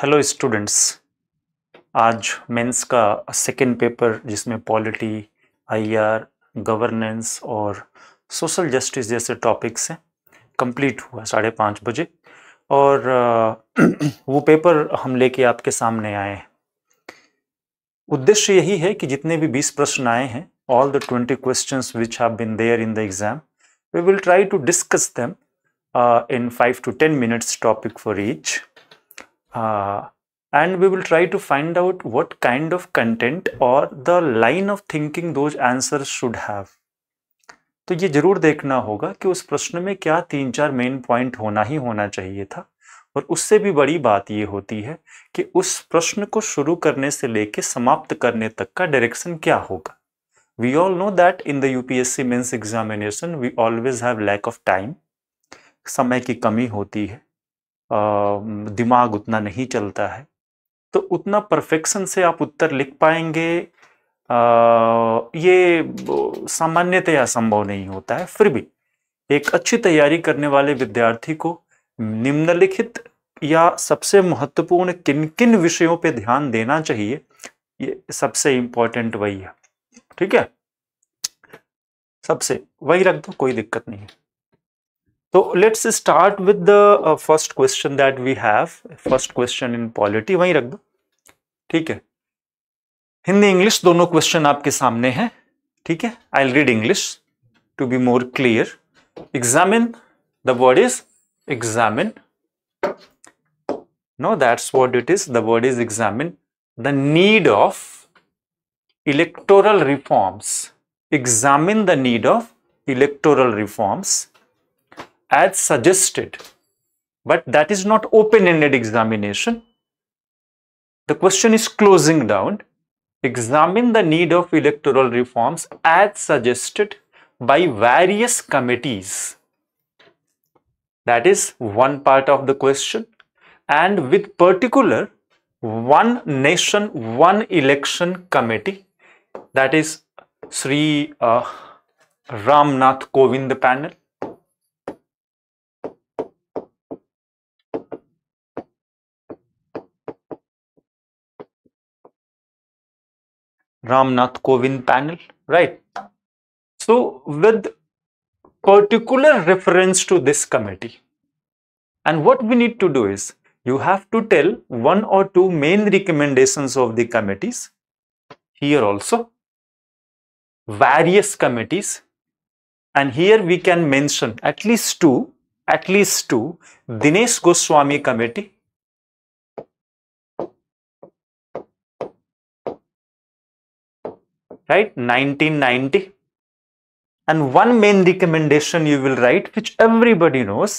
Hello students आज mains का second paper जिसमें पॉलिटी आईआर गवर्नेंस और सोशल जस्टिस जैसे टॉपिक्स हैं कंप्लीट हुआ साढ़े पाँच बजे और वो पेपर हम लेके आपके सामने आए हैं उद्देश्य यही है कि जितने भी बीस प्रश्न आए हैं all the twenty question which have been there in the exam we will try to discuss them in five to ten minutes topic for each uh, and we will try to find out what kind of content or the line of thinking those answers should have तो ये जरूर देखना होगा कि उस प्रश्न में क्या तीन चार मेन पॉइंट होना ही होना चाहिए था और उससे भी बड़ी बात ये होती है कि उस प्रश्न को शुरू करने से लेके समाप्त करने तक का डायरेक्शन क्या होगा we all know that in the U P S C mains examination we always have lack of time समय की कमी होती है दिमाग उतना नहीं चलता है तो उतना परफेक्शन से आप उत्तर लिख पाएंगे आ, ये सामान्यतया संभव नहीं होता है फिर भी एक अच्छी तैयारी करने वाले विद्यार्थी को निम्नलिखित या सबसे महत्वपूर्ण किन किन विषयों पे ध्यान देना चाहिए ये सबसे इंपॉर्टेंट वही है ठीक है सबसे वही रख दो कोई दिक्कत नहीं है तो let's start with the first question that we have first question in polity वहीं रख दो ठीक है हिंदी इंग्लिश दोनों क्वेश्चन आपके सामने हैं ठीक है I read English to be more clear examine the word is examine no that's what it is the word is examine the need of electoral reforms examine the need of electoral reforms as suggested. But that is not open-ended examination. The question is closing down. Examine the need of electoral reforms as suggested by various committees. That is one part of the question. And with particular, one nation, one election committee, that is Sri uh, Ramnath Kovind panel. Ramnath Kovind panel, right? So with particular reference to this committee. And what we need to do is, you have to tell one or two main recommendations of the committees, here also, various committees, and here we can mention at least two, at least two, Dinesh Goswami committee right 1990 and one main recommendation you will write which everybody knows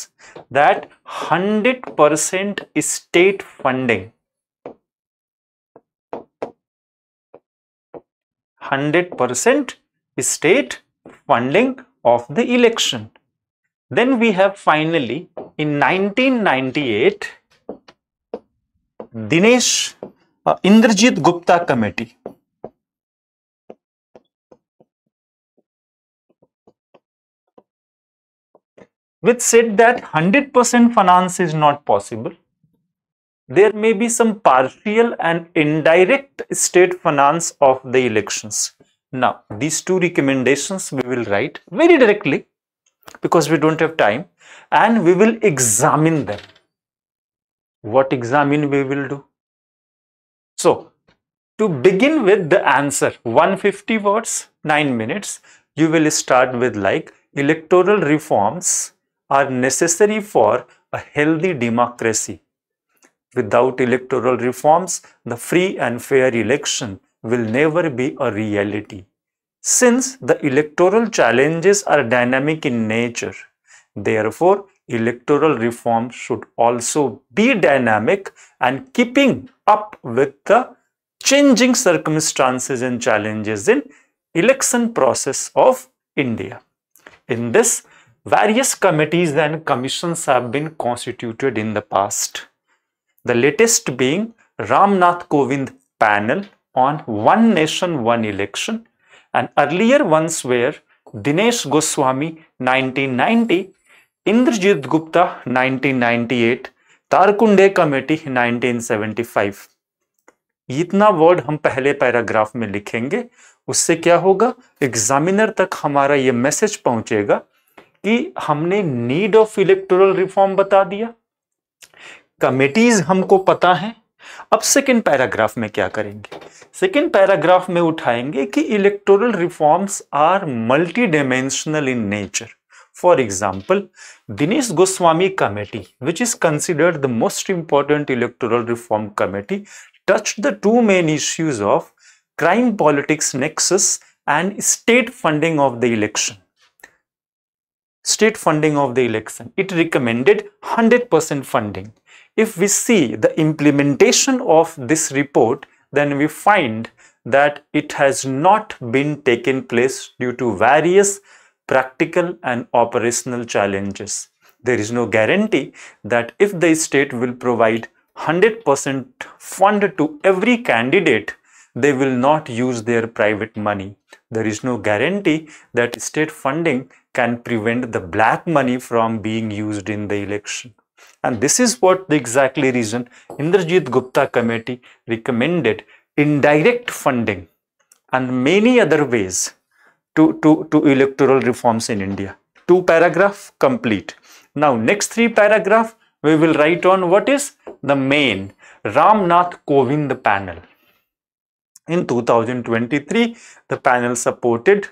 that 100% state funding 100% state funding of the election then we have finally in 1998 Dinesh uh, Indrajit Gupta committee which said that 100% finance is not possible. There may be some partial and indirect state finance of the elections. Now, these two recommendations we will write very directly because we don't have time and we will examine them. What examine we will do? So, to begin with the answer, 150 words, 9 minutes, you will start with like electoral reforms are necessary for a healthy democracy. Without electoral reforms, the free and fair election will never be a reality. Since the electoral challenges are dynamic in nature, therefore electoral reform should also be dynamic and keeping up with the changing circumstances and challenges in election process of India. In this, Various committees and commissions have been constituted in the past. The latest being Ramnath Kovind panel on One Nation, One Election and earlier ones were Dinesh Goswami 1990, Indrajit Gupta 1998, tarkunde committee 1975 इतना word हम पहले paragraph में लिखेंगे उससे क्या होगा examiner तक हमारा ये मैसेज पहुंचेगा कि हमने नीड ऑफ इलेक्टोरल रिफॉर्म बता दिया कमेटीज हमको पता है अब सेकेंड पैराग्राफ में क्या करेंगे सेकेंड पैराग्राफ में उठाएंगे कि electoral reforms are multi dimensional in nature for example Dinesh Goswami committee which is considered the most important electoral reform committee touch the two main issues of crime politics nexus and state funding of the election state funding of the election. It recommended 100% funding. If we see the implementation of this report, then we find that it has not been taken place due to various practical and operational challenges. There is no guarantee that if the state will provide 100% fund to every candidate, they will not use their private money. There is no guarantee that state funding can prevent the black money from being used in the election. And this is what the exactly reason Indrajit Gupta committee recommended indirect funding and many other ways to, to, to electoral reforms in India. Two paragraph complete. Now next three paragraph we will write on what is the main Ramnath Kovind panel. In 2023, the panel supported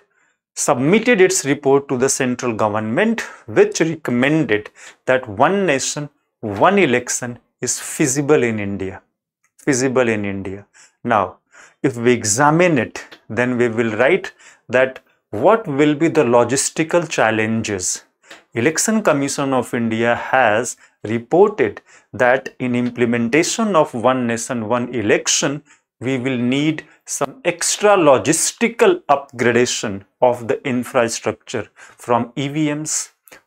submitted its report to the central government which recommended that one nation, one election is feasible in India. Feasible in India. Now, if we examine it, then we will write that what will be the logistical challenges Election Commission of India has reported that in implementation of one nation one election we will need some extra logistical upgradation of the infrastructure from EVMs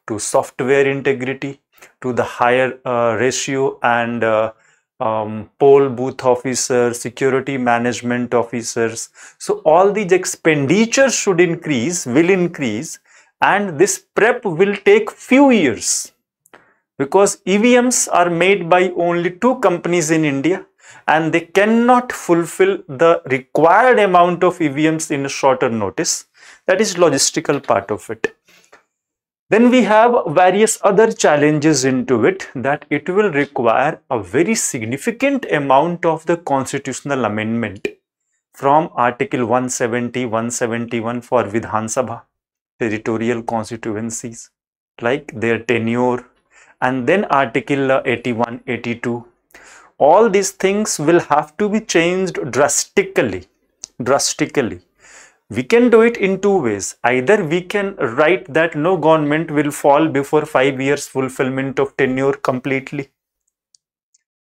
to software integrity to the higher uh, ratio and uh, um, poll booth officers, security management officers. So all these expenditures should increase, will increase and this prep will take few years because EVMs are made by only two companies in India and they cannot fulfill the required amount of EVMs in a shorter notice. That is logistical part of it. Then we have various other challenges into it that it will require a very significant amount of the constitutional amendment from Article 170, 171 for Vidhan Sabha, territorial constituencies, like their tenure, and then Article 81, 82 all these things will have to be changed drastically drastically we can do it in two ways either we can write that no government will fall before five years fulfillment of tenure completely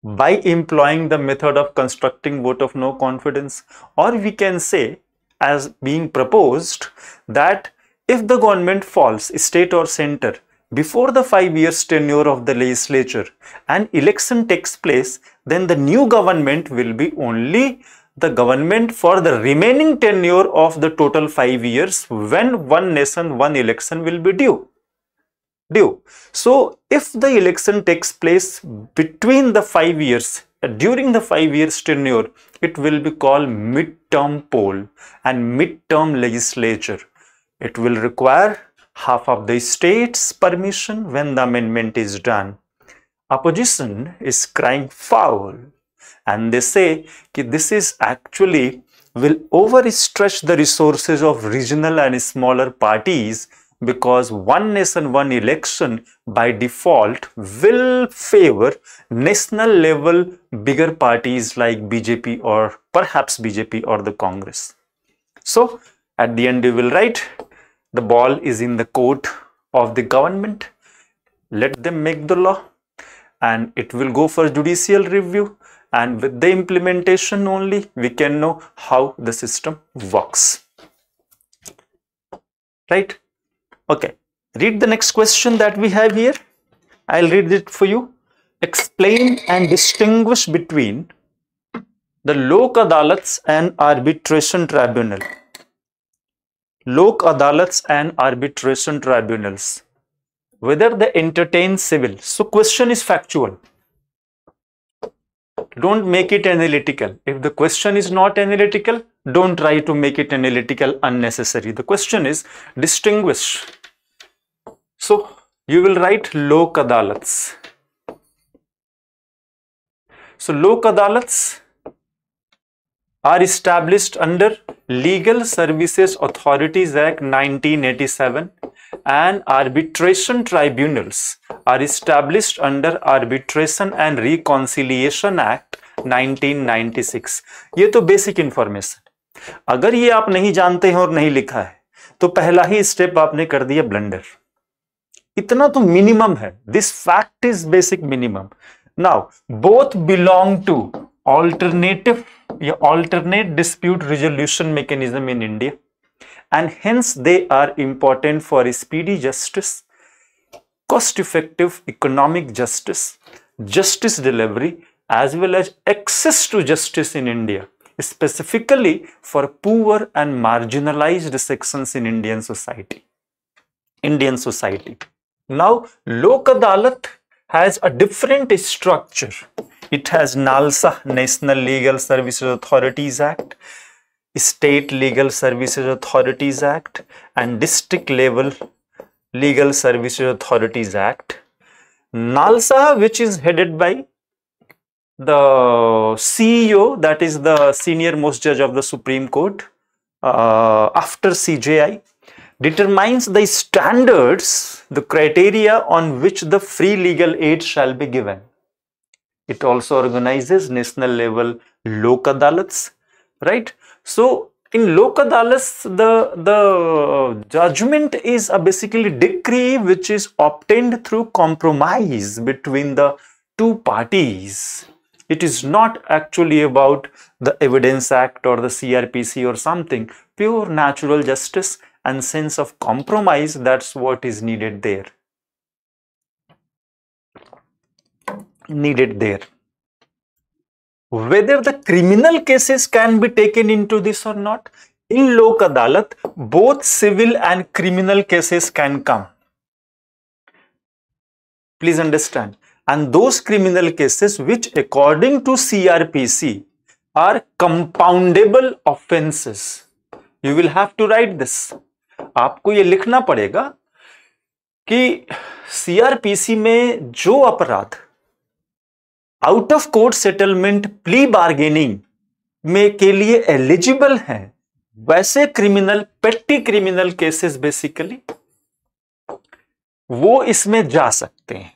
by employing the method of constructing vote of no confidence or we can say as being proposed that if the government falls state or center before the five years tenure of the legislature an election takes place, then the new government will be only the government for the remaining tenure of the total five years when one nation, one election will be due. Due. So, if the election takes place between the five years, uh, during the five years tenure, it will be called mid-term poll and mid-term legislature. It will require half of the state's permission when the amendment is done. Opposition is crying foul and they say that this is actually will overstretch the resources of regional and smaller parties because one nation one election by default will favor national level bigger parties like BJP or perhaps BJP or the Congress. So at the end you will write the ball is in the court of the government let them make the law and it will go for judicial review and with the implementation only we can know how the system works right okay read the next question that we have here i'll read it for you explain and distinguish between the lok adalats and arbitration tribunal Lok Adalats and arbitration tribunals, whether they entertain civil. So question is factual. Don't make it analytical. If the question is not analytical, don't try to make it analytical unnecessary. The question is distinguish. So you will write Lok Adalats. So Lok Adalats are establish under legal services authorities act nineteen eighty seven and arbitration tribunals are establish under arbitration and reconciliation act nineteen ninety six ये तो basic information अगर ये आप नहीं जानते हैं और नहीं लिखा है तो पहला ही स्टेप आपने कर दिया ब्लेंडर इतना तो मिनिमम है this fact is basic minimum now both belong to alternative yeah, alternate dispute resolution mechanism in India and hence they are important for speedy justice, cost-effective economic justice, justice delivery as well as access to justice in India specifically for poor and marginalized sections in Indian society. Indian society. Now Lokadalat has a different structure it has NALSA, National Legal Services Authorities Act, State Legal Services Authorities Act, and District Level Legal Services Authorities Act. NALSA, which is headed by the CEO, that is the senior most judge of the Supreme Court, uh, after CJI, determines the standards, the criteria on which the free legal aid shall be given. It also organizes national level Lok Adalats, right? So in Lok Adalats, the, the judgment is a basically decree which is obtained through compromise between the two parties. It is not actually about the Evidence Act or the CRPC or something. Pure natural justice and sense of compromise, that's what is needed there. needed there. Whether the criminal cases can be taken into this or not, in Lok Adalat, both civil and criminal cases can come. Please understand. And those criminal cases which according to CRPC are compoundable offenses. You will have to write this. आपको ये लिखना पड़ेगा कि CrPC में जो अपराध out of court settlement plea bargaining में के लिए एलिजिबल है वैसे criminal petty criminal cases basically वो इसमें जा सकते हैं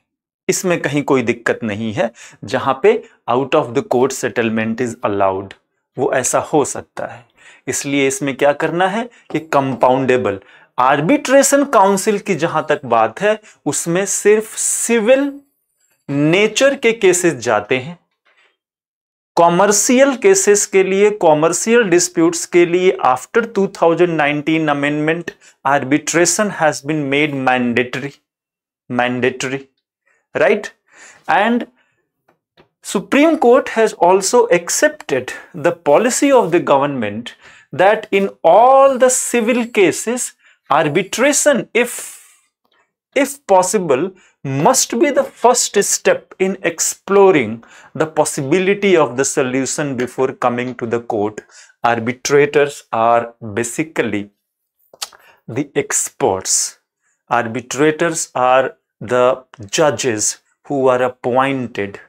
इसमें कहीं कोई दिक्कत नहीं है जहां पे out of the court settlement is allowed वो ऐसा हो सकता है इसलिए इसमें क्या करना है कि कंपाउंडेबल आर्बिट्रेशन काउंसिल की जहां तक बात है उसमें सिर्फ सिविल नेचर के केसेस जाते हैं कॉमर्शियल केसेस के लिए कॉमर्शियल डिस्प्यूट्स के लिए after 2019 amendment arbitration has been made mandatory mandatory right and supreme court has also accepted the policy of the government that in all the civil cases arbitration if if possible must be the first step in exploring the possibility of the solution before coming to the court. Arbitrators are basically the experts. Arbitrators are the judges who are appointed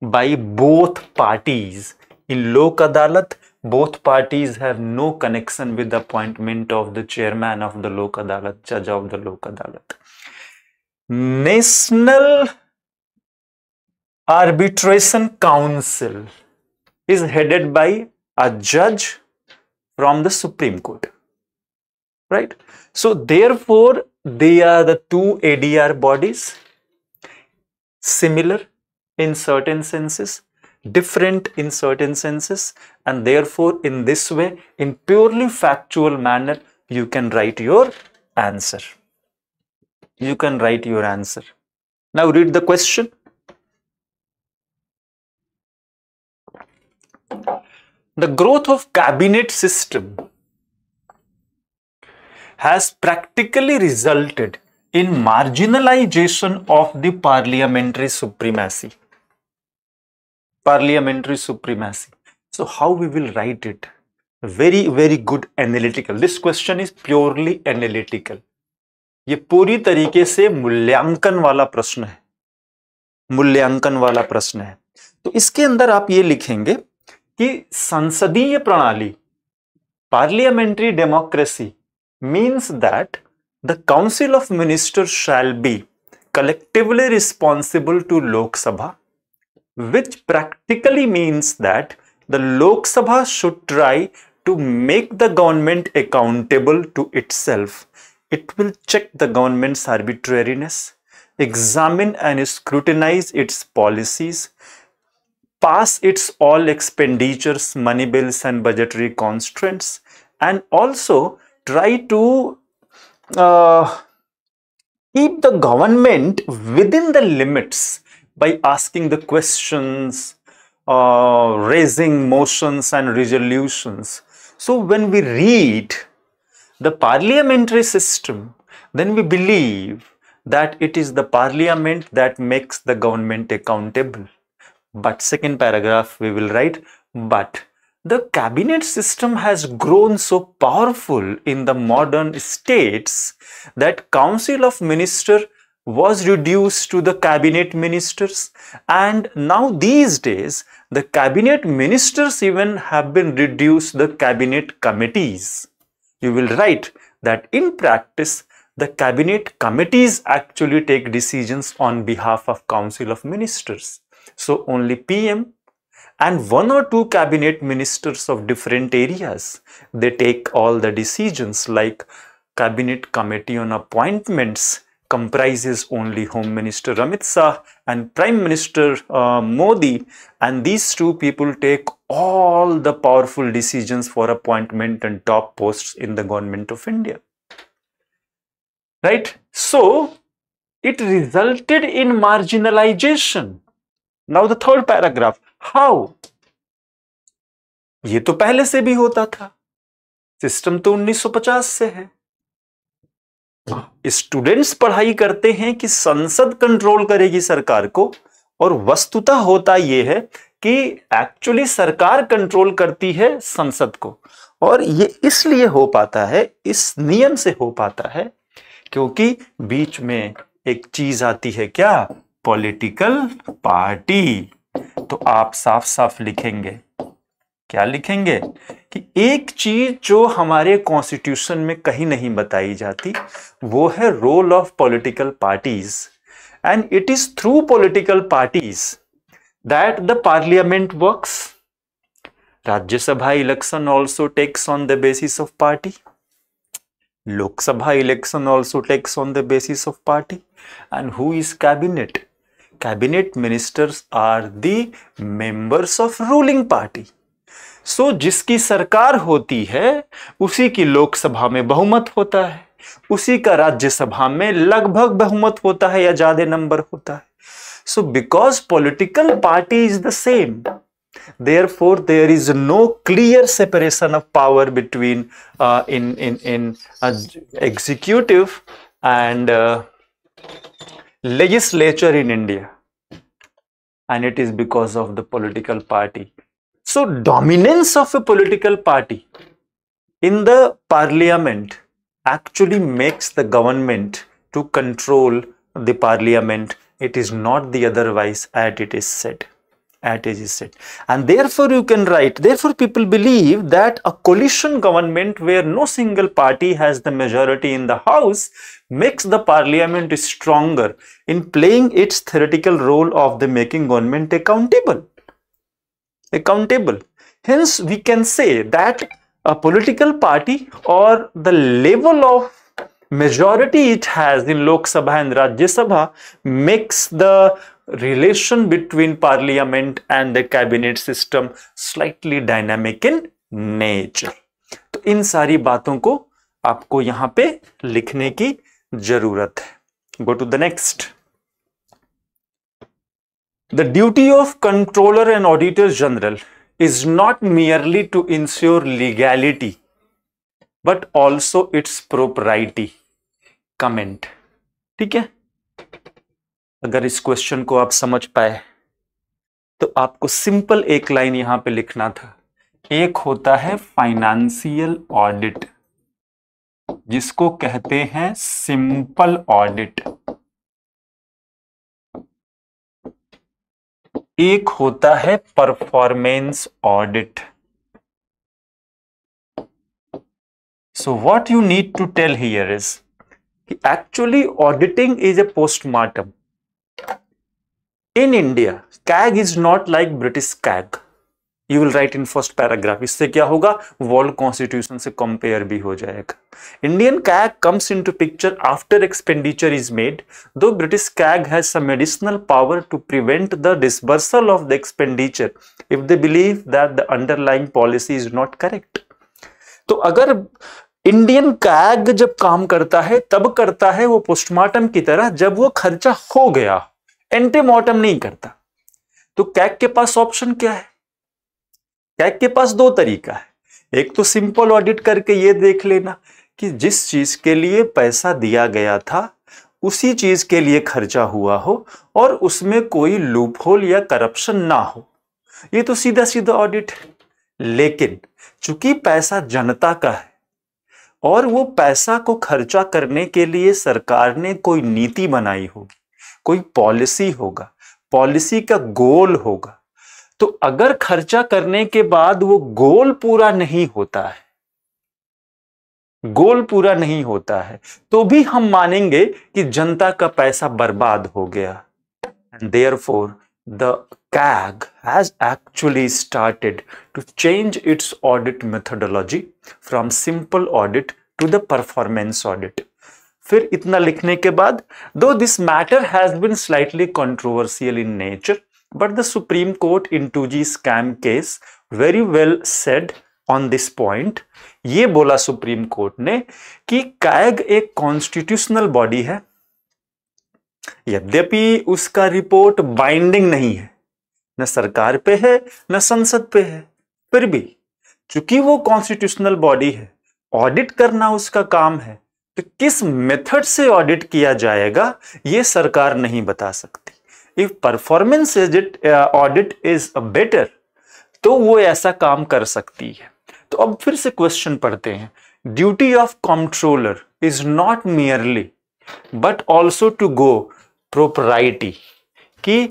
by both parties. In Lok Adalat, both parties have no connection with the appointment of the chairman of the Lok Adalat, judge of the Lok Adalat. National Arbitration Council is headed by a judge from the Supreme Court. Right? So, therefore, they are the two ADR bodies, similar in certain senses, different in certain senses, and therefore, in this way, in purely factual manner, you can write your answer you can write your answer. Now read the question. The growth of cabinet system has practically resulted in marginalization of the parliamentary supremacy. Parliamentary supremacy. So how we will write it? Very, very good analytical. This question is purely analytical. ये पूरी तरीके से मूल्यांकन वाला प्रश्न है मूल्यांकन वाला प्रश्न है तो इसके अंदर आप ये लिखेंगे कि संसदीय प्रणाली parliamentary democracy means that the council of minister shall be collectively responsible to Lok Sabha which practically means that the Lok Sabha should try to make the government accountable to itself It will check the government's arbitrariness, examine and scrutinize its policies, pass its all expenditures, money bills and budgetary constraints, and also try to uh, keep the government within the limits by asking the questions, uh, raising motions and resolutions. So when we read the parliamentary system, then we believe that it is the parliament that makes the government accountable. But second paragraph we will write, but the cabinet system has grown so powerful in the modern states that council of minister was reduced to the cabinet ministers and now these days the cabinet ministers even have been reduced the cabinet committees you will write that in practice, the cabinet committees actually take decisions on behalf of Council of Ministers. So only PM and one or two cabinet ministers of different areas, they take all the decisions like cabinet committee on appointments comprises only Home Minister Ramit Shah and Prime Minister uh, Modi and these two people take all the powerful decisions for appointment and top posts in the government of India. Right? So, it resulted in marginalization. Now the third paragraph. How? ये तो पहले से भी होता था system तो 1950 से है स्टूडेंट्स तो पढ़ाई करते हैं कि संसद कंट्रोल करेगी सरकार को और वस्तुतः होता यह है कि एक्चुअली सरकार कंट्रोल करती है संसद को और ये इसलिए हो पाता है इस नियम से हो पाता है क्योंकि बीच में एक चीज आती है क्या पॉलिटिकल पार्टी तो आप साफ साफ लिखेंगे क्या लिखेंगे कि एक चीज जो हमारे कॉन्स्टिट्यूशन में कहीं नहीं बताई जाती वो है role of political parties and it is through political parties that the parliament works Rajya Sabha election also takes on the basis of party Lok Sabha election also takes on the basis of party and who is cabinet cabinet ministers are the members of ruling party so जिसकी सरकार होती है उसी की लोकसभा में बहुमत होता है उसी का राज्यसभा में लगभग बहुमत होता है या ज्यादा नंबर होता है so because political party is the same therefore there is no clear separation of power between in in in executive and legislature in India and it is because of the political party So dominance of a political party in the parliament actually makes the government to control the parliament. It is not the otherwise as it is said. At it is said. And therefore you can write, therefore people believe that a coalition government where no single party has the majority in the house makes the parliament stronger in playing its theoretical role of the making government accountable. accountable. Hence, we can say that a political party or the level of majority it has in Lok Sabha and Rajya Sabha makes the relation between parliament and the cabinet system slightly dynamic in nature. to in sari baaton ko आपको यहाँ पे लिखने की जरूरत है go to the next The duty of Controller and Auditor General is not merely to ensure legality, but also its propriety. Comment ठीक है अगर इस क्वेश्चन को आप समझ पाए तो आपको सिंपल एक लाइन यहां पे लिखना था एक होता है फाइनेंशियल ऑडिट जिसको कहते हैं सिंपल ऑडिट एक होता है performance audit so what you need to tell here is कि actually auditing is a postmortem in India CAG is not like British CAG you will write in first paragraph इससे क्या होगा world constitution से compare भी हो जाएगा Indian CAG comes into picture after expenditure is made though British CAG has some additional power to prevent the disbursal of the expenditure if they believe that the underlying policy is not correct तो अगर Indian CAG जब काम करता है तब करता है वो पोस्टमार्टम की तरह जब वो खर्चा हो गया एंटीमार्टम नहीं करता तो कैग के पास ऑप्शन क्या है कैग के पास दो तरीका है एक तो सिंपल ऑडिट करके ये देख लेना कि जिस चीज के लिए पैसा दिया गया था उसी चीज के लिए खर्चा हुआ हो और उसमें कोई होल या करप्शन ना हो ये तो सीधा सीधा ऑडिट लेकिन चूंकि पैसा जनता का है और वो पैसा को खर्चा करने के लिए सरकार ने कोई नीति बनाई होगी कोई पॉलिसी होगा पॉलिसी का गोल होगा तो अगर खर्चा करने के बाद वो गोल पूरा नहीं होता है गोल पूरा नहीं होता है तो भी हम मानेंगे कि जनता का पैसा बर्बाद हो गया and therefore the CAG has actually started to change its audit methodology from simple audit to the performance audit फिर इतना लिखने के बाद though this matter has been slightly controversial in nature But the Supreme Court in 2G scam case very well said on this point ये बोला supreme Court ने कि CAG एक कॉन्स्टिट्यूशनल बॉडी है यद्यपि उसका रिपोर्ट बाइंडिंग नहीं है न सरकार पे है न संसद पे है फिर भी चूंकि वो कॉन्स्टिट्यूशनल बॉडी है ऑडिट करना उसका काम है तो किस मेथड से ऑडिट किया जाएगा ये सरकार नहीं बता सकती performance is it audit is better तो वो ऐसा काम कर सकती है तो अब फिर से क्वेश्चन पढ़ते हैं duty of controller is not merely but also to go propriety कि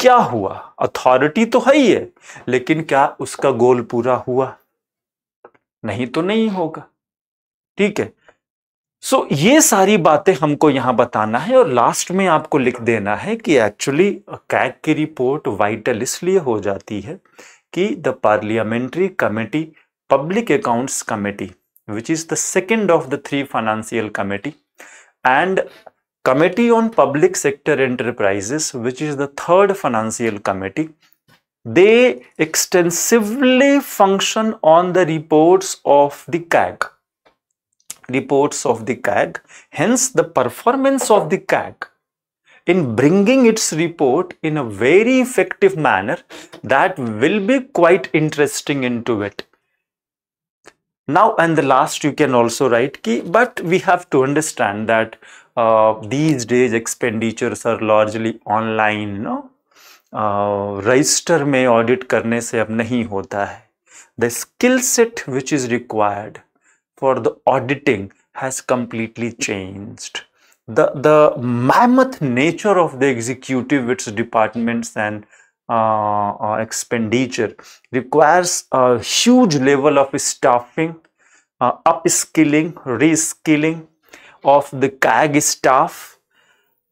क्या हुआ अथॉरिटी तो है ही है लेकिन क्या उसका गोल पूरा हुआ नहीं तो नहीं होगा ठीक है सो so, ये सारी बातें हमको यहां बताना है और लास्ट में आपको लिख देना है कि एक्चुअली कैग की रिपोर्ट वाइटल इसलिए हो जाती है कि the parliamentary committee public accounts committee which is the second of the three financial committee and committee on public sector enterprises which is the third financial committee they extensively function on the report of the CAG reports of the CAG. Hence, the performance of the CAG in bringing its report in a very effective manner that will be quite interesting into it. Now and the last you can also write key, but we have to understand that uh, these days expenditures are largely online, you uh, register may audit audit करने से अब नहीं होता The skill set which is required for the auditing has completely changed. The, the mammoth nature of the executive, its departments and uh, uh, expenditure requires a huge level of staffing, uh, upskilling, reskilling of the CAG staff,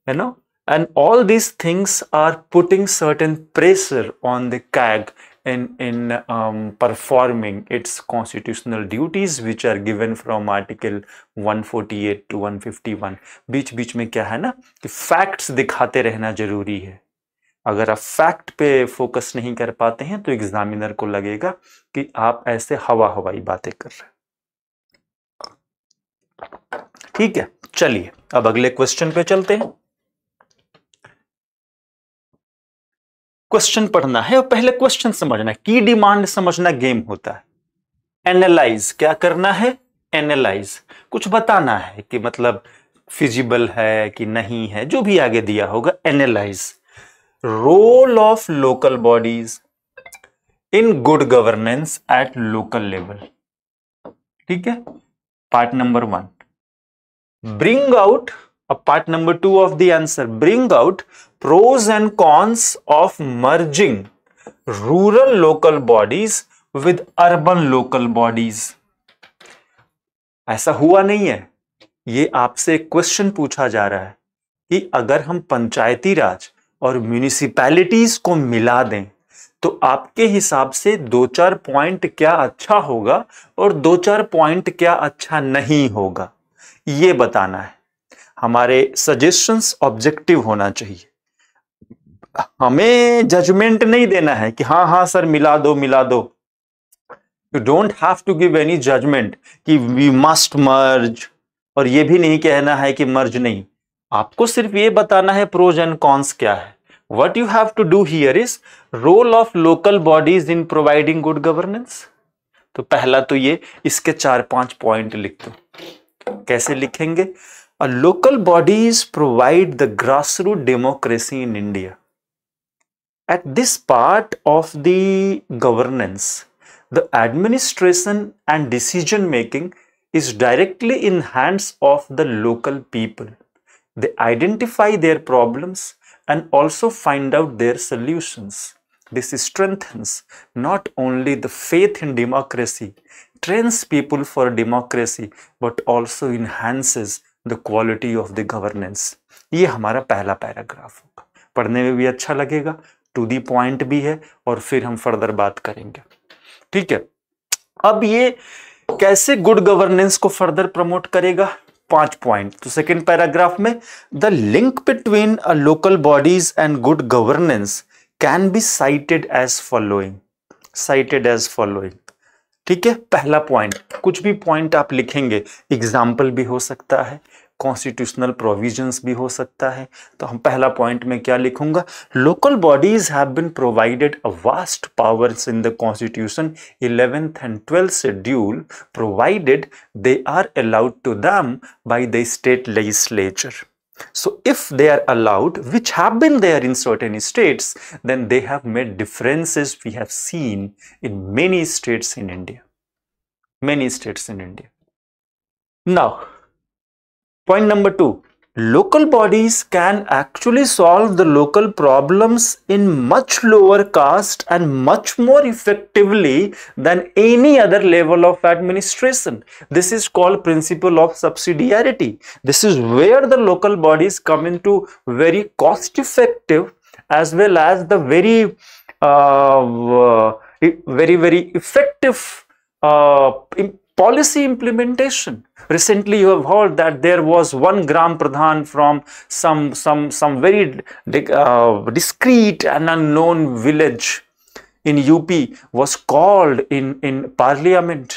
you know, and all these things are putting certain pressure on the CAG in in um, performing its constitutional duties which are given from article 148 to 151 बीच बीच में क्या है ना कि facts दिखाते रहना जरूरी है अगर आप फैक्ट पे फोकस नहीं कर पाते हैं तो एग्जामिनर को लगेगा कि आप ऐसे हवा हवाई बातें कर रहे हैं ठीक है चलिए अब अगले क्वेश्चन पे चलते हैं क्वेश्चन पढ़ना है और पहले क्वेश्चन समझना है की डिमांड समझना गेम होता है एनालाइज क्या करना है एनालाइज कुछ बताना है कि मतलब फिजिबल है कि नहीं है जो भी आगे दिया होगा analyse role of local bodies in good governance at local level ठीक है part number one bring out part number two of the answer bring out pros and cons of merging rural local bodies with urban local bodies ऐसा हुआ नहीं है ये आपसे question पूछा जा रहा है कि अगर हम पंचायती राज और म्यूनिसिपैलिटीज को मिला दें तो आपके हिसाब से दो चार पॉइंट क्या अच्छा होगा और दो चार पॉइंट क्या अच्छा नहीं होगा ये बताना है हमारे सजेशंस ऑब्जेक्टिव होना चाहिए हमें जजमेंट नहीं देना है कि हाँ हाँ सर मिला दो मिला दो you don't have to give any judgement कि वी मस्ट मर्ज और ये भी नहीं कहना है कि मर्ज नहीं आपको सिर्फ ये बताना है प्रोज एंड कॉन्स क्या है what you have to do here is role of local bodies in providing good governance तो पहला तो ये इसके चार पांच पॉइंट लिख दो कैसे लिखेंगे local bodies provide the grass root democracy in India at this part of the governance, the administration and decision making is directly in hands of the local people. They identify their problems and also find out their solutions. This strengthens not only the faith in democracy, trains people for democracy, but also enhances the quality of the governance. ये हमारा पहला paragraph होगा पढ़ने में भी अच्छा लगेगा to the point भी है और फिर हम फर्दर बात करेंगे ठीक है अब ये कैसे गुड गवर्नेंस को फर्दर प्रमोट करेगा पांच पॉइंट तो सेकंड पैराग्राफ में the link between a local bodies and good governance can be cited as following cited as following ठीक है पहला पॉइंट कुछ भी पॉइंट आप लिखेंगे एग्जाम्पल भी हो सकता है कॉन्स्टिट्यूशनल प्रोविजंस भी हो सकता है तो हम पहला पॉइंट में क्या लिखूंगा local bodies have been provided a vast powers in the constitution eleventh and twelfth schedule provided they are allowed to them by the state legislature so if they are allowed which have been there in certain states then they have made differences we have seen in many states in india many states in india now Point number two, local bodies can actually solve the local problems in much lower cost and much more effectively than any other level of administration. This is called principle of subsidiarity. This is where the local bodies come into very cost effective as well as the very uh, uh very very effective uh, policy implementation. Recently, you have heard that there was one Gram Pradhan from some, some, some very uh, discreet and unknown village in UP was called in, in parliament.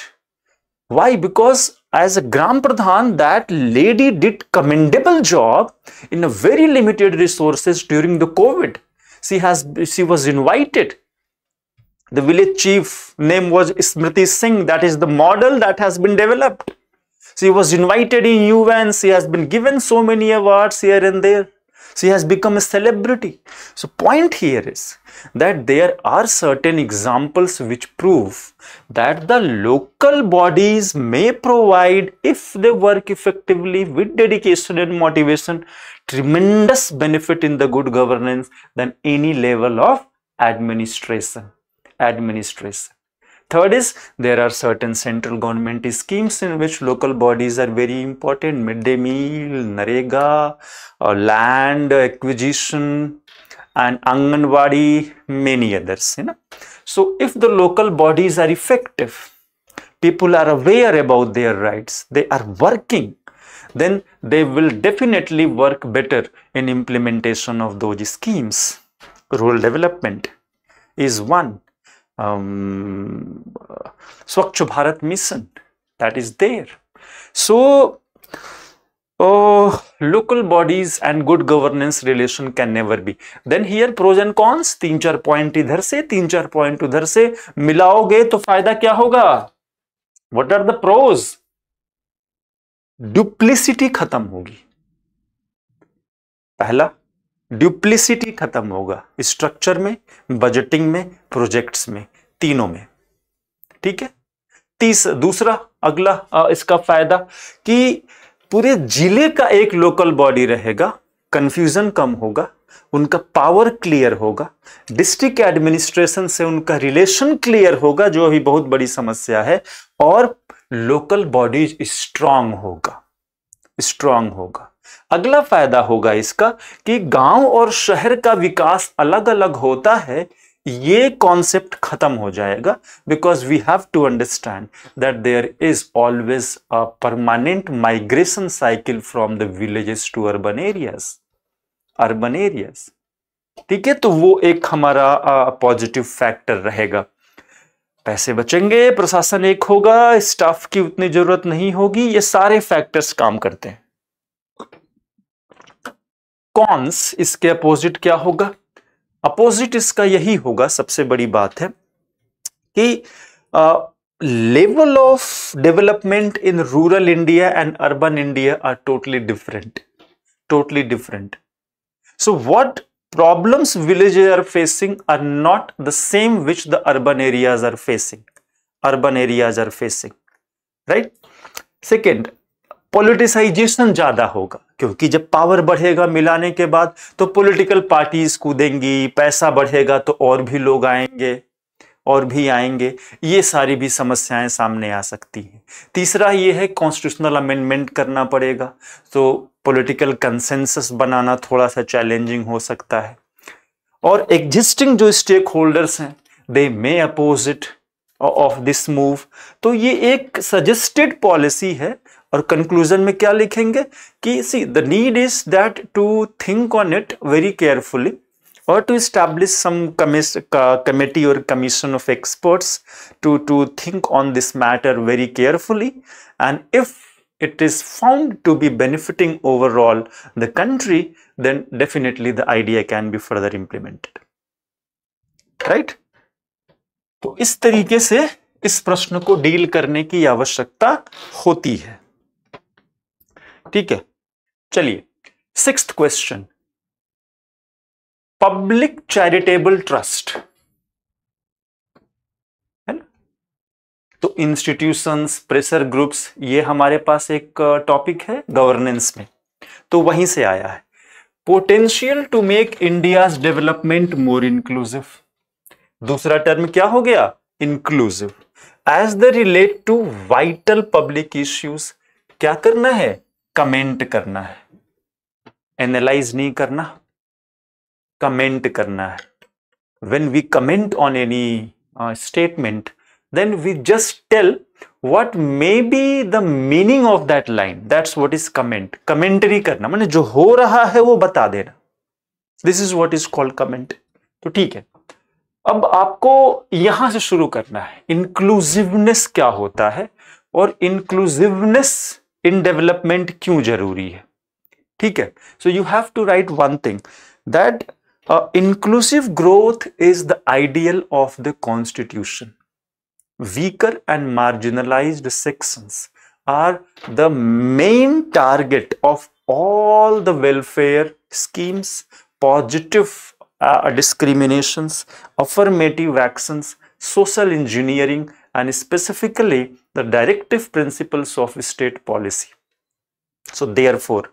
Why? Because as a Gram Pradhan, that lady did commendable job in a very limited resources during the COVID. She, has, she was invited the village chief name was Smriti Singh. That is the model that has been developed. She was invited in UN. She has been given so many awards here and there. She has become a celebrity. So point here is that there are certain examples which prove that the local bodies may provide, if they work effectively with dedication and motivation, tremendous benefit in the good governance than any level of administration administration. Third is there are certain central government schemes in which local bodies are very important, midday meal, narega, or uh, land acquisition and Anganwadi, many others. You know. So if the local bodies are effective, people are aware about their rights, they are working, then they will definitely work better in implementation of those schemes. Rural development is one um, Swachh Bharat mission that is there. So, oh, local bodies and good governance relation can never be. Then here pros and cons, तीन चार point इधर से तीन चार point उधर से मिलाओगे तो फायदा क्या होगा What are the pros? Duplicity खत्म होगी पहला ड्यूप्लिसिटी खत्म होगा स्ट्रक्चर में बजटिंग में प्रोजेक्ट्स में तीनों में ठीक है तीस दूसरा अगला इसका फायदा कि पूरे जिले का एक लोकल बॉडी रहेगा कंफ्यूजन कम होगा उनका पावर क्लियर होगा डिस्ट्रिक्ट एडमिनिस्ट्रेशन से उनका रिलेशन क्लियर होगा जो अभी बहुत बड़ी समस्या है और लोकल बॉडीज स्ट्रांग होगा स्ट्रांग होगा अगला फायदा होगा इसका कि गांव और शहर का विकास अलग अलग होता है ये कॉन्सेप्ट खत्म हो जाएगा because we have to understand that there is always a permanent migration cycle from the villages to urban areas urban areas ठीक है तो वो एक हमारा पॉजिटिव फैक्टर रहेगा पैसे बचेंगे प्रशासन एक होगा स्टाफ की उतनी जरूरत नहीं होगी ये सारे फैक्टर्स काम करते हैं कॉन्स इसके अपोजिट क्या होगा अपोजिट इसका यही होगा सबसे बड़ी बात है कि level of development in rural India and urban India are totally different totally different so what problems village are facing are not the same which the urban areas are facing urban areas are facing right second politicisation ज़्यादा होगा क्योंकि जब power बढ़ेगा मिलाने के बाद तो political parties कूदेंगी पैसा बढ़ेगा तो और भी लोग आएंगे और भी आएंगे ये सारी भी समस्याएं सामने आ सकती हैं तीसरा ये है कॉन्स्टिट्यूशनल अमेंडमेंट करना पड़ेगा तो पॉलिटिकल कंसेंसस बनाना थोड़ा सा चैलेंजिंग हो सकता है और एग्जिस्टिंग जो स्टेक होल्डर्स हैं they may opposite of this move तो ये एक सजेस्टेड पॉलिसी है और कंक्लूजन में क्या लिखेंगे कि see the need is that to think on it very carefully और टू इस्टेब्लिश कमेटी और commission of experts to to think on this matter very carefully and if it is found to be benefiting overall the country then definitely the idea can be further implemented right तो इस तरीके से इस प्रश्न को deal करने की आवश्यकता होती है ठीक है चलिए six question public charitable trust है ना तो इंस्टीट्यूशंस प्रेशर ग्रुप्स ये हमारे पास एक टॉपिक है गवर्नेंस में तो वहीं से आया है potential to make India development more inclusive दूसरा टर्म क्या हो गया inclusive as the relate to vital public issues क्या करना है कमेंट करना है एनालाइज नहीं करना कमेंट करना है when we comment on any statement then we just tell what may be the meaning of that line that's what is comment commentary करना मैंने जो हो रहा है वो बता देना this is what is called comment तो ठीक है अब आपको यहां से शुरू करना है इंक्लूसिवनेस क्या होता है और इंक्लूसिवनेस इन डेवलपमेंट क्यों जरूरी है ठीक है so you have to write one thing that inclusive growth is the ideal of the constitution weaker and marginalise section are the main target of all the welfare schemes positive discrimination affirmative action social engineering and specifically the directive principles of state policy. So therefore,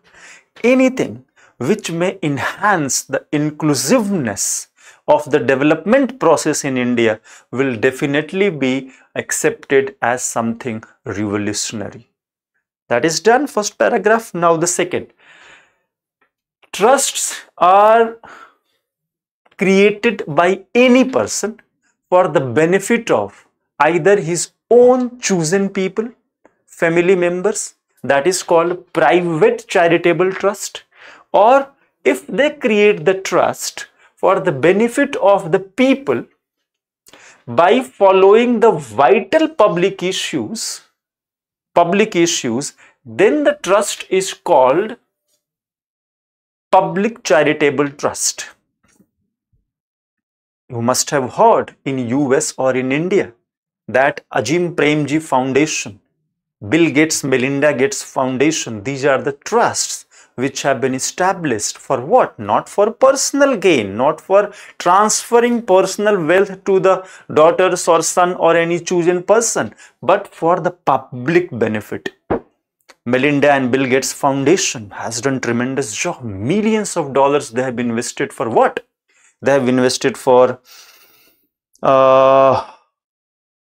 anything which may enhance the inclusiveness of the development process in India will definitely be accepted as something revolutionary. That is done, first paragraph. Now the second. Trusts are created by any person for the benefit of either his own chosen people, family members, that is called private charitable trust, or if they create the trust for the benefit of the people by following the vital public issues, public issues, then the trust is called public charitable trust. You must have heard in US or in India that Ajim Premji Foundation, Bill Gates Melinda Gates Foundation, these are the trusts which have been established for what? Not for personal gain, not for transferring personal wealth to the daughters or son or any chosen person, but for the public benefit. Melinda and Bill Gates Foundation has done tremendous job. Millions of dollars they have invested for what? They have invested for uh,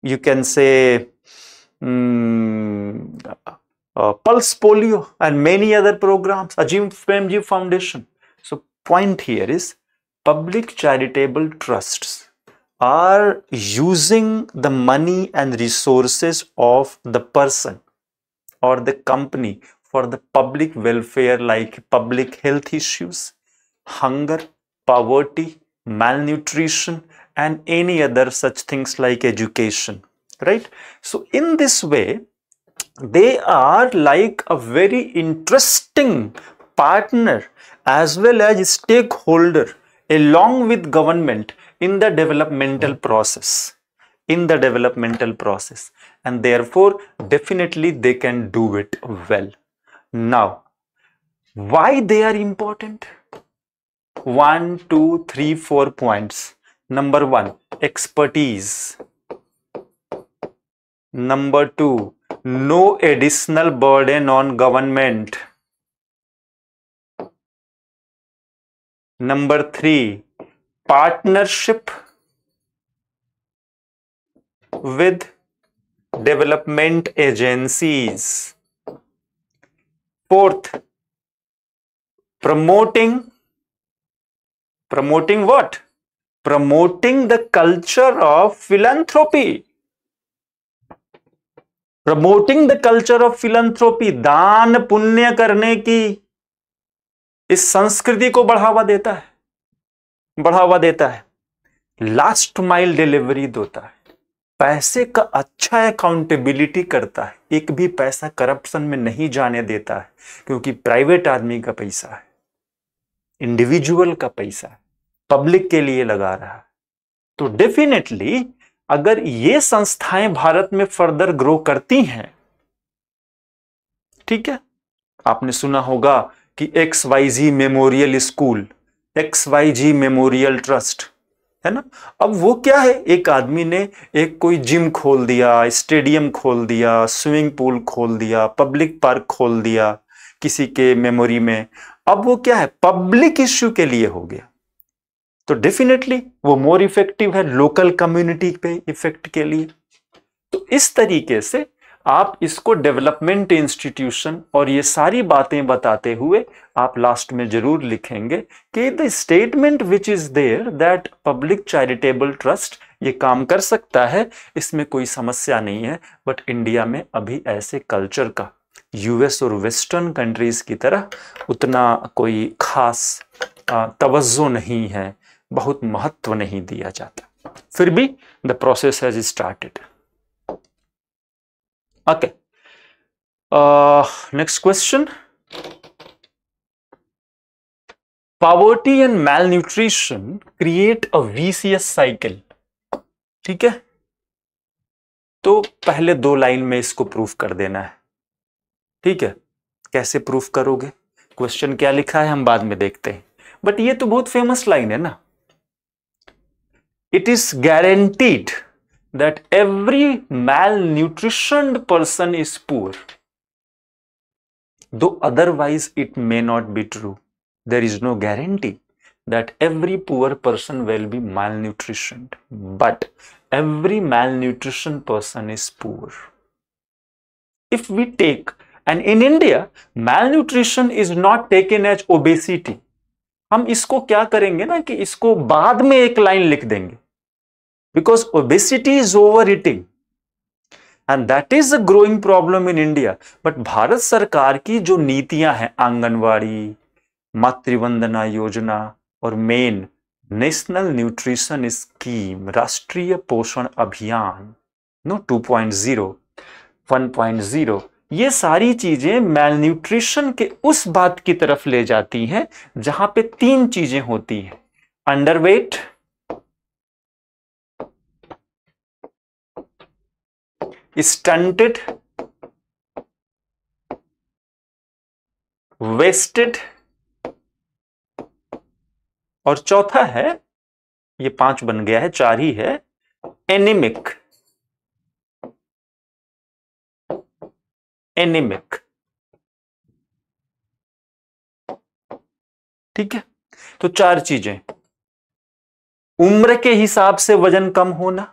you can say um, uh, Pulse Polio and many other programs, Ajim Foundation. So point here is public charitable trusts are using the money and resources of the person or the company for the public welfare like public health issues, hunger, poverty, malnutrition and any other such things like education right so in this way they are like a very interesting partner as well as stakeholder along with government in the developmental hmm. process in the developmental process and therefore definitely they can do it well now why they are important one two three four points Number one, expertise. Number two, no additional burden on government. Number three, partnership with development agencies. Fourth, promoting, promoting what? promoting the culture of philanthropy promoting the culture of philanthropy दान पुण्य करने की इस संस्कृति को बढ़ावा देता है बढ़ावा देता है लास्ट माइल डिलीवरी देता है पैसे का अच्छा अकाउंटेबिलिटी करता है एक भी पैसा करप्शन में नहीं जाने देता है क्योंकि प्राइवेट आदमी का पैसा है इंडिविजुअल का पैसा है पब्लिक के लिए लगा रहा है तो डेफिनेटली अगर ये संस्थाएं भारत में फर्दर ग्रो करती हैं ठीक है आपने सुना होगा कि X Y G memorial school X Y G memorial trust है ना अब वो क्या है एक आदमी ने एक कोई जिम खोल दिया स्टेडियम खोल दिया स्विमिंग पूल खोल दिया पब्लिक पार्क खोल दिया किसी के मेमोरी में अब वो क्या है पब्लिक इश्यू के लिए हो गया तो डेफिनेटली वो मोर इफेक्टिव है लोकल कम्युनिटी पे इफेक्ट के लिए तो इस तरीके से आप इसको डेवलपमेंट इंस्टीट्यूशन और ये सारी बातें बताते हुए आप लास्ट में जरूर लिखेंगे कि the statement which is there that public charitable trust ये काम कर सकता है इसमें कोई समस्या नहीं है बट इंडिया में अभी ऐसे कल्चर का यूएस और वेस्टर्न कंट्रीज की तरह उतना कोई खास तवज्जो नहीं है बहुत महत्व नहीं दिया जाता फिर भी the process has started okay next question and and nutrition create a vicious cycle ठीक है तो पहले दो लाइन में इसको प्रूफ कर देना है ठीक है कैसे प्रूफ करोगे क्वेश्चन क्या लिखा है हम बाद में देखते हैं बट ये तो बहुत फेमस लाइन है ना it is guaranteed that every malnutritioned person is poor. Though otherwise it may not be true. There is no guarantee that every poor person will be malnutritioned. But every malnutrition person is poor. If we take, and in India, malnutrition is not taken as obesity. हम इसको क्या करेंगे ना कि इसको बाद में एक लाइन लिख देंगे because obesity is over eating and that is a growing problem in India but Bharat सरकार की जो नीतियां हैं आंगनवाड़ी मातृवंदना योजना और मेन नेशनल न्यूट्रिशन स्कीम राष्ट्रीय पोषण अभियान नो 2.0 1.0 ये सारी चीजें मेल न्यूट्रिशन के उस बात की तरफ ले जाती हैं जहां पे तीन चीजें होती हैं अंडरवेट स्टंटेड वेस्टेड और चौथा है ये पांच बन गया है चार ही है एनिमिक एनिमिक ठीक है तो चार चीजें उम्र के हिसाब से वजन कम होना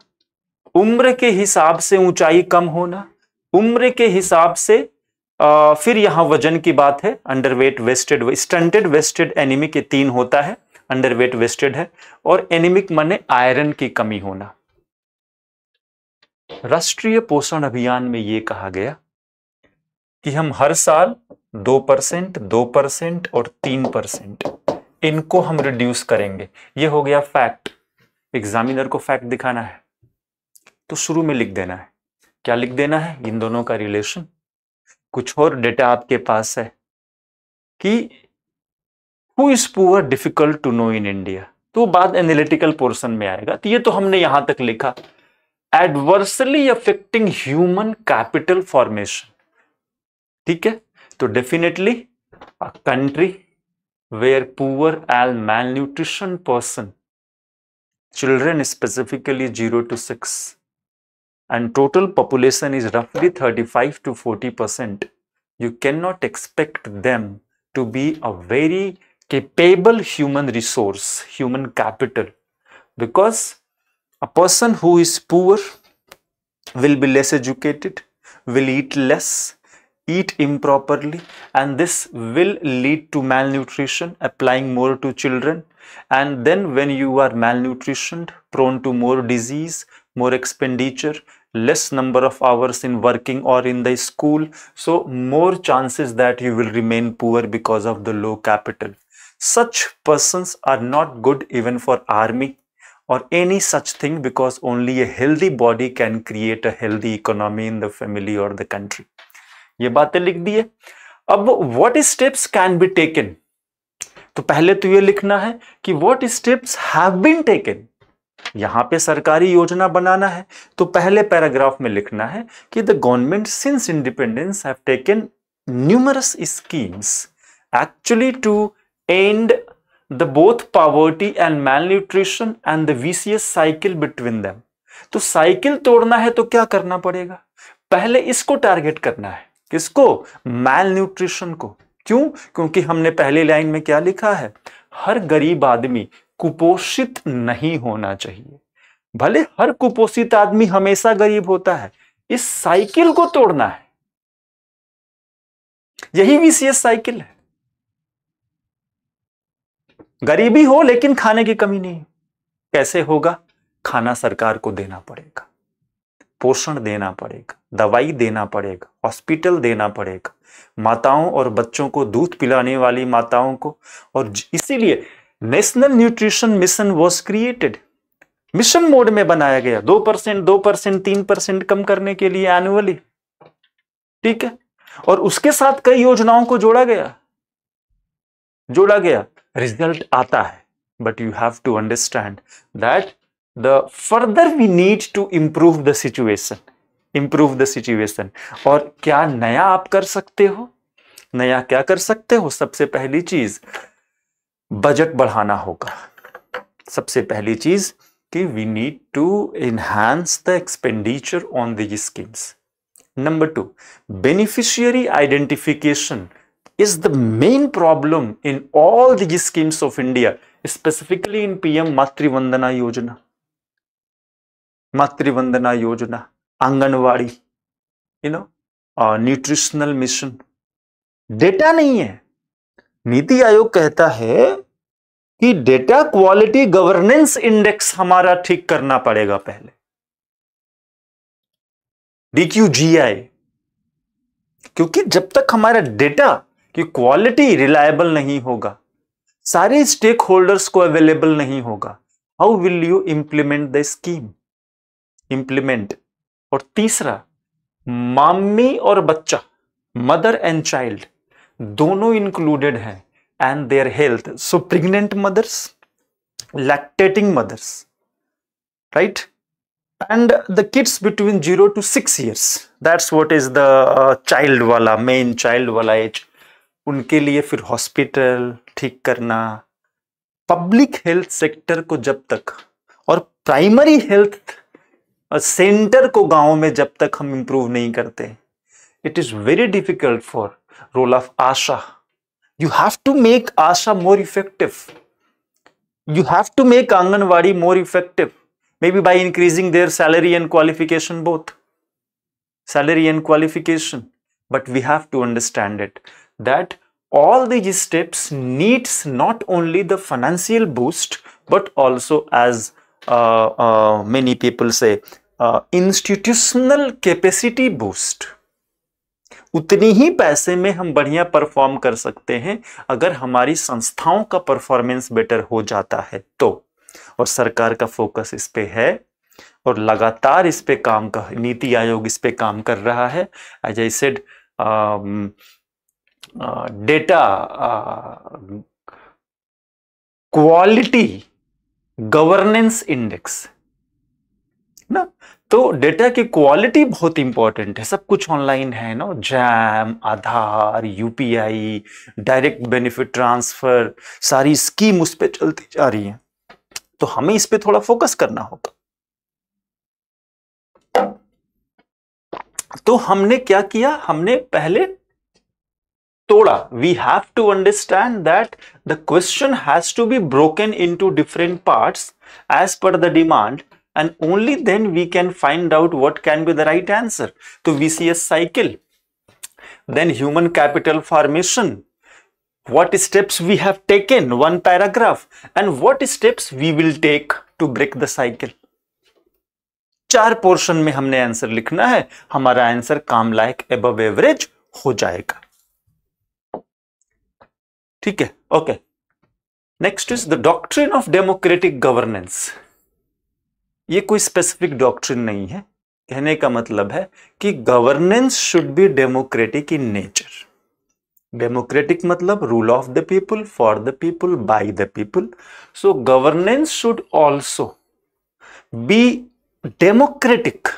उम्र के हिसाब से ऊंचाई कम होना उम्र के हिसाब से आ, फिर यहां वजन की बात है underweight wasted stunted wasted anaemic तीन होता है अंडरवेट वेस्टेड है और एनिमिक माने आयरन की कमी होना राष्ट्रीय पोषण अभियान में यह कहा गया कि हम हर साल दो परसेंट दो परसेंट और तीन परसेंट इनको हम रिड्यूस करेंगे ये हो गया फैक्ट एग्जामिनर को फैक्ट दिखाना है तो शुरू में लिख देना है क्या लिख देना है इन दोनों का रिलेशन कुछ और डेटा आपके पास है कि who is poor difficult to know in India तो बाद एनालिटिकल पोर्शन में आएगा तो ये तो हमने यहां तक लिखा adversely affecting human capital formation ठीक है तो definitely a country where poor person, children specifically 0 to 6 and total population is roughly 35 to 40 percent you cannot expect them to be a very capable human resource human capital because a person who is poor will be less educated will eat less eat improperly and this will lead to malnutrition applying more to children and then when you are malnutritioned prone to more disease more expenditure less number of hours in working or in the school so more chances that you will remain poor because of the low capital such persons are not good even for army or any such thing because only a healthy body can create a healthy economy in the family or the country ये बातें लिख दी अब what steps can be taken तो पहले तो ये लिखना है कि what steps have been taken यहां पे सरकारी योजना बनाना है तो पहले पैराग्राफ में लिखना है कि the government since independence have taken schemes actually to end the both poverty and malnutrition and the vicious cycle between them तो साइकिल तोड़ना है तो क्या करना पड़ेगा पहले इसको टारगेट करना है किसको मैल न्यूट्रिशन को क्यों क्योंकि हमने पहली लाइन में क्या लिखा है हर गरीब आदमी कुपोषित नहीं होना चाहिए भले हर कुपोषित आदमी हमेशा गरीब होता है इस साइकिल को तोड़ना है यही सीएस साइकिल है गरीबी हो लेकिन खाने की कमी नहीं कैसे होगा खाना सरकार को देना पड़ेगा पोषण देना पड़ेगा दवाई देना पड़ेगा हॉस्पिटल देना पड़ेगा माताओं और बच्चों को दूध पिलाने वाली माताओं को और इसीलिए national nutrition mission was created mission mode में बनाया गया दो परसेंट दो परसेंट तीन परसेंट कम करने के लिए एनुअली ठीक है और उसके साथ कई योजनाओं को जोड़ा गया जोड़ा गया रिजल्ट आता है but you have to understand that the further we need to improve the situation improve the situation और क्या नया आप कर सकते हो नया क्या कर सकते हो सबसे पहली चीज बजट बढ़ाना होगा सबसे पहली चीज कि we need to enhance the expenditure on the schemes number two beneficiary identification is the main problem in all the schemes of India, specifically in PM Matri Vandana Yojana. Matri Vandana Yojana anganwadi you know और nutritional mission data नहीं है नीति आयोग कहता है कि data quality governance index हमारा ठीक करना पड़ेगा पहले डीक्यूजीआई क्योंकि जब तक हमारा डेटा की क्वालिटी रिलायबल नहीं होगा सारे स्टेक होल्डर्स को अवेलेबल नहीं होगा how will you implement the scheme implement और तीसरा मामी और बच्चा मदर एंड चाइल्ड दोनों इंक्लूडेड हैं and their health so pregnant mothers lactating mothers right and the kids between zero to six years that's what is the child वाला main child वाला age उनके लिए फिर हॉस्पिटल ठीक करना पब्लिक हेल्थ सेक्टर को जब तक और प्राइमरी हेल्थ और सेंटर को गांव में जब तक हम इंप्रूव नहीं करते it is very difficult for role of ASHA you have to make ASHA more effective you have to make anganwadi more effective may be by increasing their salary and qualification both salary and qualification but we have to understand it that all these steps needs not only the financial boost but also as many people say institutional capacity boost उतनी ही पैसे में हम बढ़िया perform कर सकते हैं अगर हमारी संस्थाओं का परफॉर्मेंस बेटर हो जाता है तो और सरकार का फोकस इस पे है और लगातार इस पे काम कर नीति आयोग इस पे काम कर रहा है as I said data quality governance index ना तो डेटा की क्वालिटी बहुत इंपॉर्टेंट है सब कुछ ऑनलाइन है ना JAM Aadhaar UPI direct benefit transfer सारी स्कीम उस पर चलती जा रही है तो हमें इस पर थोड़ा फोकस करना होगा तो हमने क्या किया हमने पहले तोड़ा we have to understand that the question has to be broken in to different part as per the demand and only then we can find out what can be the right answer. So we see a cycle, then human capital formation, what steps we have taken, one paragraph, and what steps we will take to break the cycle. char portion mein humne answer likhna hai hamara answer काम लायक above average ho jayega theek hai okay next is the doctrine of democratic governance ये कोई specific doctrine नहीं है कहने का मतलब है कि governance should be democratic in nature democratic मतलब rule of the people for the people by the people so governance should also be democratic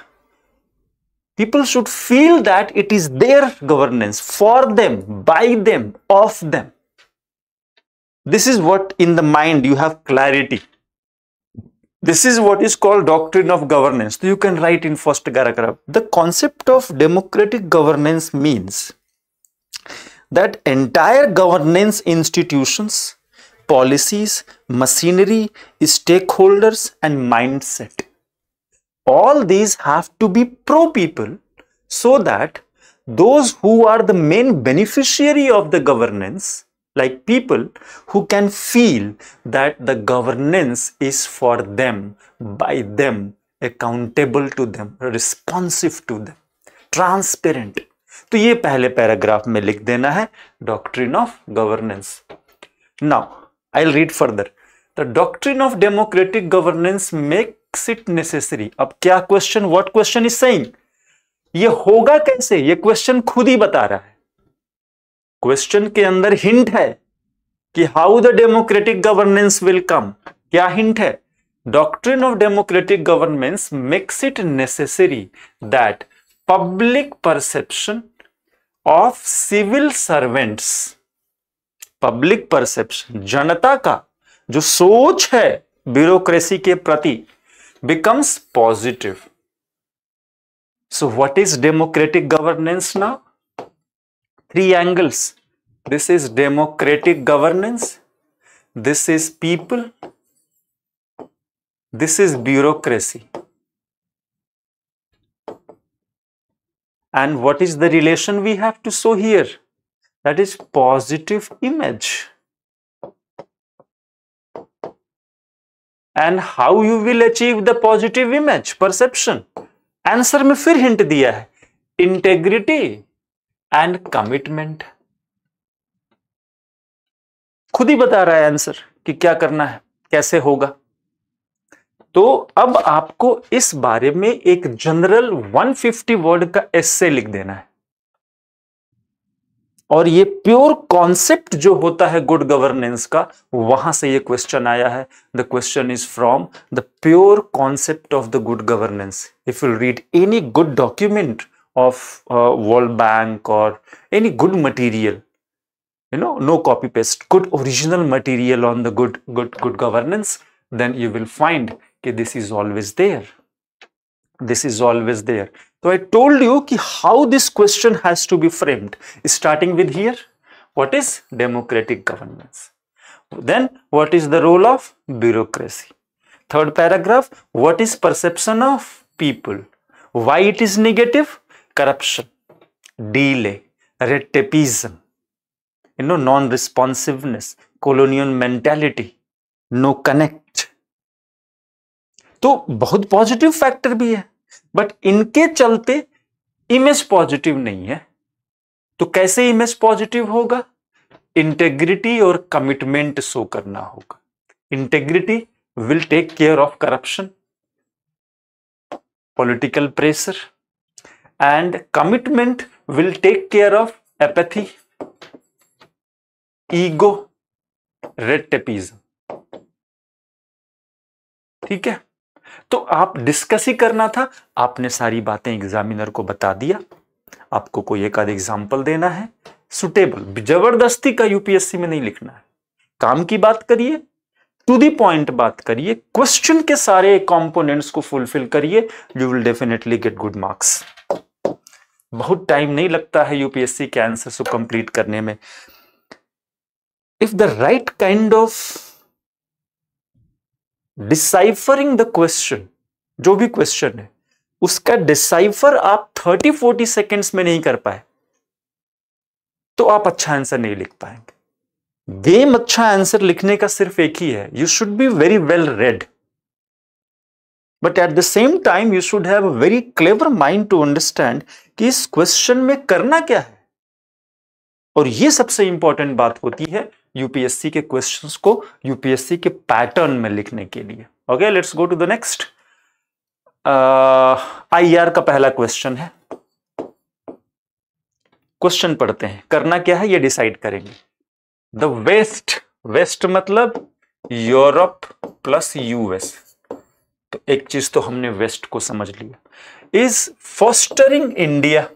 people should feel that it is their governance for them by them of them this is what in the mind you have clarity This is what is called doctrine of governance. you can write in first paragraph. The concept of democratic governance means that entire governance institutions, policies, machinery, stakeholders and mindset. All these have to be pro-people so that those who are the main beneficiary of the governance like people who can feel that the governance is for them, by them, accountable to them, responsive to them, transparent. तो ये पहले paragraph में लिख देना है doctrine of governance now I read further the doctrine of democratic governance makes it necessary अब क्या question what question is saying ये होगा कैसे ये क्वेश्चन खुद ही बता रहा है क्वेश्चन के अंदर हिंट है कि how the democratic governance will come क्या हिंट है doctrine of democratic governance makes it necessary that public perception of civil servants public perception जनता का जो सोच है ब्यूरोक्रेसी के प्रति becomes positive so what is democratic governance now three angles. This is democratic governance, this is people, this is bureaucracy. And what is the relation we have to show here? That is positive image. And how you will achieve the positive image? Perception. Answer me. फिर hint दिया है and commitment खुद ही बता रहा है answer कि क्या करना है कैसे होगा तो अब आपको इस बारे में एक जनरल 150 वर्ड का एस्से लिख देना है और ये प्योर कॉन्सेप्ट जो होता है गुड गवर्नेंस का वहां से ये क्वेश्चन आया है the question is from the pure concept of the good governance if you read any good document of uh, bank or any good material you know no copy paste good original material on the good good good governance then you will find okay this is always there this is always there so i told you ki how this question has to be framed starting with here what is democratic governance then what is the role of bureaucracy third paragraph what is perception of people why it is negative corruption delay red tapism you know non responsiveness responsiveness mentality no connect तो बहुत positive factor भी है but इनके चलते image positive नहीं है तो कैसे इमेज पॉजिटिव होगा इंटेग्रिटी और कमिटमेंट शो करना होगा integrity will take care of corruption political pressure and commitment will take care of apathy, ego, red tapism. ठीक है तो आप डिस्कस ही करना था आपने सारी बातें एग्जामिनर को बता दिया आपको कोई एक आध एग्जाम्पल देना है सुटेबल जबरदस्ती का यूपीएससी में नहीं लिखना है काम की बात करिए टू दी पॉइंट बात करिए क्वेश्चन के सारे कंपोनेंट्स को फुलफिल करिए you will definitely get good marks बहुत टाइम नहीं लगता है यूपीएससी के आंसर को कंप्लीट करने में if the right kind of deciphering the question जो भी क्वेश्चन है उसका डिसाइफर आप 30-40 सेकेंड्स में नहीं कर पाए तो आप अच्छा आंसर नहीं लिख पाएंगे गेम अच्छा आंसर लिखने का सिर्फ एक ही है you should be very well read but at the same time you should have very clever mind to understand कि इस क्वेश्चन में करना क्या है और ये सबसे इंपॉर्टेंट बात होती है यूपीएससी के क्वेश्चंस को यूपीएससी के पैटर्न में लिखने के लिए okay let's go to the next IR का पहला क्वेश्चन है क्वेश्चन पढ़ते हैं करना क्या है ये डिसाइड करेंगे द वेस्ट वेस्ट मतलब यूरोप प्लस यूएस तो एक चीज तो हमने वेस्ट को समझ लिया इज फॉस्टरिंग इंडिया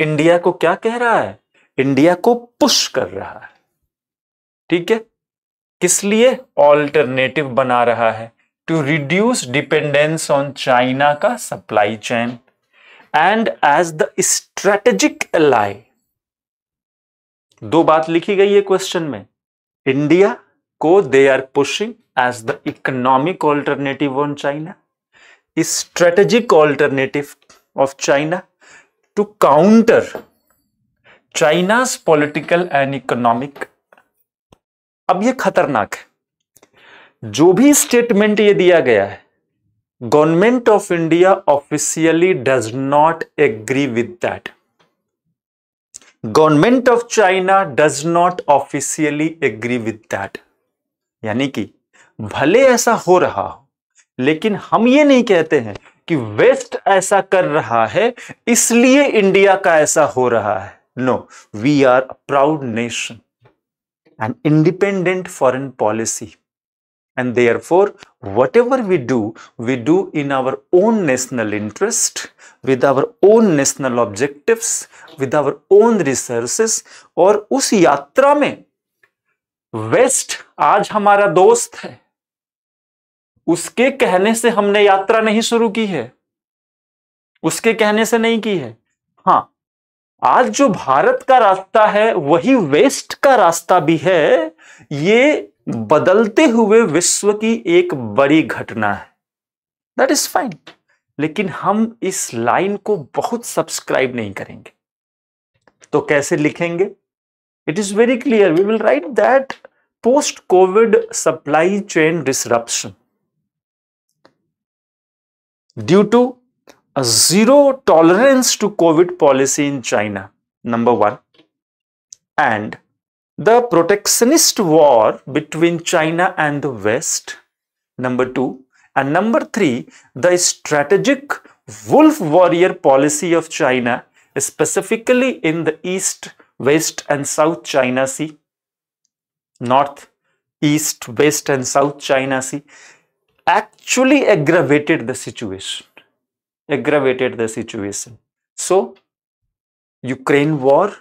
इंडिया को क्या कह रहा है इंडिया को पुश कर रहा है ठीक है किस लिए ऑल्टरनेटिव बना रहा है to reduce dependence on China का supply chain and as the strategic ally दो बात लिखी गई है क्वेश्चन में इंडिया को they are pushing as the economic alternative on China strategic alternative of China to counter China's political and economic अब यह खतरनाक है जो भी स्टेटमेंट यह दिया गया है government of India officially does not agree with that government of China does not officially agree with that यानी कि भले ऐसा हो रहा हो लेकिन हम ये नहीं कहते हैं कि वेस्ट ऐसा कर रहा है इसलिए इंडिया का ऐसा हो रहा है no we are a proud nation an independent foreign policy and therefore whatever we do we do in our own national interest with our own national objective with our own resources और उस यात्रा में waste आज हमारा दोस्त है उसके कहने से हमने यात्रा नहीं शुरू की है उसके कहने से नहीं की है हाँ आज जो भारत का रास्ता है वही वेस्ट का रास्ता भी है ये बदलते हुए विश्व की एक बड़ी घटना है दैट इज फाइन लेकिन हम इस लाइन को बहुत सब्सक्राइब नहीं करेंगे तो कैसे लिखेंगे It is very clear. We will write that post-COVID supply chain disruption due to a zero tolerance to COVID policy in China, number one, and the protectionist war between China and the West, number two, and number three, the strategic wolf warrior policy of China, specifically in the East West and South China Sea, North, East, West and South China Sea actually aggravated the situation. Aggravated the situation. So, Ukraine war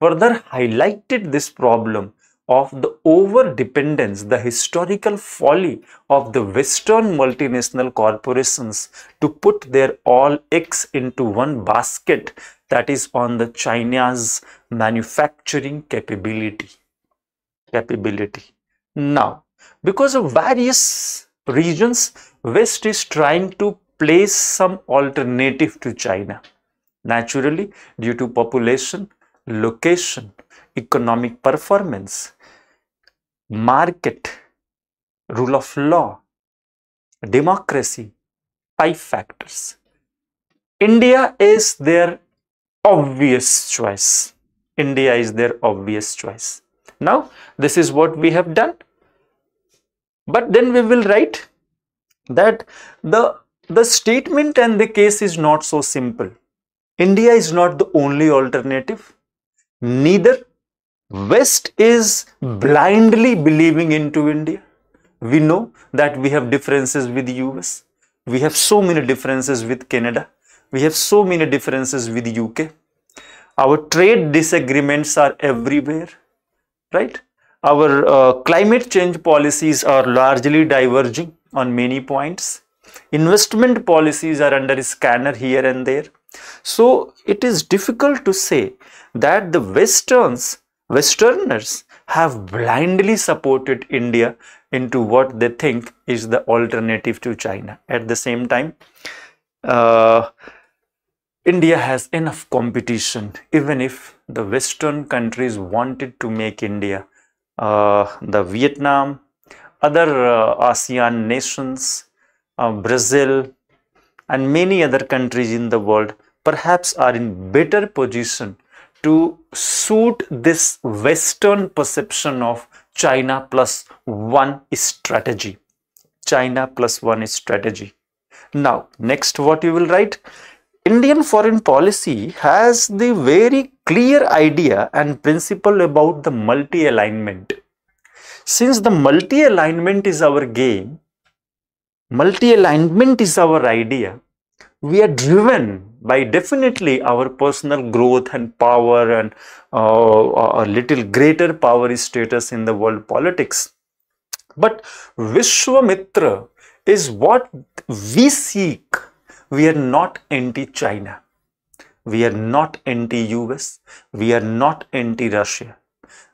further highlighted this problem of the over-dependence, the historical folly of the Western multinational corporations to put their all eggs into one basket that is on the China's manufacturing capability. capability. Now, because of various regions, West is trying to place some alternative to China. Naturally, due to population, location, economic performance, market, rule of law, democracy, five factors. India is their obvious choice. India is their obvious choice. Now, this is what we have done. But then we will write that the, the statement and the case is not so simple. India is not the only alternative. Neither West is hmm. blindly believing into India. We know that we have differences with US. We have so many differences with Canada. We have so many differences with UK. Our trade disagreements are everywhere, right? Our uh, climate change policies are largely diverging on many points. Investment policies are under scanner here and there. So it is difficult to say that the Westerns Westerners have blindly supported India into what they think is the alternative to China. At the same time, uh, India has enough competition even if the western countries wanted to make India uh, the Vietnam other uh, ASEAN nations uh, Brazil and many other countries in the world perhaps are in better position to suit this Western perception of China plus one strategy. China plus one strategy. Now, next what you will write? Indian foreign policy has the very clear idea and principle about the multi-alignment. Since the multi-alignment is our game, multi-alignment is our idea, we are driven by definitely our personal growth and power and uh, a little greater power status in the world politics. But Vishwamitra is what we seek. We are not anti-China. We are not anti-US. We are not anti-Russia.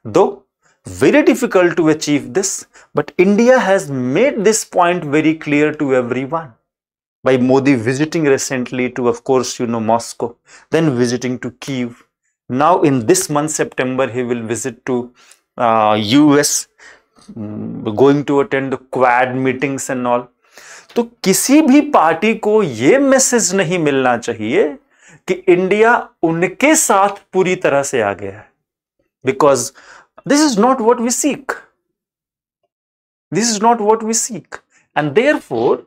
Though very difficult to achieve this, but India has made this point very clear to everyone. by Modi visiting recently to, of course, you know, Moscow, then visiting to Kyiv. Now in this month, September, he will visit to uh, US, going to attend the Quad meetings and all. तो किसी भी party को यह message नहीं मिलना चाहिए कि India उनके साथ पूरी तरह से आ गया है because this is not what we seek this is not what we seek and therefore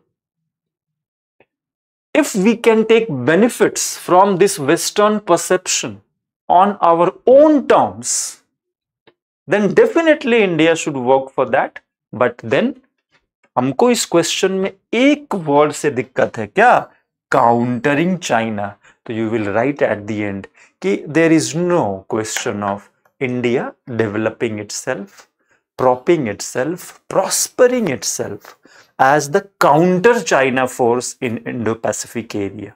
if we can take benefits from this Western perception on our own terms, then definitely India should work for that. But then हमको इस question में एक word से दिक्कत है क्या countering China तो you will write at the end कि there is no question of India developing itself propping itself prospering itself as the counter China force in Indo-Pacific area.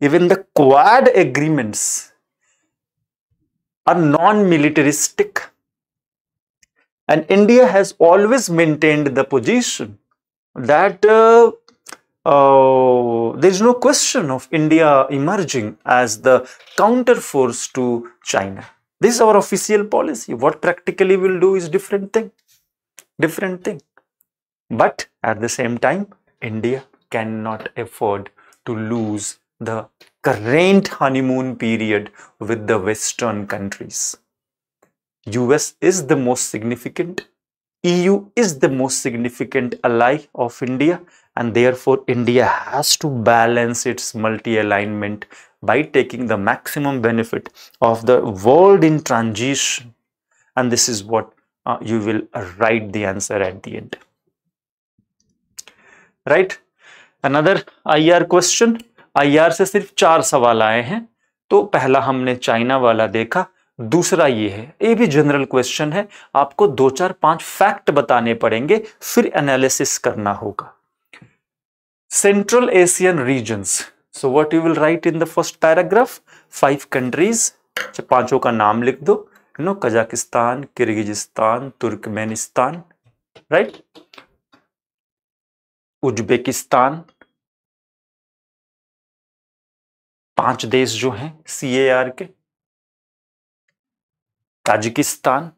Even the Quad agreements are non-militaristic and India has always maintained the position that uh, uh, there is no question of India emerging as the counter force to China. This is our official policy. What practically we'll do is different thing. Different thing. But at the same time, India cannot afford to lose the current honeymoon period with the Western countries. US is the most significant, EU is the most significant ally of India and therefore India has to balance its multi-alignment by taking the maximum benefit of the world in transition and this is what uh, you will write the answer at the end. Right another IR question IR से सिर्फ चार सवाल आए हैं तो पहला हमने China वाला देखा दूसरा ये है ये भी जनरल क्वेश्चन है आपको दो चार पांच फैक्ट बताने पड़ेंगे फिर एनालिसिस करना होगा central Asian regions so what you will write in the first paragraph five countries पांचों का नाम लिख दो no Kazakhstan Kyrgyzstan Turkmenistan right Uzbekistan पांच देश जो हैं सीएआर के ताजिकिस्तान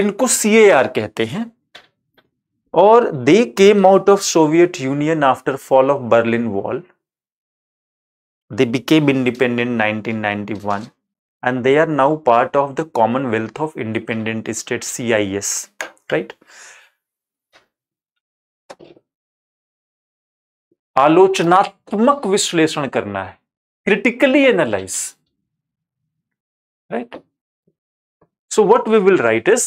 इनको सीएआर कहते हैं और they came out of Soviet Union after fall of Berlin Wall they became independent 1991 and they are now part of the Commonwealth of Independent State CIS I right? आलोचनात्मक विश्लेषण करना right so what we will write is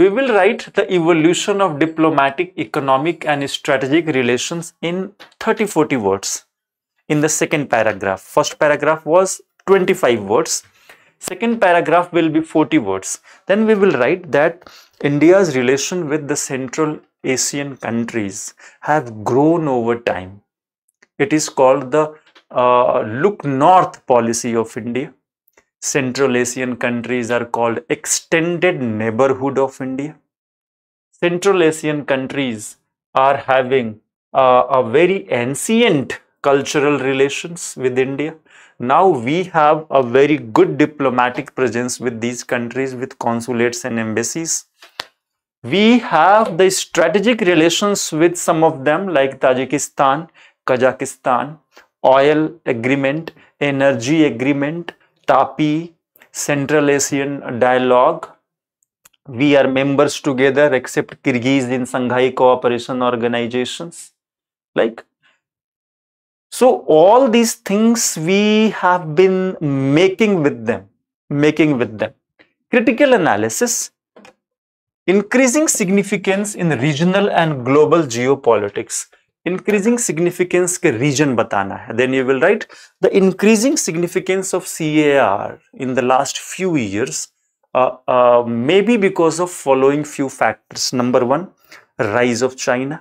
we will write the evolution of diplomatic economic and strategic relations in 30 40 words in the second paragraph first paragraph was 25 words second paragraph will be 40 words then we will write that India's relation with the Central Asian countries have grown over time. It is called the uh, look north policy of India. Central Asian countries are called extended neighborhood of India. Central Asian countries are having uh, a very ancient cultural relations with India. Now we have a very good diplomatic presence with these countries with consulates and embassies. We have the strategic relations with some of them like Tajikistan, Kazakhstan, oil agreement, energy agreement, TAPI, Central Asian dialogue. We are members together except Kyrgyz in Shanghai Cooperation Organizations. Like so all these things we have been making with them, making with them. Critical analysis Increasing significance in regional and global geopolitics. Increasing significance के region बताना है. Then you will write the increasing significance of CAR in the last few years uh, uh, maybe because of following few factors. Number one, rise of China.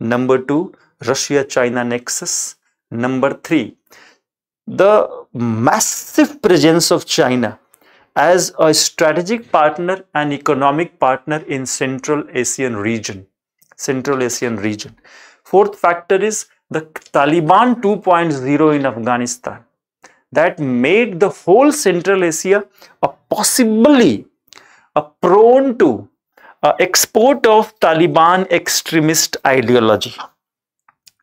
Number two, Russia-China nexus. Number three, the massive presence of China as a strategic partner and economic partner in Central Asian region. Central Asian region. Fourth factor is the Taliban 2.0 in Afghanistan that made the whole Central Asia a possibly a prone to uh, export of Taliban extremist ideology.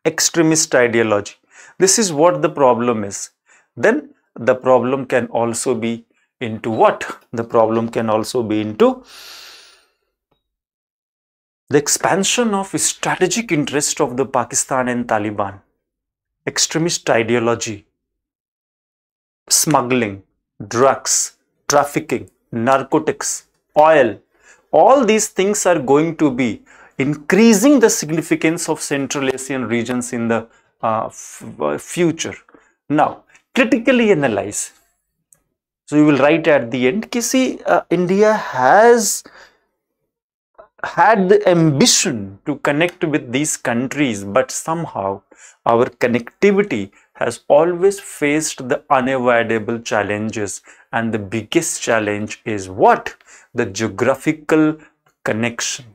Extremist ideology. This is what the problem is. Then the problem can also be into what? The problem can also be into the expansion of strategic interest of the Pakistan and Taliban, extremist ideology, smuggling, drugs, trafficking, narcotics, oil, all these things are going to be increasing the significance of Central Asian regions in the uh, future. Now, critically analyze so you will write at the end ki uh, india has had the ambition to connect with these countries but somehow our connectivity has always faced the unavoidable challenges and the biggest challenge is what the geographical connection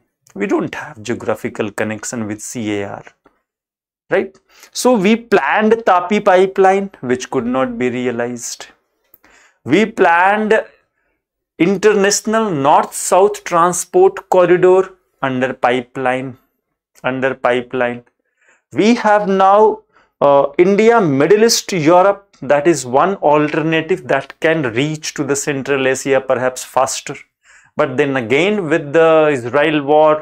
we don't have geographical connection with car right so we planned tapi pipeline which could not be realized we planned international north-south transport corridor under pipeline under pipeline we have now uh, India Middle East Europe that is one alternative that can reach to the Central Asia perhaps faster but then again with the Israel war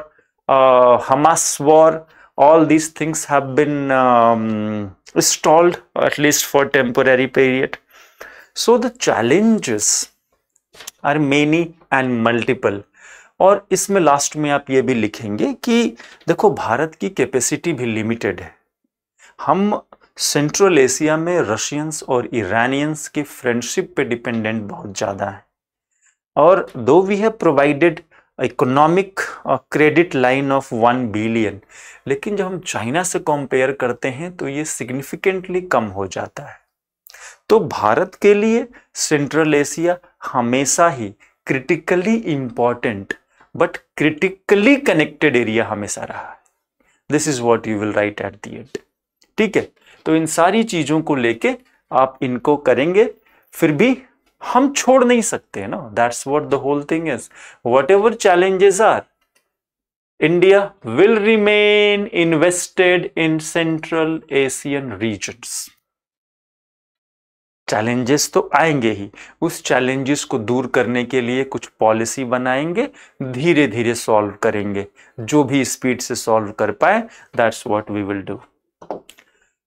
uh, Hamas war all these things have been um, stalled at least for temporary period so the challenges are many and multiple और इसमें last में आप ये भी लिखेंगे कि देखो भारत की कैपेसिटी भी लिमिटेड है हम सेंट्रल एशिया में रशियंस और ईरानियंस की फ्रेंडशिप पे डिपेंडेंट बहुत ज़्यादा है और दो we have provided economic credit line of one billion लेकिन जब हम चाइना से कंपेयर करते हैं तो ये सिग्निफिकेंटली कम हो जाता है तो भारत के लिए सेंट्रल एशिया हमेशा ही critically important but critically connected area हमेशा रहा है this is what you will write at the end ठीक है तो इन सारी चीजों को लेके आप इनको करेंगे फिर भी हम छोड़ नहीं सकते ना that's what the whole thing is whatever challenges are India will remain invested in central Asian regions challenges तो आएंगे ही उस चैलेंजेस को दूर करने के लिए कुछ पॉलिसी बनाएंगे धीरे धीरे सॉल्व करेंगे जो भी स्पीड से सॉल्व कर पाए that's what we will do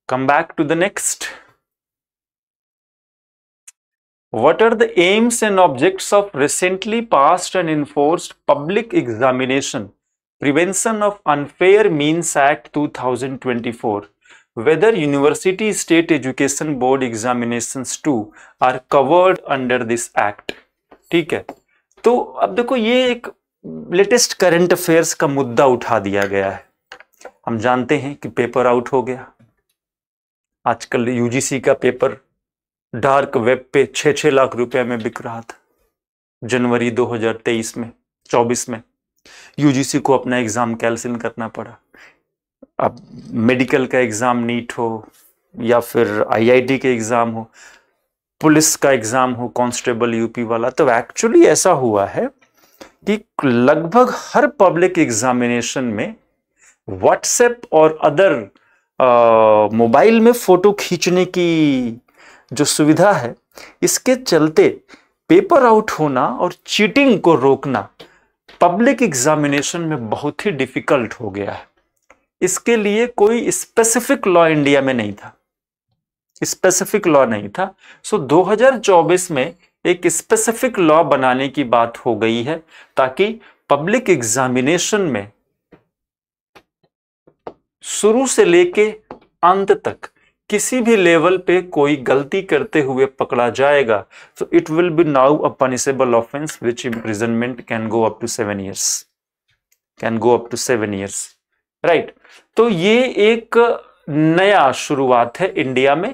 come back to the next what are the aims and objects of recently passed and enforced public examination prevention of unfair means act to whether university state education board examinations too are covered under this act ठीक है तो अब देखो ये एक latest current affairs का मुद्दा उठा दिया गया है हम जानते हैं कि पेपर आउट हो गया आजकल यूजीसी का पेपर डार्क वेब पे छ छ लाख रुपए में बिक रहा था जनवरी 2023 में 24 में यूजीसी को अपना एग्जाम कैंसिल करना पड़ा अब मेडिकल का एग्ज़ाम नीट हो या फिर आईआईटी के एग्ज़ाम हो पुलिस का एग्ज़ाम हो कांस्टेबल यूपी वाला तो एक्चुअली ऐसा हुआ है कि लगभग हर पब्लिक एग्जामिनेशन में व्हाट्सएप और अदर मोबाइल में फ़ोटो खींचने की जो सुविधा है इसके चलते पेपर आउट होना और चीटिंग को रोकना पब्लिक एग्जामिनेशन में बहुत ही डिफ़िकल्ट हो गया है इसके लिए कोई स्पेसिफिक लॉ इंडिया में नहीं था स्पेसिफिक लॉ नहीं था सो so, 2024 में एक स्पेसिफिक लॉ बनाने की बात हो गई है ताकि पब्लिक एग्जामिनेशन में शुरू से लेके अंत तक किसी भी लेवल पे कोई गलती करते हुए पकड़ा जाएगा so it will be now a punishable offence which imprisonment can go up to seven years can go up to seven years right तो ये एक नया शुरुआत है इंडिया में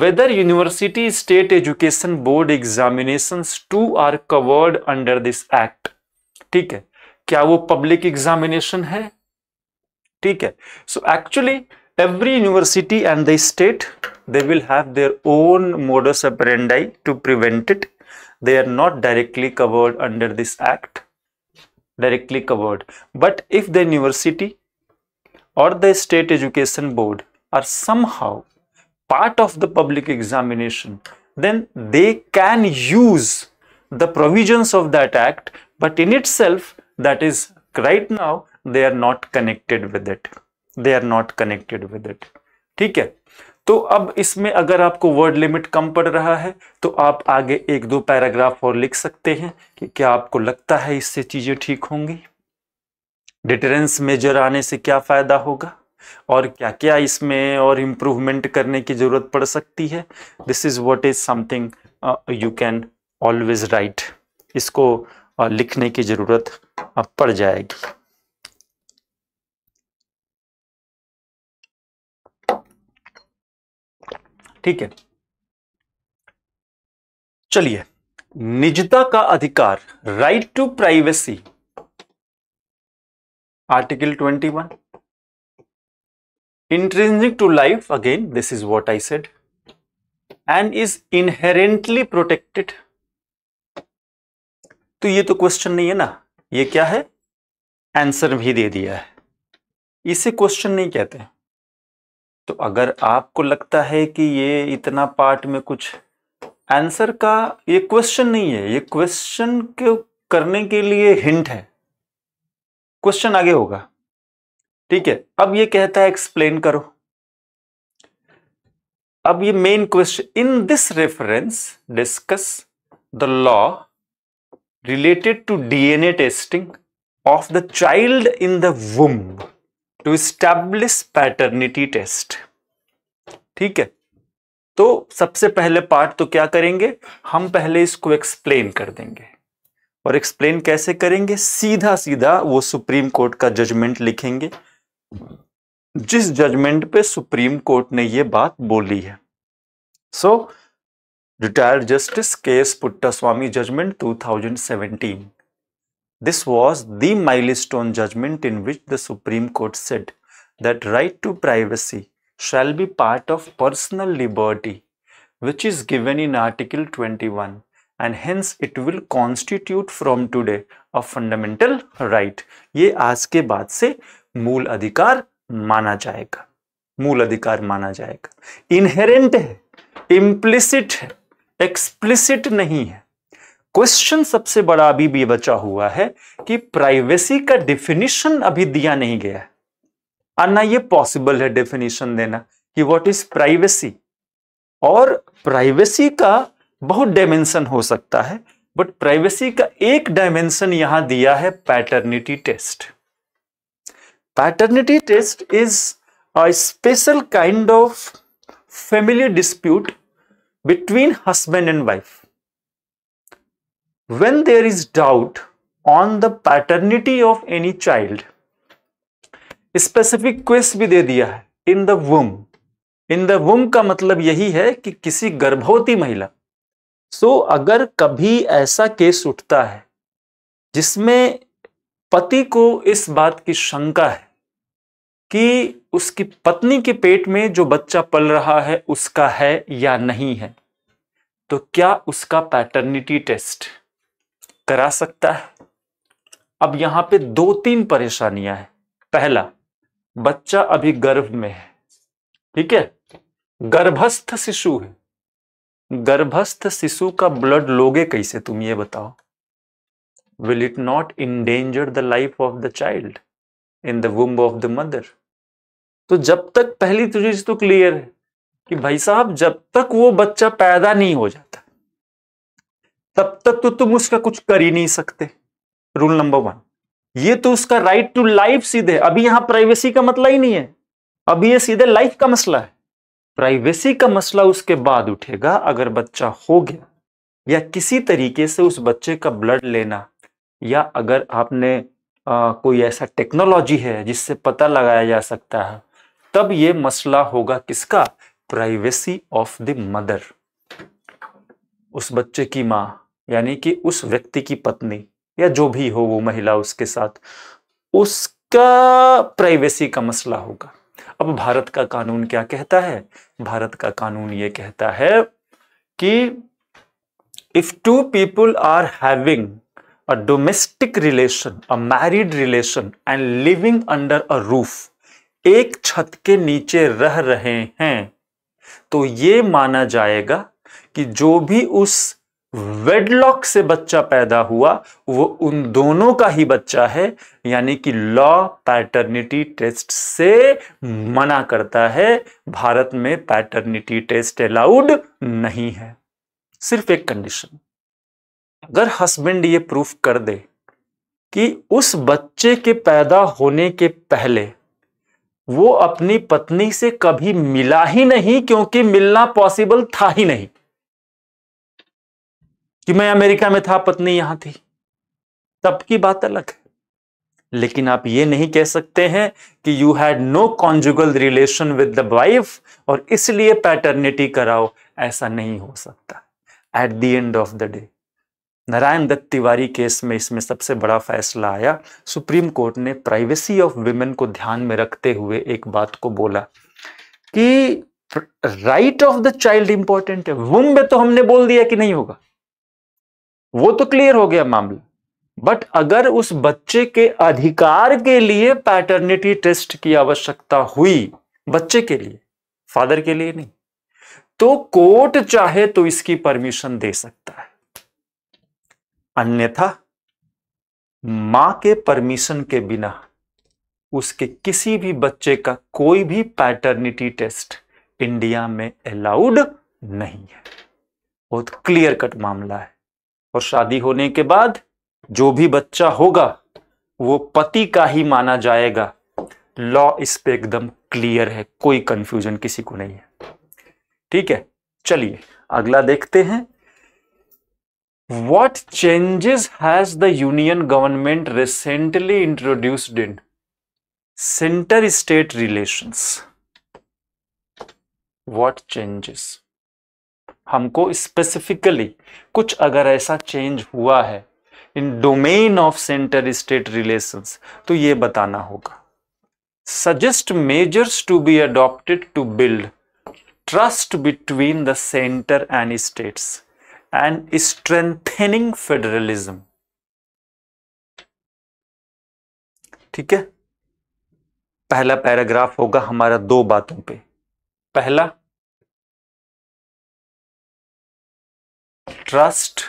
whether university state education board examination to are covered under this act ठीक है क्या वो पब्लिक एग्जामिनेशन है ठीक है so actually every university and the state they will have their own modus अपरेंडाई to prevent it they are not directly covered under this act directly covered but if the university or the state education board are somehow part of the public examination, then they can use the provisions of that act, but in itself, that is right now, they are not connected with it. They are not connected with it. ठीक है तो अब इसमें अगर आपको word limit कम पड़ रहा है तो आप आगे एक दो पैराग्राफ और लिख सकते हैं कि क्या आपको लगता है इससे चीज़ें ठीक होंगी डिटरेंस मेजर आने से क्या फ़ायदा होगा और क्या क्या इसमें और इम्प्रूवमेंट करने की ज़रूरत पड़ सकती है this is what is something you can always write इसको uh, लिखने की ज़रूरत uh, पड़ जाएगी ठीक है चलिए निजता का अधिकार right to privacy article twenty one intrinsic to life again this is what I said and is inherently protected तो ये तो क्वेश्चन नहीं है ना ये क्या है आंसर भी दे दिया है इसे क्वेश्चन नहीं कहते तो अगर आपको लगता है कि ये इतना पार्ट में कुछ आंसर का ये क्वेश्चन नहीं है ये क्वेश्चन के करने के लिए हिंट है क्वेश्चन आगे होगा ठीक है अब ये कहता है एक्सप्लेन करो अब ये main question in this reference discuss the law related to DNA testing of the child in the womb to establish paternity test ठीक है तो सबसे पहले पार्ट तो क्या करेंगे हम पहले इसको एक्सप्लेन कर देंगे और एक्सप्लेन कैसे करेंगे सीधा सीधा वो सुप्रीम कोर्ट का जजमेंट लिखेंगे जिस जजमेंट पे सुप्रीम कोर्ट ने ये बात बोली है so retired justice K S Puttaswamy judgment seventeen this was the stone judgment in which the Supreme Court set that right to privacy shall be part of personal liberty which is given in article twenty one and hence it will constitute from today a fundamental right ये आज के बाद से मूल अधिकार माना जाएगा मूल अधिकार माना जाएगा इनहेरेंट है इम्प्लिसिट है एक्सप्लिसिट नहीं है क्वेश्चन सबसे बड़ा अभी भी बचा हुआ है कि प्राइवेसी का डिफिनेशन अभी दिया नहीं गया है और ना ये पॉसिबल है डेफिनेशन देना कि व्हाट इज प्राइवेसी और प्राइवेसी का बहुत डायमेंशन हो सकता है बट प्राइवेसी का एक डायमेंशन यहां दिया है paternity test paternity test is a special kind of family dispute between husband and wife when there is doubt on the paternity of any child specific quest भी दे दिया है इन द वूम इन द वूम का मतलब यही है कि किसी गर्भवती महिला सो so, अगर कभी ऐसा केस उठता है जिसमें पति को इस बात की शंका है कि उसकी पत्नी के पेट में जो बच्चा पल रहा है उसका है या नहीं है तो क्या उसका पैटर्निटी टेस्ट करा सकता है अब यहां पे दो तीन परेशानियां हैं पहला बच्चा अभी गर्भ में है ठीक है गर्भस्थ शिशु है गर्भस्थ शिशु का ब्लड लोगे कैसे तुम ये बताओ will it not endanger the life of the child in the womb of the mother तो जब तक पहली चीज तो क्लियर है कि भाई साहब जब तक वो बच्चा पैदा नहीं हो जाता तब तक तो तुम उसका कुछ कर ही नहीं सकते रूल नंबर वन ये तो उसका राइट टू लाइफ सीधे अभी यहां प्राइवेसी का मतलब ही नहीं है अभी ये सीधे लाइफ का मसला है प्राइवेसी का मसला उसके बाद उठेगा अगर बच्चा हो गया या किसी तरीके से उस बच्चे का ब्लड लेना या अगर आपने आ, कोई ऐसा टेक्नोलॉजी है जिससे पता लगाया जा सकता है तब ये मसला होगा किसका प्राइवेसी ऑफ द मदर उस बच्चे की माँ यानी कि उस व्यक्ति की पत्नी या जो भी हो वो महिला उसके साथ उसका प्राइवेसी का मसला होगा अब भारत का कानून क्या कहता है भारत का कानून ये कहता है कि if two people are having a domestic relation a married relation and living under a roof एक छत के नीचे रह रहे हैं तो ये माना जाएगा कि जो भी उस वेडलॉक से बच्चा पैदा हुआ वो उन दोनों का ही बच्चा है यानी कि लॉ पैटर्निटी टेस्ट से मना करता है भारत में पैटर्निटी टेस्ट अलाउड नहीं है सिर्फ एक कंडीशन अगर हस्बैंड ये प्रूफ कर दे कि उस बच्चे के पैदा होने के पहले वो अपनी पत्नी से कभी मिला ही नहीं क्योंकि मिलना पॉसिबल था ही नहीं कि मैं अमेरिका में था पत्नी यहां थी तब की बात अलग है लेकिन आप ये नहीं कह सकते हैं कि you had no conjugal relation with the wife और इसलिए पैटर्निटी कराओ ऐसा नहीं हो सकता at the end of the day Narayan Dutt Tiwari case में इसमें सबसे बड़ा फैसला आया सुप्रीम कोर्ट ने प्राइवेसी ऑफ वुमेन को ध्यान में रखते हुए एक बात को बोला कि right of the child important है वुम में तो हमने बोल दिया कि नहीं होगा वो तो क्लियर हो गया मामला बट अगर उस बच्चे के अधिकार के लिए पैटर्निटी टेस्ट की आवश्यकता हुई बच्चे के लिए फादर के लिए नहीं तो कोर्ट चाहे तो इसकी परमिशन दे सकता है अन्यथा मां के परमिशन के बिना उसके किसी भी बच्चे का कोई भी पैटर्निटी टेस्ट इंडिया में अलाउड नहीं है बहुत क्लियर कट मामला है और शादी होने के बाद जो भी बच्चा होगा वो पति का ही माना जाएगा लॉ इस पे एकदम क्लियर है कोई कंफ्यूजन किसी को नहीं है ठीक है चलिए अगला देखते हैं what changes has the union government recently introduced in centre state relations what changes हमको स्पेसिफिकली कुछ अगर ऐसा चेंज हुआ है in domain of centre state relations तो ये बताना होगा suggest measures to be adopted to build trust between the centre and states and strengthening federalism ठीक है पहला पैराग्राफ होगा हमारा दो बातों पे पहला ट्रस्ट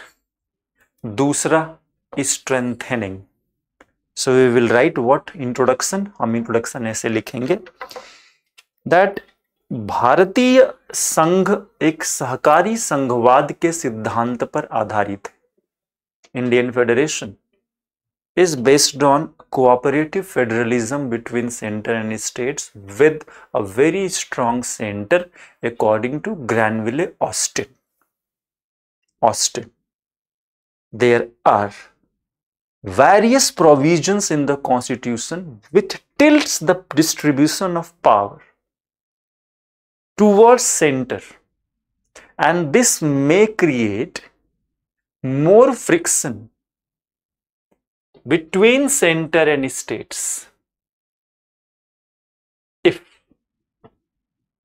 दूसरा strengthening so we will write what introduction हम इंट्रोडक्शन ऐसे लिखेंगे दैट भारतीय संघ एक सहकारी संघवाद के सिद्धांत पर आधारित है Indian federation is based on cooperative federalism between centre and states with a very strong centre according to Granville Austin Austin. There are various provisions in the constitution which tilts the distribution of power towards center and this may create more friction between center and states if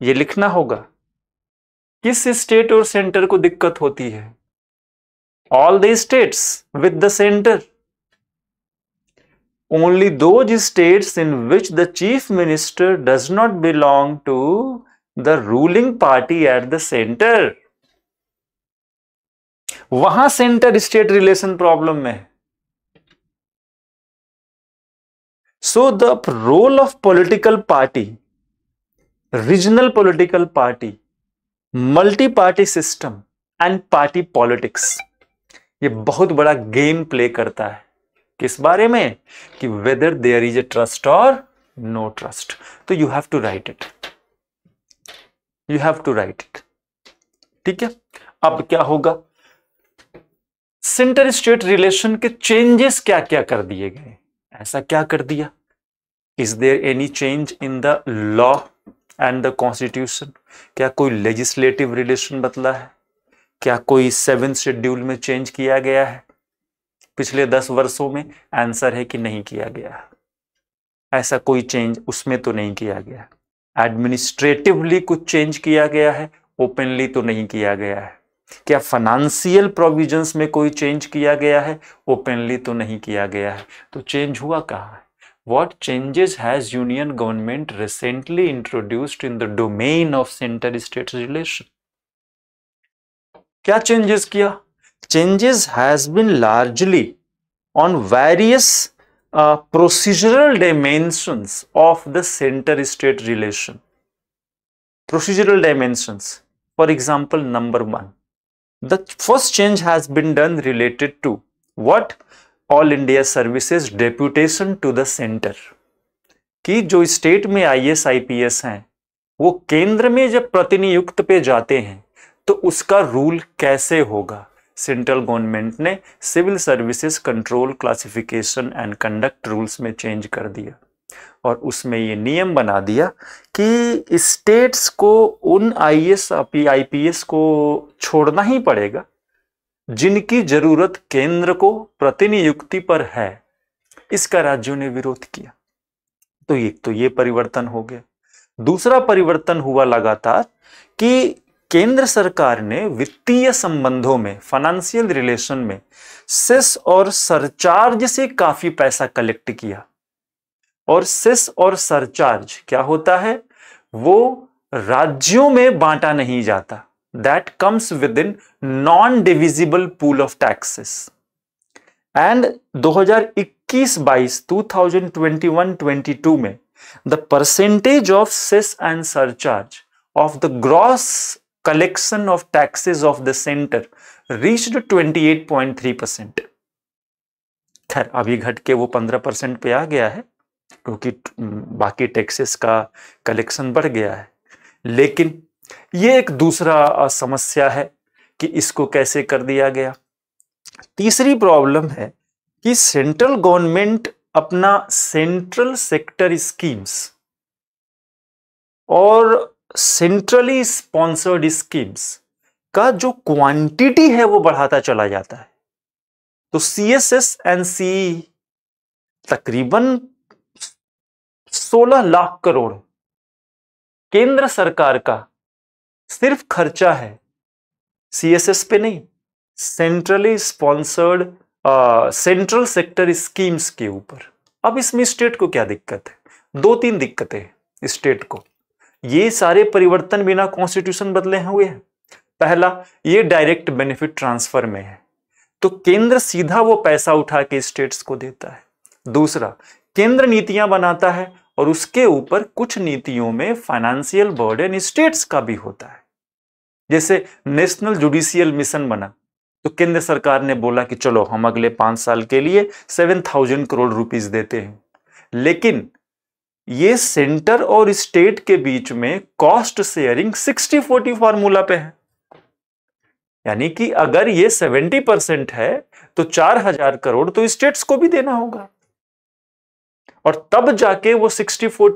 ये लिखना होगा किस state और center को दिक्कत होती है all these states with the center. Only those states in which the chief minister does not belong to the ruling party at the center. वहां सेंटर state relation problem में है so the role of political party regional political party multi party system and party politics ये बहुत बड़ा game play करता है किस बारे में कि whether there is a trust और नो ट्रस्ट तो you have to write it you have to write it ठीक है अब क्या होगा सेंटर स्टेट रिलेशन के चेंजेस क्या क्या कर दिए गए ऐसा क्या कर दिया is there any change in the law and the constitution क्या कोई लेजिस्लेटिव रिलेशन बदला है क्या कोई सेवन शेड्यूल में चेंज किया गया है पिछले दस वर्षों में आंसर है कि नहीं किया गया ऐसा कोई चेंज उसमें तो नहीं किया गया एडमिनिस्ट्रेटिवली कुछ चेंज किया गया है ओपनली तो नहीं किया गया है क्या फाइनेंशियल प्रोविजंस में कोई चेंज किया गया है ओपनली तो नहीं किया गया है तो चेंज हुआ कहाँ है what changes has union government recently introduced in the domain of centre state relation क्या चेंजेस किया changes has been largely on various procedural dimension of the centre state relation procedural dimension for example number one the first change has been done related to what all India services deputation to the centre कि जो state में I S I P S हैं वो केंद्र में जब प्रतिनियुक्त पे जाते हैं तो उसका रूल कैसे होगा सेंट्रल गवर्नमेंट ने civil services control classification and conduct rules में चेंज कर दिया और उसमें ये नियम बना दिया कि स्टेट्स को उन आईएएस आईपीएस को छोड़ना ही पड़ेगा जिनकी जरूरत केंद्र को प्रतिनियुक्ति पर है इसका राज्यों ने विरोध किया तो एक तो ये परिवर्तन हो गया दूसरा परिवर्तन हुआ लगातार कि केंद्र सरकार ने वित्तीय संबंधों में फाइनेंशियल रिलेशन में सिस और सरचार्ज से काफी पैसा कलेक्ट किया और सिस और सरचार्ज क्या होता है वो राज्यों में बांटा नहीं जाता that comes within non divisible pool of taxes and 2021-22 2021-22 में the percentage of cess and surcharge of the gross collection of taxes of the center reached 28.3 percent खैर अभी घट के वो 15 परसेंट पे आ गया है क्योंकि बाकी टैक्सेस का कलेक्शन बढ़ गया है लेकिन ये एक दूसरा समस्या है कि इसको कैसे कर दिया गया तीसरी प्रॉब्लम है कि सेंट्रल गवर्नमेंट अपना सेंट्रल सेक्टर स्कीम्स और सेंट्रली स्पॉन्सर्ड स्कीम्स का जो क्वांटिटी है वो बढ़ाता चला जाता है तो C S S and C तकरीबन 16 लाख करोड़ केंद्र सरकार का सिर्फ खर्चा है सीएसएस पे नहीं centrally sponsored central sector schemes के ऊपर अब इसमें स्टेट को क्या दिक्कत है दो तीन दिक्कतें स्टेट को ये सारे परिवर्तन बिना कॉन्स्टिट्यूशन बदले हुए हैं पहला ये डायरेक्ट बेनिफिट ट्रांसफर में है तो केंद्र सीधा वो पैसा उठा के स्टेट्स को देता है दूसरा केंद्र नीतियां बनाता है और उसके ऊपर कुछ नीतियों में फाइनेंशियल बर्डन स्टेट्स का भी होता है जैसे नेशनल जुडिशियल मिशन बना तो केंद्र सरकार ने बोला कि चलो हम अगले पांच साल के लिए सेवन थाउजेंड करोड़ रुपीज देते हैं लेकिन ये सेंटर और स्टेट के बीच में कॉस्ट शेयरिंग 60 40 फॉर्मूला पे है यानी कि अगर ये 70 परसेंट है तो 4000 करोड़ तो स्टेट्स को भी देना होगा और तब जाके वो 60 40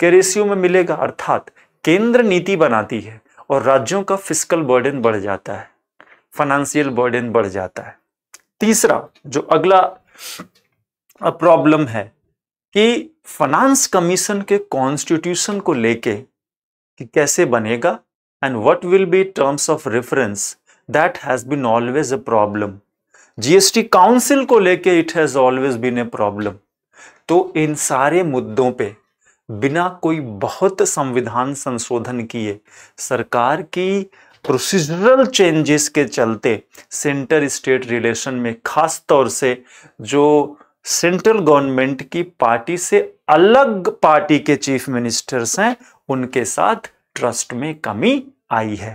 के रेशियो में मिलेगा अर्थात केंद्र नीति बनाती है और राज्यों का फिजिकल बर्डन बढ़ जाता है फाइनेंशियल बर्डन बढ़ जाता है तीसरा जो अगला प्रॉब्लम है कि फाइनेंस कमीशन के कॉन्स्टिट्यूशन को लेके कि कैसे बनेगा and what will be terms of reference that has been always a problem GST council को लेके it has always been a problem तो इन सारे मुद्दों पे बिना कोई बहुत संविधान संशोधन किए सरकार की प्रोसीजरल चेंजेस के चलते सेंटर स्टेट रिलेशन में खास तौर से जो सेंट्रल गवर्नमेंट की पार्टी से अलग पार्टी के चीफ मिनिस्टर्स हैं उनके साथ ट्रस्ट में कमी आई है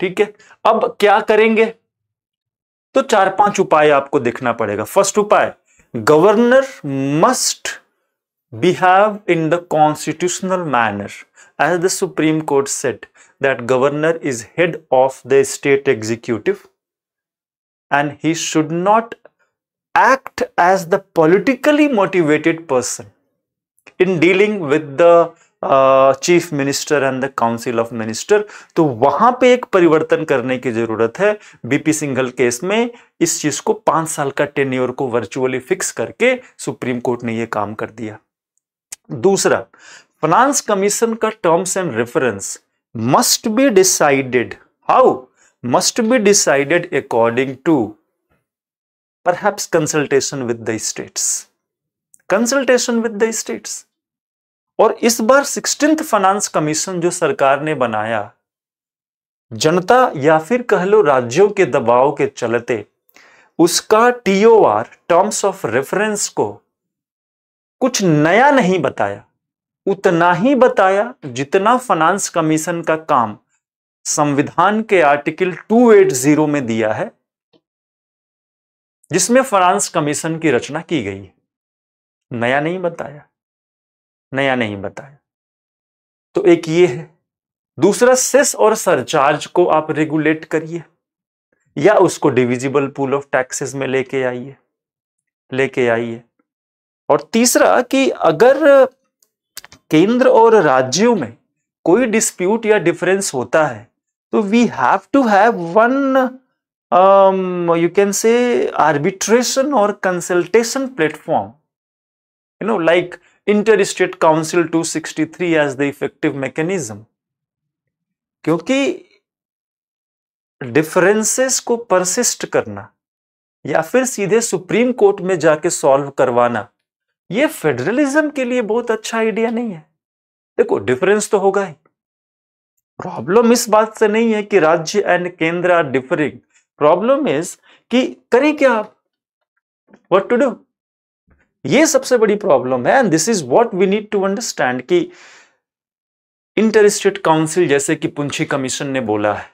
ठीक है अब क्या करेंगे तो चार पांच उपाय आपको देखना पड़ेगा फर्स्ट उपाय governor must behave in the constitutional manner as the Supreme Court set that governor is head of the state executive and he should not act as the politically motivated person in dealing with the chief minister and the council of minister तो वहां पे एक परिवर्तन करने की जरूरत है BP Singhal case में इस चीज को पांच साल का टेन्योर को वर्चुअली फिक्स करके सुप्रीम कोर्ट ने यह काम कर दिया दूसरा फाइनेंस कमीशन का terms and reference must be decided how must be decided according to perhaps consultation with the states. Consultation with the states. और इस बार सिक्सटींथ फाइनेंस कमीशन जो सरकार ने बनाया जनता या फिर कह लो राज्यों के दबाव के चलते उसका टीओआर टर्म्स ऑफ रेफरेंस को कुछ नया नहीं बताया उतना ही बताया जितना फाइनेंस कमीशन का काम संविधान के आर्टिकल 280 में दिया है जिसमें फ्रांस कमीशन की रचना की गई है नया नहीं बताया नया नहीं बताया तो एक ये है दूसरा सेस और सरचार्ज को आप रेगुलेट करिए या उसको डिविजिबल पूल ऑफ टैक्सेस में लेके आइए लेके आइए और तीसरा कि अगर केंद्र और राज्यों में कोई डिस्प्यूट या डिफरेंस होता है तो we have to have one um, you can say arbitration or consultation platform you know like interstate council 263 as the effective mechanism क्योंकि डिफरेंसेस को परसिस्ट करना या फिर सीधे सुप्रीम कोर्ट में जाके सॉल्व करवाना ये फेडरलिज्म के लिए बहुत अच्छा आइडिया नहीं है देखो डिफरेंस तो होगा ही प्रॉब्लम इस बात से नहीं है कि राज्य एंड केंद्र आर डिफरिंग प्रॉब्लम इज कि करें क्या आप वट टू डू ये सबसे बड़ी प्रॉब्लम है and this is what we need to understand कि इंटर स्टेट काउंसिल जैसे कि पुंछी कमीशन ने बोला है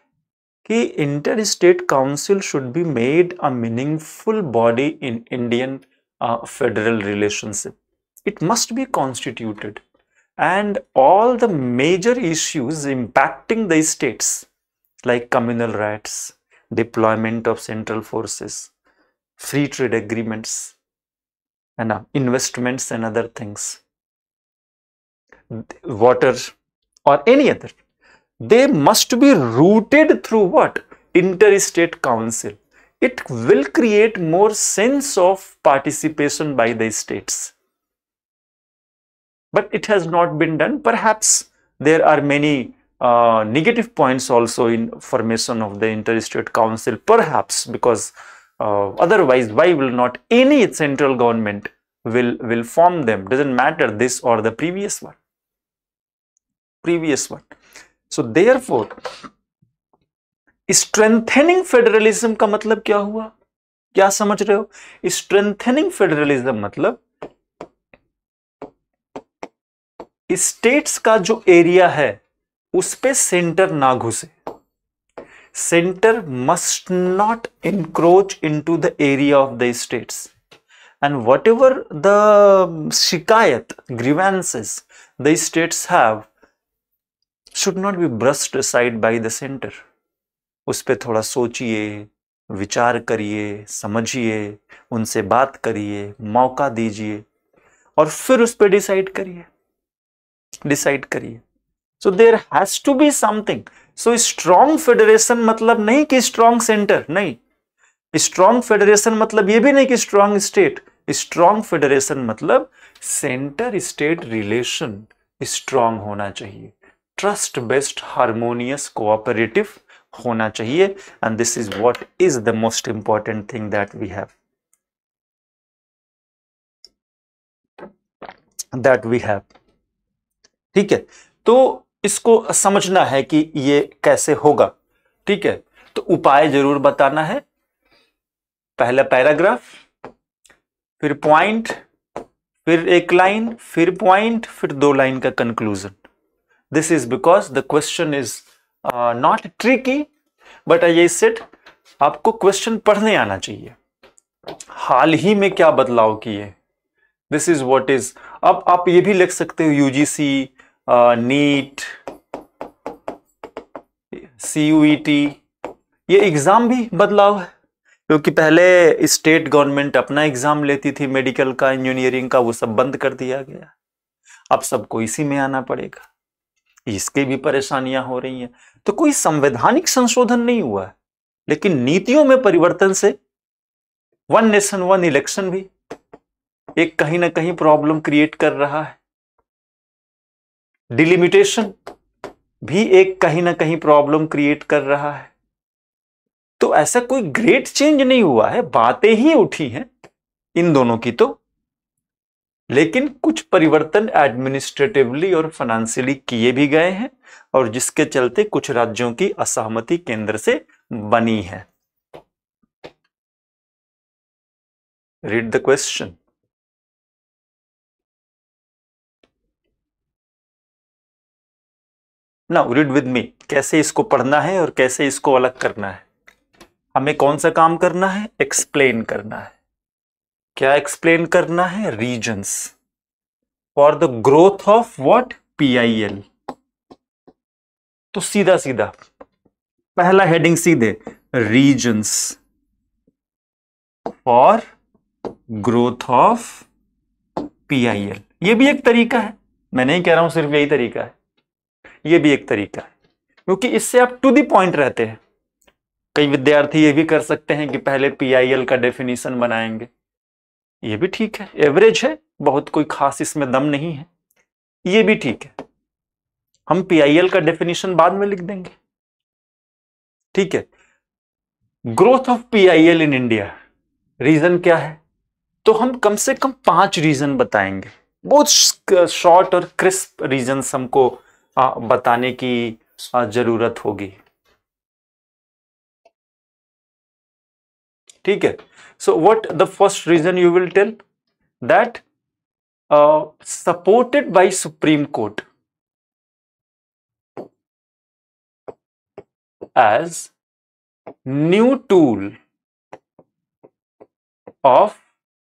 कि inter state council should be made a meaningful body in Indian federal relationship it must be constituted and all the major issues impacting the states like communal riots deployment of central forces, free trade agreements, and uh, investments and other things, water or any other. They must be rooted through what? Interstate Council. It will create more sense of participation by the states. But it has not been done. Perhaps there are many negative points also in formation of the interstate council perhaps because uh, otherwise why will not any central government will will form them doesn't matter this or the previous one previous one so therefore strengthening federalism का मतलब क्या हुआ क्या समझ रहे हो strengthening federalism मतलब states का जो एरिया है उस पर सेंटर ना घुसे centre must not encroach to the area of the states whatever the शिकायत grievances the states have should not be brushed side by the centre उस पर थोड़ा सोचिए विचार करिए समझिए उनसे बात करिए मौका दीजिए और फिर उस पर डिसाइड करिए डिसाइड करिए so there has to be something so strong federation मतलब नहीं कि स्ट्रॉन्ग सेंटर नहीं स्ट्रॉन्ग फेडरेशन मतलब ये भी नहीं कि स्ट्रॉन्ग स्टेट स्ट्रॉन्ग फेडरेशन मतलब सेंटर स्टेट रिलेशन स्ट्रॉन्ग होना चाहिए ट्रस्ट बेस्ड हारमोनियस कोऑपरेटिव होना चाहिए and this is what is the most important thing that we have that we have ठीक है तो इसको समझना है कि ये कैसे होगा ठीक है तो उपाय जरूर बताना है पहला पैराग्राफ फिर पॉइंट फिर एक लाइन फिर पॉइंट फिर दो लाइन का conclusion this is because the question is not tricky but I ये सेट आपको क्वेश्चन पढ़ने आना चाहिए हाल ही में क्या बदलाव किए दिस इज वॉट इज अब आप ये भी लिख सकते हो UGC NEET uh, C e ये एग्ज़ाम भी बदलाव है क्योंकि पहले स्टेट गवर्नमेंट अपना एग्ज़ाम लेती थी मेडिकल का इंजीनियरिंग का वो सब बंद कर दिया गया अब सबको इसी में आना पड़ेगा इसके भी परेशानियां हो रही हैं तो कोई संवैधानिक संशोधन नहीं हुआ है लेकिन नीतियों में परिवर्तन से वन नेशन वन इलेक्शन भी एक कहीं ना कहीं प्रॉब्लम क्रिएट कर रहा है डिलिमिटेशन भी एक कहीं ना कहीं प्रॉब्लम क्रिएट कर रहा है तो ऐसा कोई ग्रेट चेंज नहीं हुआ है बातें ही उठी हैं इन दोनों की तो लेकिन कुछ परिवर्तन एडमिनिस्ट्रेटिवली और फाइनेंशियली किए भी गए हैं और जिसके चलते कुछ राज्यों की असहमति केंद्र से बनी है read the question now read with me कैसे इसको पढ़ना है और कैसे इसको अलग करना है हमें कौन सा काम करना है एक्सप्लेन करना है क्या एक्सप्लेन करना है reasons for the growth of what PIL तो सीधा सीधा पहला हेडिंग सीधे reasons for growth of PIL ये भी एक तरीका है मैं नहीं कह रहा हूं सिर्फ यही तरीका है ये भी एक तरीका है क्योंकि इससे आप टू दी पॉइंट रहते हैं कई विद्यार्थी ये भी कर सकते हैं कि पहले पीआईएल का डेफिनेशन बनाएंगे ये भी ठीक है एवरेज है बहुत कोई खास इसमें दम नहीं है ये भी ठीक है हम पीआईएल का डेफिनेशन बाद में लिख देंगे ठीक है growth of PIL in India reason क्या है तो हम कम से कम पांच रीजन बताएंगे बहुत शॉर्ट और क्रिस्प रीजन हमको बताने की ज़रूरत होगी ठीक है so what the first reason you will tell that supported by Supreme Court as new tool of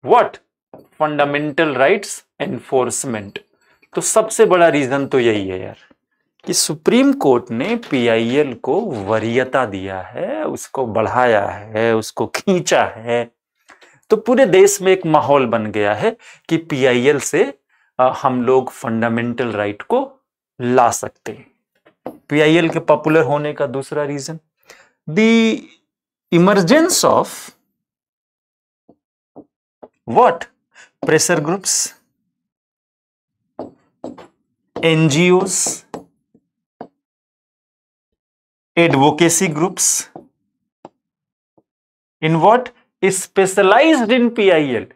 what fundamental rights enforcement तो सबसे बड़ा रीजन तो यही है यार कि सुप्रीम कोर्ट ने पीआईएल को वरीयता दिया है उसको बढ़ाया है उसको खींचा है तो पूरे देश में एक माहौल बन गया है कि पीआईएल से हम लोग फंडामेंटल राइट को ला सकते हैं पीआईएल के पॉपुलर होने का दूसरा reason the emergence of what pressure groups NGOs in what specialise in P I L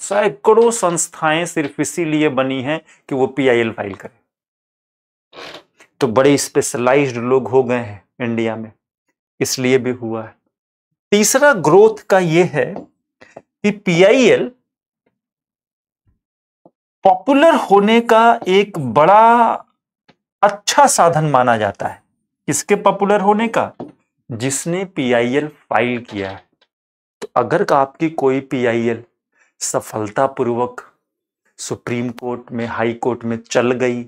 सैकड़ों संस्थाएं सिर्फ इसीलिए बनी हैं कि वो पीआईएल फाइल करें तो बड़े स्पेशलाइज्ड लोग हो गए हैं इंडिया में इसलिए भी हुआ है तीसरा ग्रोथ का ये है कि पीआईएल पॉपुलर होने का एक बड़ा अच्छा साधन माना जाता है किसके पॉपुलर होने का जिसने पीआईएल फाइल किया है तो अगर आपकी कोई पीआईएल सफलतापूर्वक सुप्रीम कोर्ट में हाई कोर्ट में चल गई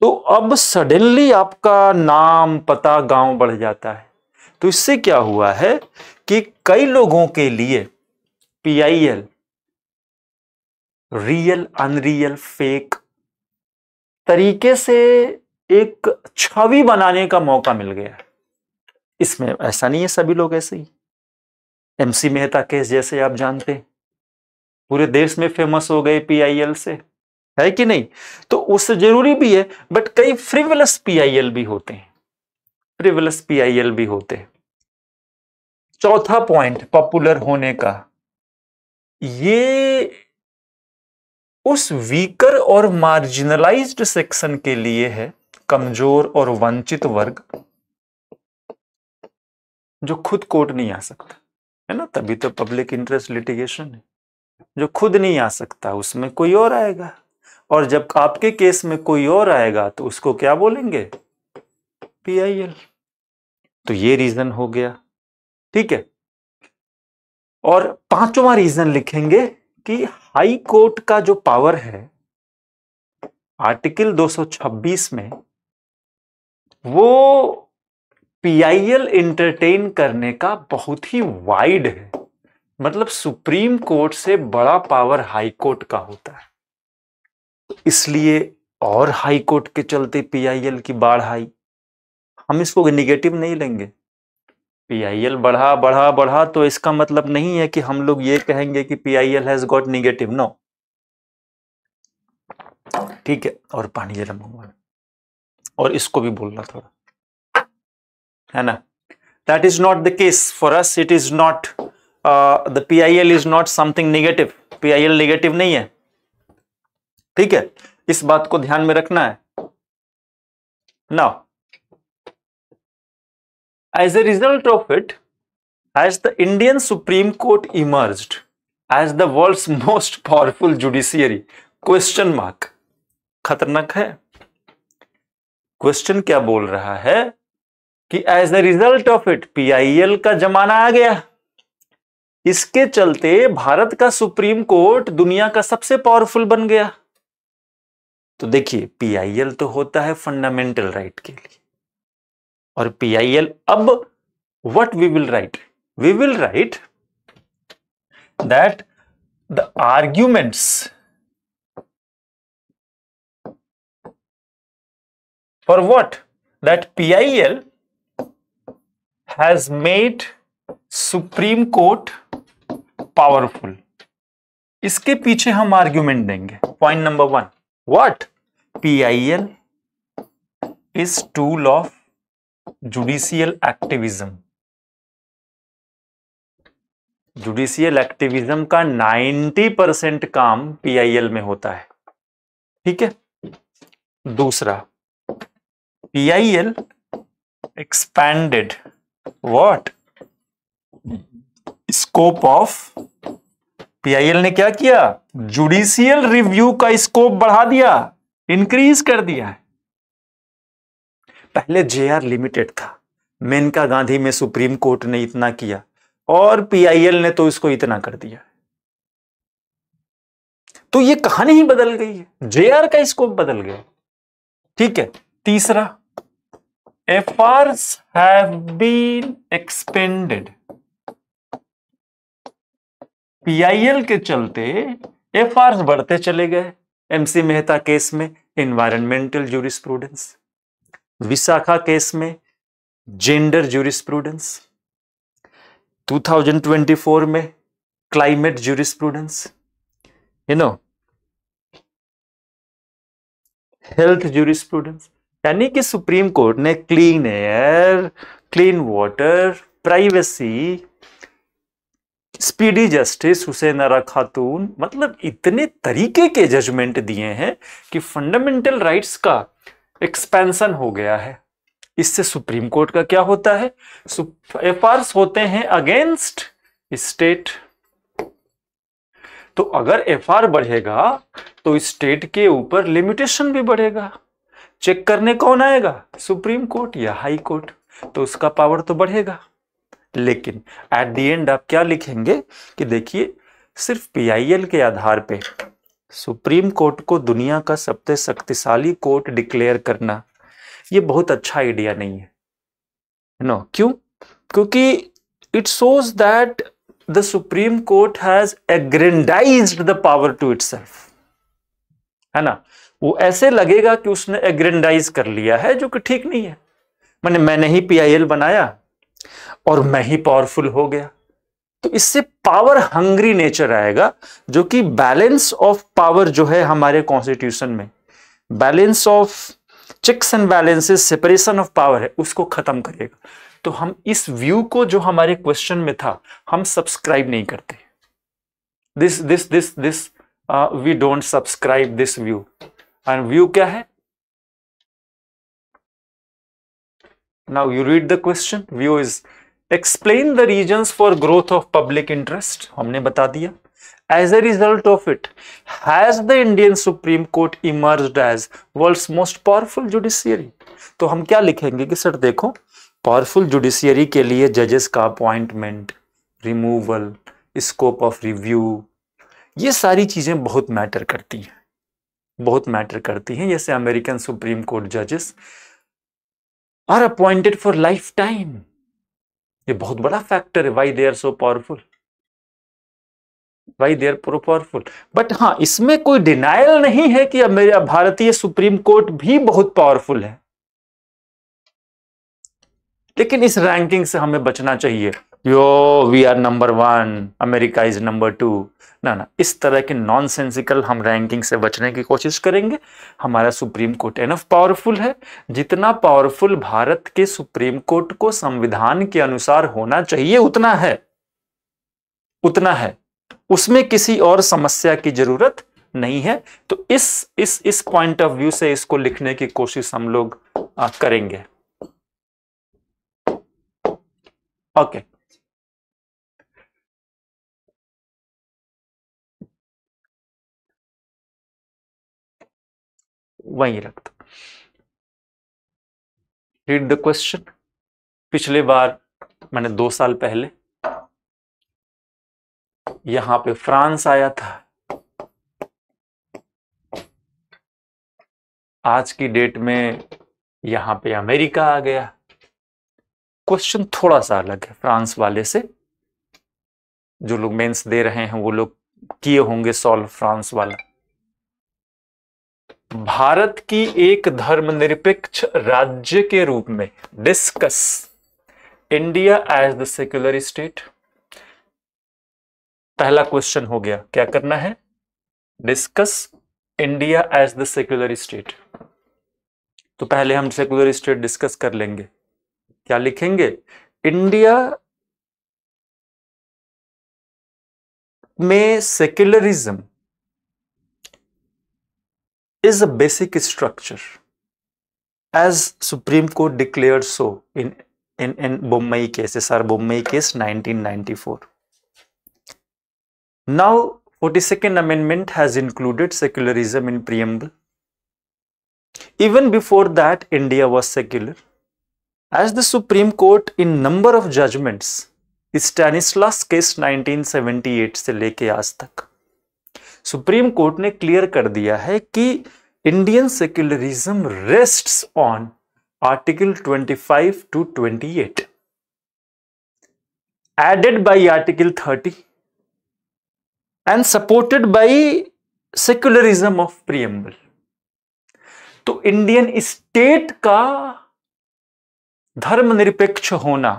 तो अब सडनली आपका नाम पता गांव बढ़ जाता है तो इससे क्या हुआ है कि कई लोगों के लिए पीआईएल रियल अनरियल फेक तरीके से एक छवि बनाने का मौका मिल गया इसमें ऐसा नहीं है सभी लोग ऐसे ही एमसी मेहता केस जैसे आप जानते पूरे देश में फेमस हो गए पीआईएल से है कि नहीं तो उससे जरूरी भी है बट कई फ्रिवलस पीआईएल भी होते हैं फ्रिवलस पीआईएल भी होते हैं चौथा पॉइंट पॉपुलर होने का ये उस वीकर और मार्जिनलाइज्ड सेक्शन के लिए है कमजोर और वंचित वर्ग जो खुद कोर्ट नहीं आ सकता है ना तभी तो पब्लिक इंटरेस्ट लिटिगेशन है जो खुद नहीं आ सकता उसमें कोई और आएगा और जब आपके केस में कोई और आएगा तो उसको क्या बोलेंगे पीआईएल तो ये रीजन हो गया ठीक है और पांचवा रीजन लिखेंगे कि हाई कोर्ट का जो पावर है आर्टिकल 226 में वो पीआईएल इंटरटेन करने का बहुत ही वाइड है मतलब सुप्रीम कोर्ट से बड़ा पावर हाई कोर्ट का होता है इसलिए और हाई कोर्ट के चलते पीआईएल की बाढ़ आई हम इसको निगेटिव नहीं लेंगे पीआईएल बढ़ा बढ़ा बढ़ा तो इसका मतलब नहीं है कि हम लोग ये कहेंगे कि PIL has got negative no ठीक है और पानी मंगवा और इसको भी बोलना थोड़ा है ना that is not the case for us it is not the P I L is not something negative P I L negative नहीं है ठीक है इस बात को ध्यान में रखना है ना as a result of it as the Indian Supreme Court emerge as the world most powerful judiciary question mark खतरनाक है क्वेश्चन क्या बोल रहा है कि as the result of it PIL का जमाना आ गया इसके चलते भारत का सुप्रीम कोर्ट दुनिया का सबसे पावरफुल बन गया तो देखिए पीआईएल e तो होता है फंडामेंटल राइट के लिए और पीआईएल e अब what we will write we will write that the arguments for what? That PIL has made Supreme Court powerful इसके पीछे हम आर्ग्यूमेंट देंगे point number one what PIL is tool of judicial activism judicial activism का 90 percent काम PIL में होता है ठीक है दूसरा PIL expanded what scope of PIL ने क्या किया जुडिशियल रिव्यू का स्कोप बढ़ा दिया इंक्रीज कर दिया है पहले आर लिमिटेड था मेनका गांधी में सुप्रीम कोर्ट ने इतना किया और पीआईएल ने तो इसको इतना कर दिया तो ये कहानी ही बदल गई है जेआर का स्कोप बदल गया ठीक है तीसरा efforts have been expended PIL के चलते एफआर बढ़ते चले गए एमसी मेहता केस में इन्वायरमेंटल जूरिस्प्रूडेंस विशाखा केस में जेंडर जूरिस्प्रूडेंस 2024 में climate jurisprudence you know health jurisprudence यानी कि सुप्रीम कोर्ट ने clean air clean water privacy speedy justice Hussainara Khatoon मतलब इतने तरीके के जजमेंट दिए हैं कि फंडामेंटल राइट्स का एक्सपेंशन हो गया है इससे सुप्रीम कोर्ट का क्या होता है एफआरस होते हैं अगेंस्ट स्टेट तो अगर एफआर बढ़ेगा तो स्टेट के ऊपर लिमिटेशन भी बढ़ेगा चेक करने कौन आएगा सुप्रीम कोर्ट या हाई कोर्ट तो उसका पावर तो बढ़ेगा लेकिन एट दी एंड आप क्या लिखेंगे कि देखिए सिर्फ पीआईएल के आधार पे सुप्रीम कोर्ट को दुनिया का सबसे शक्तिशाली कोर्ट डिक्लेयर करना ये बहुत अच्छा आइडिया नहीं है नो क्यों क्योंकि it shows that the Supreme court has aggrandised the power to itself है ना वो ऐसे लगेगा कि उसने एग्रेंडाइज कर लिया है जो कि ठीक नहीं है मैंने मैंने ही पीआईएल बनाया और मैं ही पावरफुल हो गया तो इससे पावर हंग्री नेचर आएगा जो कि बैलेंस ऑफ पावर जो है हमारे कॉन्स्टिट्यूशन में balance of checks and balances separation of power है उसको खत्म करेगा तो हम इस व्यू को जो हमारे क्वेश्चन में था हम सब्सक्राइब नहीं करते this this this this we don't subscribe this view and view क्या है now you read the question view is explain the reasons for growth of public interest हमने बता दिया as a result of it has the indian supreme court emerged as world's most powerful judiciary तो हम क्या लिखेंगे कि sir देखो powerful judiciary के लिए जजेस का appointment removal scope of review ये सारी चीजें बहुत मैटर करती हैं बहुत मैटर करती हैं जैसे अमेरिकन सुप्रीम कोर्ट जजेस are appointed for life time ये बहुत बड़ा फैक्टर है why they are so powerful why they are pro powerful but हां इसमें कोई डिनाइल नहीं है कि मेरे भारतीय सुप्रीम कोर्ट भी बहुत पावरफुल है लेकिन इस रैंकिंग से हमें बचना चाहिए yo we are number one America is number two ना ना इस तरह के नॉनसेंसिकल हम रैंकिंग से बचने की कोशिश करेंगे हमारा सुप्रीम कोर्ट एनफ पावरफुल है जितना पावरफुल भारत के सुप्रीम कोर्ट को संविधान के अनुसार होना चाहिए उतना है उतना है उसमें किसी और समस्या की जरूरत नहीं है तो इस इस इस पॉइंट ऑफ व्यू से इसको लिखने की कोशिश हम लोग करेंगे ओके okay. वहीं रख दो रीड द क्वेश्चन पिछले बार मैंने दो साल पहले यहां पे फ्रांस आया था आज की डेट में यहां पे अमेरिका आ गया क्वेश्चन थोड़ा सा अलग है फ्रांस वाले से जो लोग मेंस दे रहे हैं वो लोग किए होंगे सॉल्व फ्रांस वाला भारत की एक धर्मनिरपेक्ष राज्य के रूप में discuss India as the secular state पहला क्वेश्चन हो गया क्या करना है discuss India as the secular state तो पहले हम सेक्युलर स्टेट डिस्कस कर लेंगे क्या लिखेंगे इंडिया में secularism is a basic structure as Supreme Court declared so in, in, in Bombay case, SR Bombay case 1994. Now 42nd Amendment has included secularism in preamble. Even before that India was secular. As the Supreme Court in number of judgments, Stanislas case 1978 से लेके supreme Court ने clear कर दिया है कि Indian secularism rest on article 25 to 28 added by article 30 and supported by secularism of preamble तो Indian state का धर्मनिरपेक्ष होना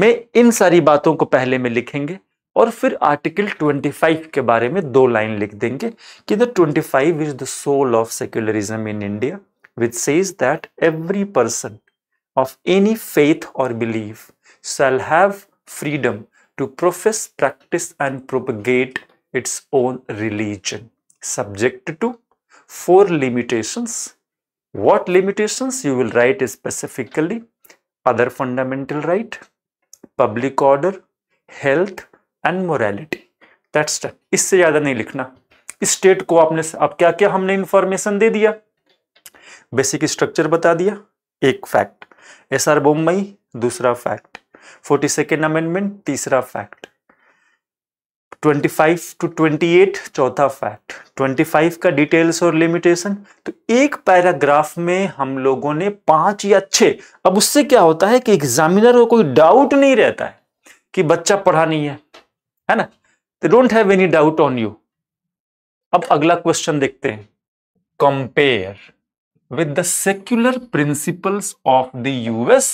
में इन सारी बातों को पहले में लिखेंगे और फिर आर्टिकल 25 के बारे में दो लाइन लिख देंगे कि the 25 five is the soul of secularism in India which says that every person of any faith or believe shall have freedom to profess practice and propagate its own religion subject to four limitations what limitations you will write specifically other fundamental right public order health and morality that's इससे ज़्यादा नहीं लिखना state को आपने अब क्या क्या हमने इंफॉर्मेशन दे दिया बेसिक स्ट्रक्चर बता दिया एक फैक्ट एस आर बोम्बई दूसरा फैक्ट फोर्टी सेकेंड अमेंडमेंट तीसरा fact twenty five to twenty eight चौथा फैक्ट ट्वेंटी फाइव का डिटेल्स और लिमिटेशन तो एक पैराग्राफ में हम लोगों ने पांच या छः अब उससे क्या होता है कि एग्जामिनर को कोई डाउट नहीं रहता है कि बच्चा पढ़ा नहीं है है ना they don't have any doubt on you अब अगला क्वेश्चन देखते हैं compare with the secular principles of the US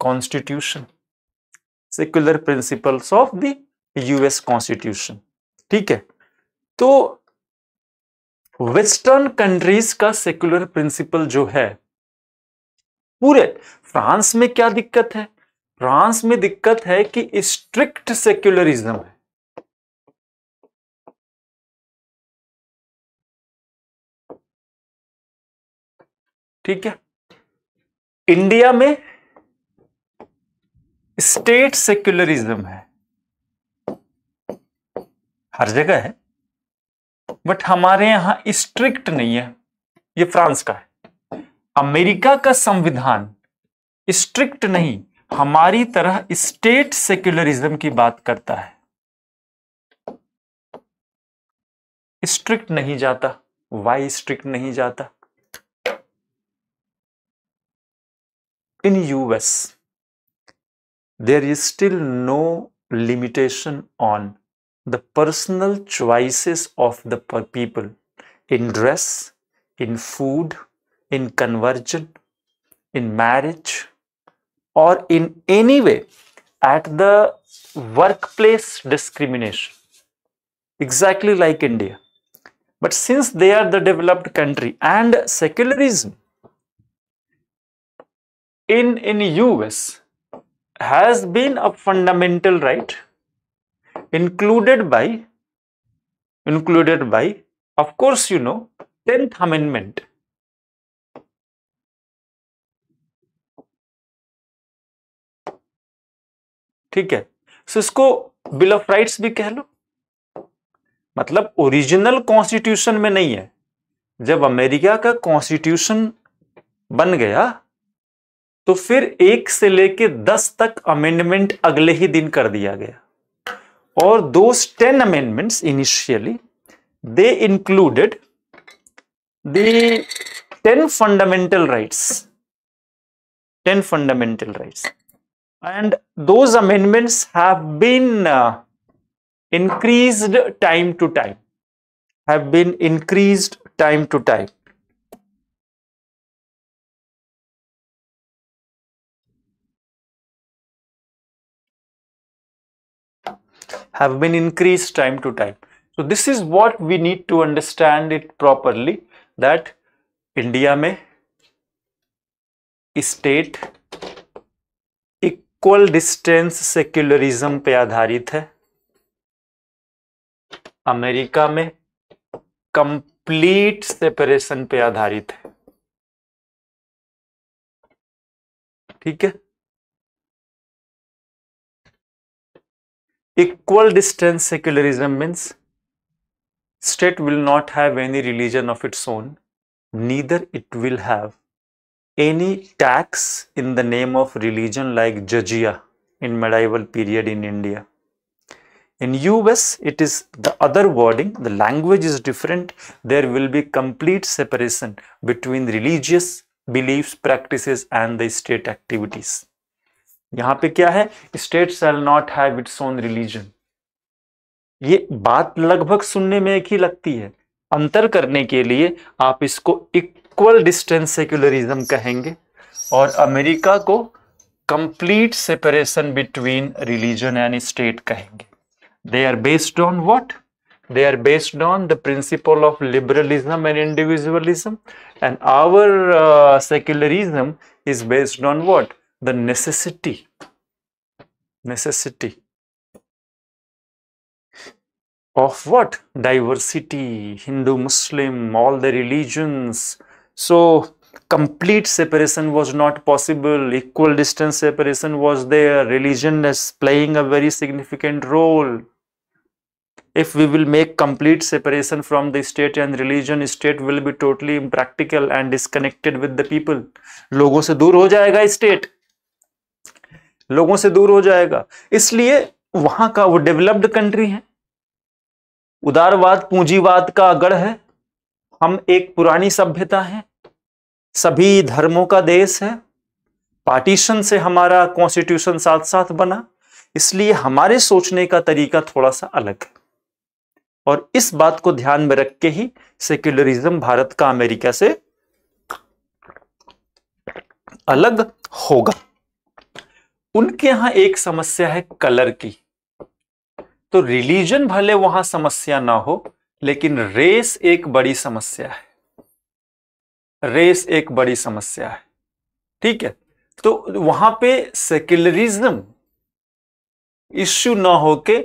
constitution secular principles of the US constitution ठीक है तो वेस्टर्न कंट्रीज का सेक्युलर प्रिंसिपल जो है पूरे फ्रांस में क्या दिक्कत है फ्रांस में दिक्कत है कि स्ट्रिक्ट सेक्युलरिज्म है ठीक है इंडिया में स्टेट सेक्युलरिज्म है हर जगह है बट हमारे यहां स्ट्रिक्ट नहीं है ये फ्रांस का है अमेरिका का संविधान स्ट्रिक्ट नहीं हमारी तरह स्टेट सेक्युलरिज्म की बात करता है स्ट्रिक्ट नहीं जाता वाई स्ट्रिक्ट नहीं जाता in US there is still no limitation on the personal choices of the people in dress, in food, in conversion, in marriage, or in any way at the workplace discrimination, exactly like India. But since they are the developed country and secularism in in US has been a fundamental right included by included by of course you know 10th amendment ठीक है सो इसको bill of rights भी कह लो मतलब original constitution में नहीं है जब अमेरिका का कॉन्स्टिट्यूशन बन गया तो फिर एक से लेके दस तक अमेंडमेंट अगले ही दिन कर दिया गया और दो ten amendments initially they included the ten fundamental rights ten fundamental rights and those amendments have been increased time to time have been increased time to time have been increased time to time. So this is what we need to understand it properly that India may state equal distance secularism pe आधारित hai. America में complete separation पे आधारित है ठीक है Equal distance secularism means state will not have any religion of its own, neither it will have any tax in the name of religion like jizya in medieval period in India. In US, it is the other wording, the language is different. There will be complete separation between religious beliefs, practices and the state activities. यहां पे क्या है state shall not have its own religion ये बात लगभग सुनने में एक ही लगती है अंतर करने के लिए आप इसको इक्वल डिस्टेंस सेक्युलरिज्म कहेंगे और अमेरिका को complete separation between religion and state कहेंगे they are based on what they are based on the principle of liberalism and individualism and our secularism is based on on the necessity necessity of what diversity hindu muslim all the religions so complete separation was not possible equal distance separation was there religion is playing a very significant role if we will make complete separation from the state and religion state will be totally impractical and disconnected with the people logo se dur ho jayega state लोगों से दूर हो जाएगा इसलिए वहां का वो developed country है उदारवाद पूंजीवाद का गढ़ है हम एक पुरानी सभ्यता है सभी धर्मों का देश है पार्टीशन से हमारा कॉन्स्टिट्यूशन साथ साथ बना इसलिए हमारे सोचने का तरीका थोड़ा सा अलग है और इस बात को ध्यान में रख के ही सेक्युलरिज्म भारत का अमेरिका से अलग होगा उनके यहां एक समस्या है कलर की तो रिलीजन भले वहां समस्या ना हो लेकिन रेस एक बड़ी समस्या है रेस एक बड़ी समस्या है ठीक है तो वहां पे सेक्युलरिज्म इश्यू ना होके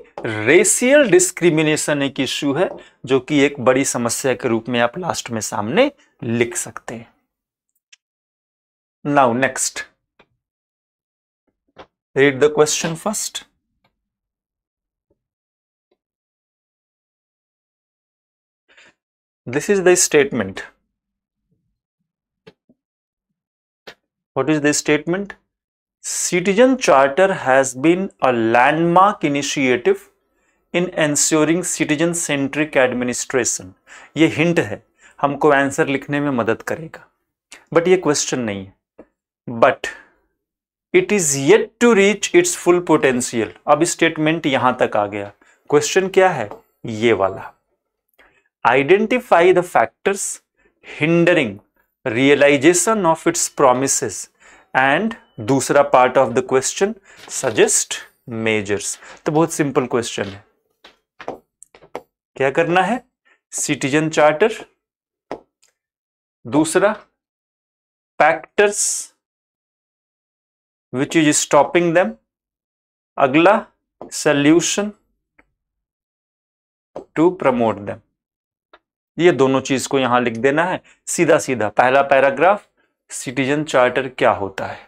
रेशियल डिस्क्रिमिनेशन एक इश्यू है जो कि एक बड़ी समस्या के रूप में आप लास्ट में सामने लिख सकते हैं now next read the question first. This is the statement. What is the statement? Citizen Charter has been a landmark initiative in ensuring citizen centric administration. ये हिंट है हमको आंसर लिखने में मदद करेगा बट ये क्वेश्चन नहीं है but it is yet to reach its full potential अब स्टेटमेंट यहां तक आ गया क्वेश्चन क्या है ये वाला identify the factors hindering realisation of its promise and दूसरा part of the question suggest measures तो बहुत सिंपल क्वेश्चन है क्या करना है सिटीजन चार्टर दूसरा factors which is stopping them अगला सल्यूशन टू प्रमोट दम ये दोनों चीज को यहां लिख देना है सीधा सीधा पहला पैराग्राफ सिटीजन चार्टर क्या होता है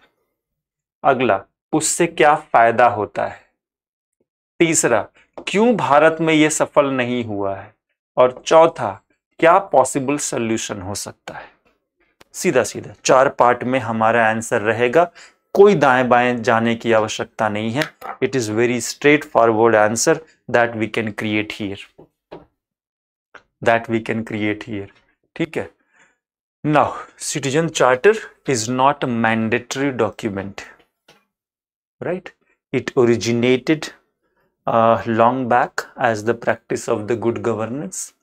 अगला उससे क्या फायदा होता है तीसरा क्यों भारत में यह सफल नहीं हुआ है और चौथा क्या पॉसिबल सोल्यूशन हो सकता है सीधा सीधा चार पार्ट में हमारा आंसर रहेगा कोई दाएं बाएं जाने की आवश्यकता नहीं है it is very straight forward answer that we can create here that we can create here ठीक है now citizen charter is not a mandatory document right it originated long back as the practice of the good governance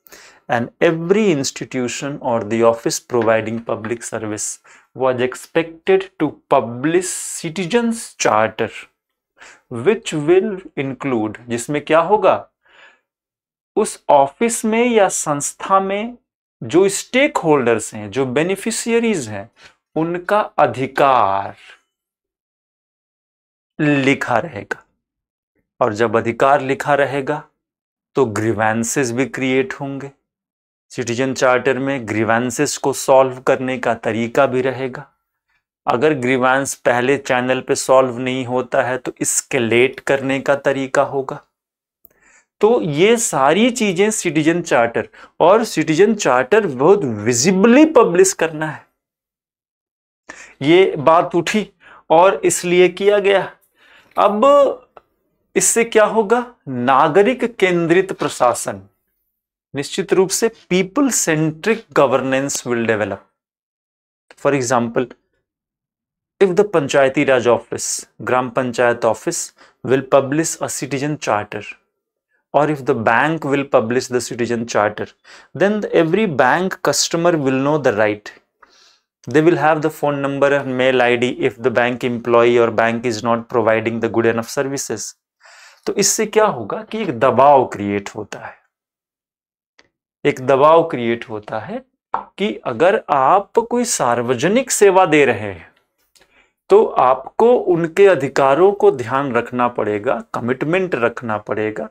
and every institution or the office providing public service was expected to publish citizens charter which will include जिसमें क्या होगा उस office में या संस्था में जो stakeholders हैं जो बेनिफिशियरीज हैं उनका अधिकार लिखा रहेगा और जब अधिकार लिखा रहेगा तो ग्रीवेंसेस भी क्रिएट होंगे सिटीजन चार्टर में ग्रीवेंसेस को सॉल्व करने का तरीका भी रहेगा अगर ग्रीवांस पहले चैनल पे सॉल्व नहीं होता है तो लेट करने का तरीका होगा तो ये सारी चीजें सिटीजन चार्टर और सिटीजन चार्टर बहुत विजिबली पब्लिश करना है ये बात उठी और इसलिए किया गया अब इससे क्या होगा नागरिक केंद्रित प्रशासन निश्चित रूप से people centric governance will develop for example if the panchayati raj office gram panchayat office will publish a citizen charter or if the bank will publish the citizen charter then every bank customer will know the right they will have the phone number and mail I D if the bank employee or bank is not providing the good end of services तो इससे क्या होगा कि एक दबाव create होता है एक दबाव क्रिएट होता है कि अगर आप कोई सार्वजनिक सेवा दे रहे हैं तो आपको उनके अधिकारों को ध्यान रखना पड़ेगा कमिटमेंट रखना पड़ेगा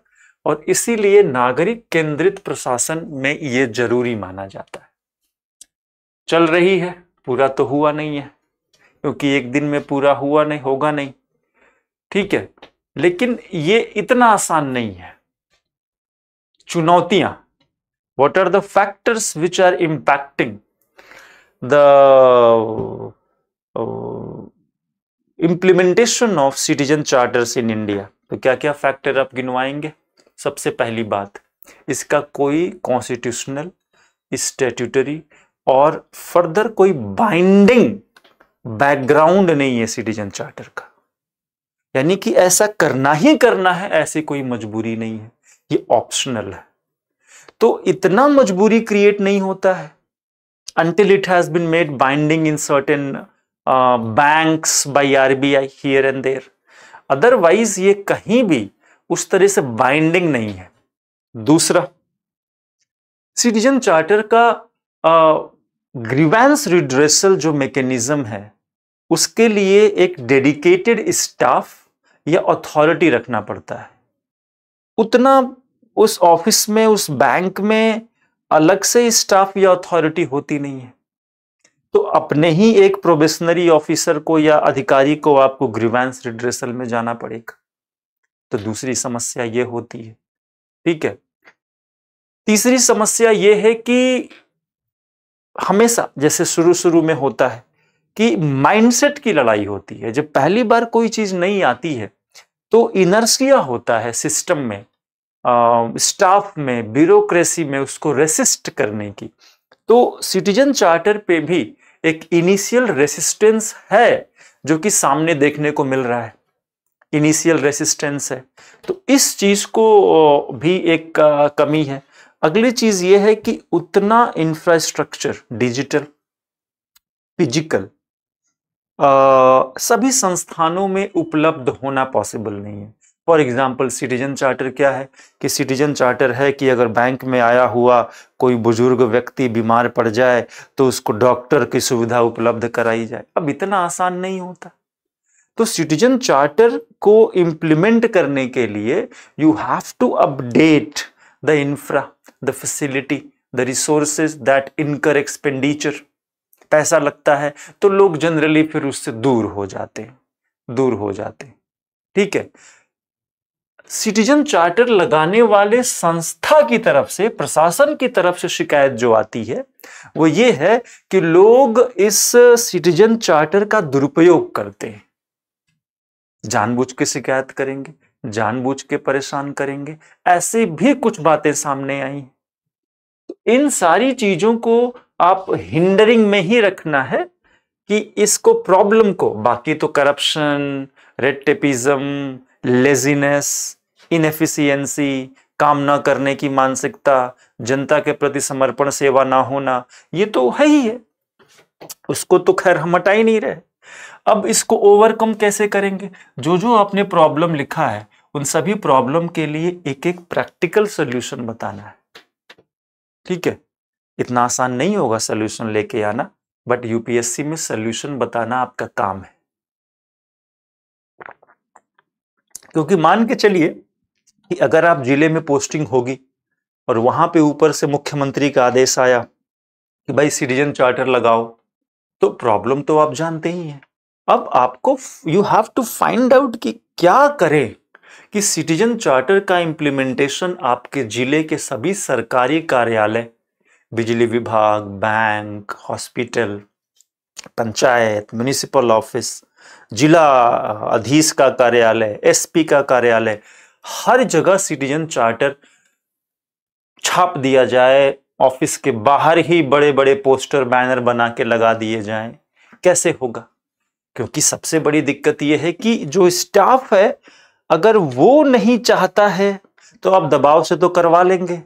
और इसीलिए नागरिक केंद्रित प्रशासन में ये जरूरी माना जाता है चल रही है पूरा तो हुआ नहीं है क्योंकि एक दिन में पूरा हुआ नहीं होगा नहीं ठीक है लेकिन ये इतना आसान नहीं है चुनौतियां what are the factors which are impacting the uh, implementation of citizen charters in India तो क्या क्या फैक्टर आप गिनवाएंगे सबसे पहली बात इसका कोई कॉन्स्टिट्यूशनल स्टेट्यूटरी और फर्दर कोई बाइंडिंग बैकग्राउंड नहीं है सिटीजन चार्टर का यानी कि ऐसा करना ही करना है ऐसी कोई मजबूरी नहीं है ये ऑप्शनल है तो इतना मजबूरी क्रिएट नहीं होता है until it has been made binding in certain uh, banks by RBI here and otherwise ये कहीं भी उस तरह से बाइंडिंग नहीं है दूसरा सिटीजन चार्टर का ग्रीवेंस uh, रिड्रेसल जो मैकेनिज्म है उसके लिए एक डेडिकेटेड स्टाफ या अथॉरिटी रखना पड़ता है उतना उस ऑफिस में उस बैंक में अलग से स्टाफ या अथॉरिटी होती नहीं है तो अपने ही एक प्रोबेशनरी ऑफिसर को या अधिकारी को आपको ग्रीवेंस रिड्रेसल में जाना पड़ेगा तो दूसरी समस्या ये होती है ठीक है तीसरी समस्या ये है कि हमेशा जैसे शुरू शुरू में होता है कि माइंडसेट की लड़ाई होती है जब पहली बार कोई चीज नहीं आती है तो इनर्सिया होता है सिस्टम में स्टाफ में ब्यूरोक्रेसी में उसको रेसिस्ट करने की तो सिटीजन चार्टर पे भी एक इनिशियल रेसिस्टेंस है जो कि सामने देखने को मिल रहा है इनिशियल रेसिस्टेंस है तो इस चीज को भी एक कमी है अगली चीज यह है कि उतना इंफ्रास्ट्रक्चर डिजिटल फिजिकल सभी संस्थानों में उपलब्ध होना पॉसिबल नहीं है फॉर एग्जाम्पल सिटीजन चार्टर क्या है कि सिटीजन चार्टर है कि अगर बैंक में आया हुआ कोई बुजुर्ग व्यक्ति बीमार पड़ जाए तो उसको डॉक्टर की सुविधा उपलब्ध कराई जाए अब इतना आसान नहीं होता तो सिटीजन चार्टर को इम्प्लीमेंट करने के लिए you have to update the infra the facility the resources that incur expenditure पैसा लगता है तो लोग जनरली फिर उससे दूर हो जाते हैं दूर हो जाते हैं ठीक है सिटीजन चार्टर लगाने वाले संस्था की तरफ से प्रशासन की तरफ से शिकायत जो आती है वो ये है कि लोग इस सिटीजन चार्टर का दुरुपयोग करते हैं जानबूझ के शिकायत करेंगे जानबूझ के परेशान करेंगे ऐसे भी कुछ बातें सामने आई इन सारी चीजों को आप हिंडरिंग में ही रखना है कि इसको प्रॉब्लम को बाकी तो corruption red tapism laziness inefficiency काम ना करने की मानसिकता जनता के प्रति समर्पण सेवा ना होना ये तो है ही है उसको तो खैर हम हटा ही नहीं रहे अब इसको ओवरकम कैसे करेंगे जो जो आपने प्रॉब्लम लिखा है उन सभी प्रॉब्लम के लिए एक एक प्रैक्टिकल सोल्यूशन बताना है ठीक है इतना आसान नहीं होगा सोल्यूशन लेके आना बट यूपीएससी में सोल्यूशन बताना आपका काम है क्योंकि मान के चलिए कि अगर आप जिले में पोस्टिंग होगी और वहां पे ऊपर से मुख्यमंत्री का आदेश आया कि भाई सिटीजन चार्टर लगाओ तो प्रॉब्लम तो आप जानते ही हैं अब आपको you have to find out कि क्या करें कि सिटीजन चार्टर का इम्प्लीमेंटेशन आपके जिले के सभी सरकारी कार्यालय बिजली विभाग bank hospital panchayat municipal office जिला अधीश का कार्यालय एसपी का कार्यालय हर जगह सिटीजन चार्टर छाप दिया जाए ऑफिस के बाहर ही बड़े बड़े पोस्टर बैनर बना के लगा दिए जाएं कैसे होगा क्योंकि सबसे बड़ी दिक्कत यह है कि जो स्टाफ है अगर वो नहीं चाहता है तो आप दबाव से तो करवा लेंगे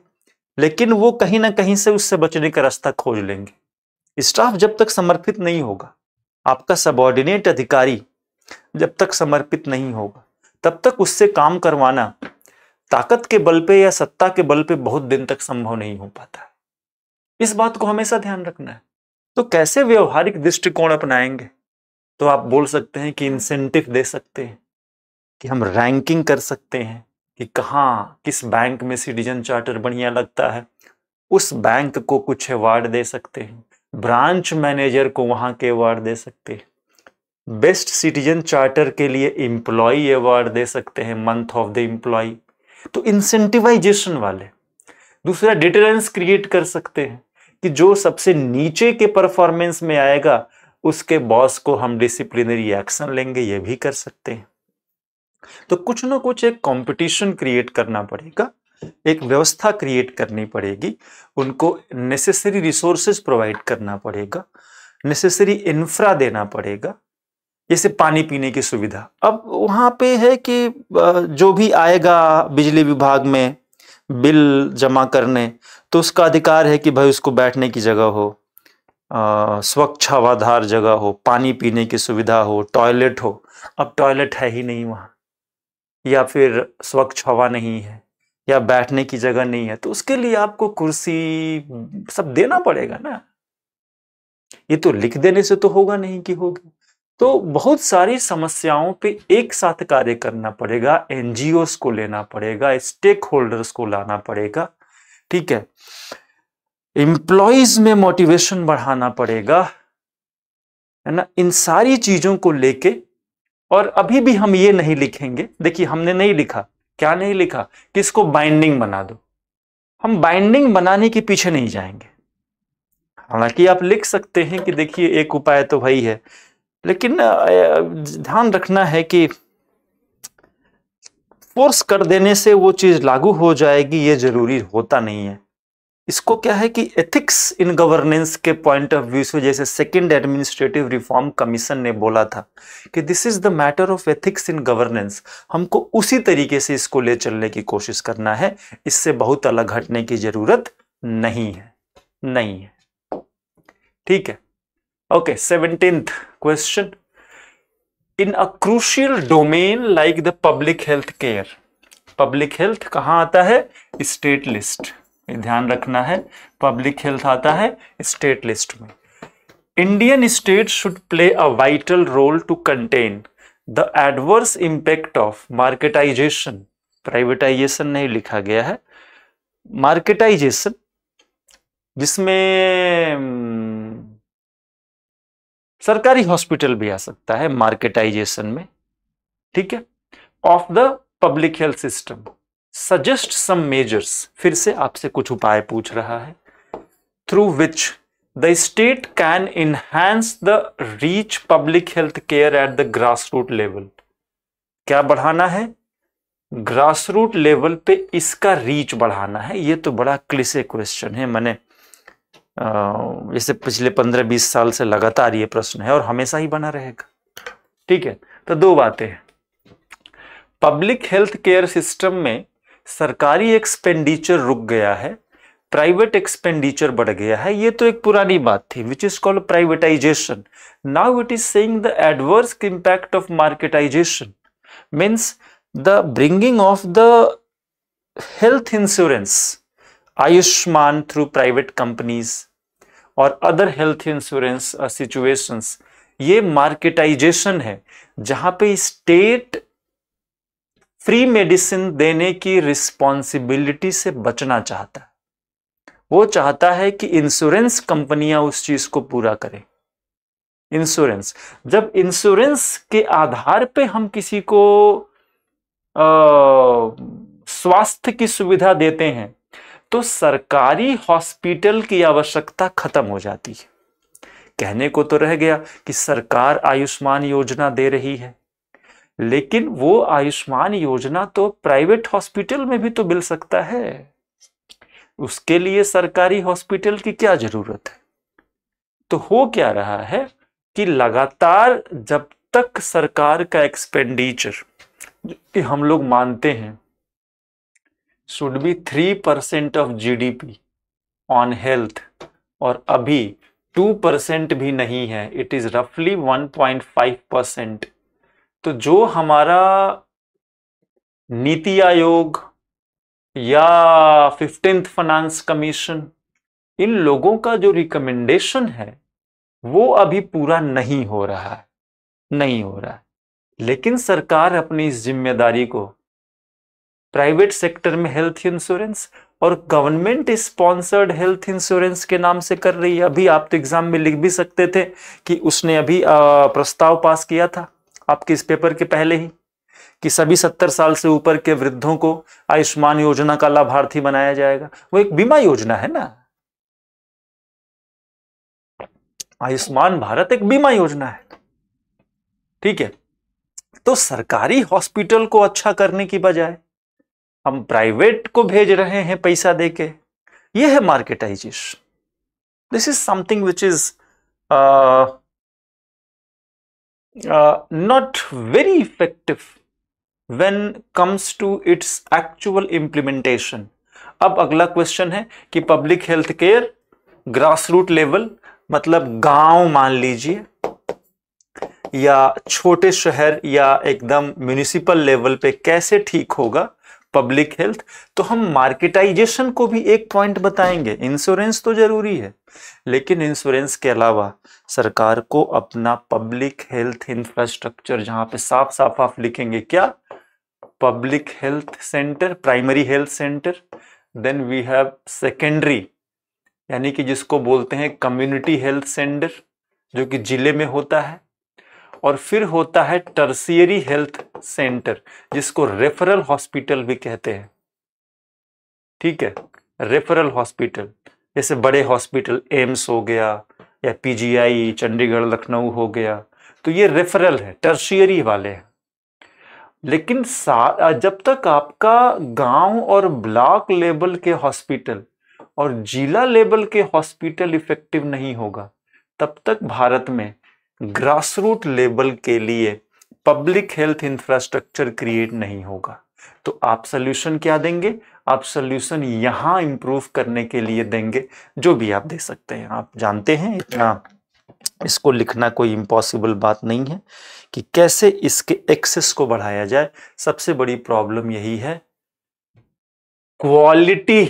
लेकिन वो कहीं ना कहीं से उससे बचने का रास्ता खोज लेंगे स्टाफ जब तक समर्पित नहीं होगा आपका सबॉर्डिनेट अधिकारी जब तक समर्पित नहीं होगा तब तक उससे काम करवाना ताकत के बल पे या सत्ता के बल पे बहुत दिन तक संभव नहीं हो पाता इस बात को हमेशा ध्यान रखना है तो कैसे व्यवहारिक दृष्टिकोण अपनाएंगे तो आप बोल सकते हैं कि इंसेंटिव दे सकते हैं कि हम रैंकिंग कर सकते हैं कि कहाँ किस बैंक में सिटीजन चार्टर बढ़िया लगता है उस बैंक को कुछ अवार्ड दे सकते हैं ब्रांच मैनेजर को वहां के अवार्ड दे सकते हैं बेस्ट सिटीजन चार्टर के लिए एम्प्लॉय अवार्ड दे सकते हैं मंथ ऑफ द एम्प्लॉय तो इंसेंटिवाइजेशन वाले दूसरा डिटरेंस क्रिएट कर सकते हैं कि जो सबसे नीचे के परफॉर्मेंस में आएगा उसके बॉस को हम डिसिप्लिनरी एक्शन लेंगे ये भी कर सकते हैं तो कुछ ना कुछ एक कंपटीशन क्रिएट करना पड़ेगा एक व्यवस्था क्रिएट करनी पड़ेगी उनको नेसेसरी रिसोर्सेज प्रोवाइड करना पड़ेगा नेसेसरी इंफ्रा देना पड़ेगा जैसे पानी पीने की सुविधा अब वहाँ पे है कि जो भी आएगा बिजली विभाग में बिल जमा करने तो उसका अधिकार है कि भाई उसको बैठने की जगह हो स्वच्छ हवाधार जगह हो पानी पीने की सुविधा हो टॉयलेट हो अब टॉयलेट है ही नहीं वहाँ या फिर स्वच्छ हवा नहीं है या बैठने की जगह नहीं है तो उसके लिए आपको कुर्सी सब देना पड़ेगा ना ये तो लिख देने से तो होगा नहीं कि होगी तो बहुत सारी समस्याओं पे एक साथ कार्य करना पड़ेगा एनजीओस को लेना पड़ेगा स्टेक होल्डर्स को लाना पड़ेगा ठीक है इंप्लॉइज में मोटिवेशन बढ़ाना पड़ेगा है ना इन सारी चीजों को लेके और अभी भी हम ये नहीं लिखेंगे देखिए हमने नहीं लिखा क्या नहीं लिखा किसको बाइंडिंग बना दो हम बाइंडिंग बनाने के पीछे नहीं जाएंगे हालांकि आप लिख सकते हैं कि देखिए एक उपाय तो वही है लेकिन ध्यान रखना है कि फोर्स कर देने से वो चीज़ लागू हो जाएगी ये ज़रूरी होता नहीं है इसको क्या है कि एथिक्स इन गवर्नेंस के पॉइंट ऑफ व्यू से जैसे सेकंड एडमिनिस्ट्रेटिव रिफॉर्म कमीशन ने बोला था कि this is the matter of ethics in governance हमको उसी तरीके से इसको ले चलने की कोशिश करना है इससे बहुत अलग हटने की ज़रूरत नहीं है नहीं है ठीक है Okay, 17th question. In a crucial domain like the public health care, public health कहाँ आता है state list. ध्यान रखना है public health आता है state list में. Indian state should play a vital role to contain the adverse impact of marketization. Privatisation नहीं लिखा गया है मार्केटाइजेशन जिसमें सरकारी हॉस्पिटल भी आ सकता है मार्केटाइजेशन में ठीक है of the public health system suggest some measures फिर से आपसे कुछ उपाय पूछ रहा है through which the state can enhance the reach public health care at the grass root level क्या बढ़ाना है ग्रास रूट लेवल पे इसका रीच बढ़ाना है ये तो बड़ा क्लिसे क्वेश्चन है मैंने जैसे पिछले पंद्रह बीस साल से लगातार ये प्रश्न है और हमेशा ही बना रहेगा ठीक है तो दो बातें हैं पब्लिक हेल्थ केयर सिस्टम में सरकारी एक्सपेंडिचर रुक गया है प्राइवेट एक्सपेंडिचर बढ़ गया है ये तो एक पुरानी बात थी which is called privatisation now it is saying the adverse impact of marketisation means the bringing of the health insurance Ayushman through private companies और अदर हेल्थ इंश्योरेंस सिचुएशंस ये मार्केटाइजेशन है जहां पे स्टेट फ्री मेडिसिन देने की responsibility से बचना चाहता है वो चाहता है कि इंश्योरेंस कंपनियां उस चीज को पूरा करें इंश्योरेंस जब इंश्योरेंस के आधार पे हम किसी को uh, स्वास्थ्य की सुविधा देते हैं तो सरकारी हॉस्पिटल की आवश्यकता खत्म हो जाती है कहने को तो रह गया कि सरकार आयुष्मान योजना दे रही है लेकिन वो आयुष्मान योजना तो प्राइवेट हॉस्पिटल में भी तो मिल सकता है उसके लिए सरकारी हॉस्पिटल की क्या जरूरत है तो हो क्या रहा है कि लगातार जब तक सरकार का एक्सपेंडिचर हम लोग मानते हैं should be three percent of GDP on health और अभी टू परसेंट भी नहीं है इट इज़ रफली वन पॉइंट फाइव परसेंट तो जो हमारा नीति आयोग या फिफ्टींथ फाइनेंस कमीशन इन लोगों का जो रिकमेंडेशन है वो अभी पूरा नहीं हो रहा है नहीं हो रहा है लेकिन सरकार अपनी इस जिम्मेदारी को प्राइवेट सेक्टर में हेल्थ इंश्योरेंस और गवर्नमेंट स्पॉन्सर्ड हेल्थ इंश्योरेंस के नाम से कर रही है अभी आप तो एग्जाम में लिख भी सकते थे कि उसने अभी प्रस्ताव पास किया था आपके इस पेपर के पहले ही कि सभी सत्तर साल से ऊपर के वृद्धों को आयुष्मान योजना का लाभार्थी बनाया जाएगा वो एक बीमा योजना है ना आयुष्मान भारत एक बीमा योजना है ठीक है तो सरकारी हॉस्पिटल को अच्छा करने की बजाय हम प्राइवेट को भेज रहे हैं पैसा दे के ये है marketization this is something which is not very effective when comes to its actual implementation अब अगला क्वेश्चन है कि public health care grass root level मतलब गांव मान लीजिए या छोटे शहर या एकदम म्यूनिसिपल लेवल पे कैसे ठीक होगा पब्लिक हेल्थ तो हम मार्केटाइजेशन को भी एक पॉइंट बताएंगे इंश्योरेंस तो जरूरी है लेकिन इंश्योरेंस के अलावा सरकार को अपना पब्लिक हेल्थ इंफ्रास्ट्रक्चर जहां पे साफ साफ आप लिखेंगे क्या public health center primary health center then we have secondary यानी कि जिसको बोलते हैं कम्युनिटी हेल्थ सेंटर जो कि जिले में होता है और फिर होता है टर्सियरी हेल्थ सेंटर जिसको रेफरल हॉस्पिटल भी कहते हैं ठीक है रेफरल हॉस्पिटल जैसे बड़े हॉस्पिटल एम्स हो गया या पीजीआई चंडीगढ़ लखनऊ हो गया तो ये रेफरल है टर्शियरी वाले हैं लेकिन जब तक आपका गांव और ब्लॉक लेवल के हॉस्पिटल और जिला लेवल के हॉस्पिटल इफेक्टिव नहीं होगा तब तक भारत में ग्रासरूट लेवल के लिए पब्लिक हेल्थ इंफ्रास्ट्रक्चर क्रिएट नहीं होगा तो आप सोल्यूशन क्या देंगे आप सोल्यूशन यहां इंप्रूव करने के लिए देंगे जो भी आप दे सकते हैं आप जानते हैं इतना इसको लिखना कोई इम्पॉसिबल बात नहीं है कि कैसे इसके एक्सेस को बढ़ाया जाए सबसे बड़ी प्रॉब्लम यही है quality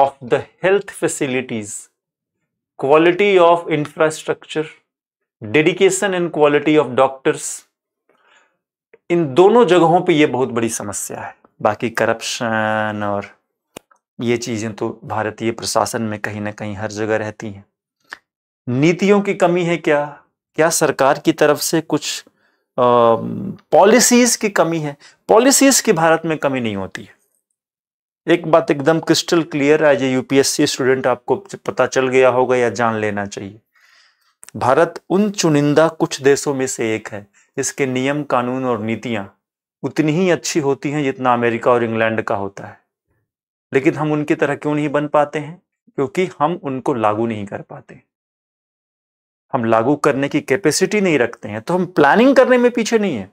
of the health facilities quality of infrastructure dedication and quality of doctors इन दोनों जगहों पे ये बहुत बड़ी समस्या है बाकी करप्शन और ये चीज़ें तो भारतीय प्रशासन में कहीं ना कहीं हर जगह रहती हैं नीतियों की कमी है क्या क्या सरकार की तरफ से कुछ पॉलिसीज की कमी है पॉलिसीज की भारत में कमी नहीं होती है एक बात एकदम crystal clear as a UPSC student आपको पता चल गया होगा या जान लेना चाहिए भारत उन चुनिंदा कुछ देशों में से एक है जिसके नियम कानून और नीतियां उतनी ही अच्छी होती हैं जितना अमेरिका और इंग्लैंड का होता है लेकिन हम उनकी तरह क्यों नहीं बन पाते हैं क्योंकि हम उनको लागू नहीं कर पाते हम लागू करने की कैपेसिटी नहीं रखते हैं तो हम प्लानिंग करने में पीछे नहीं है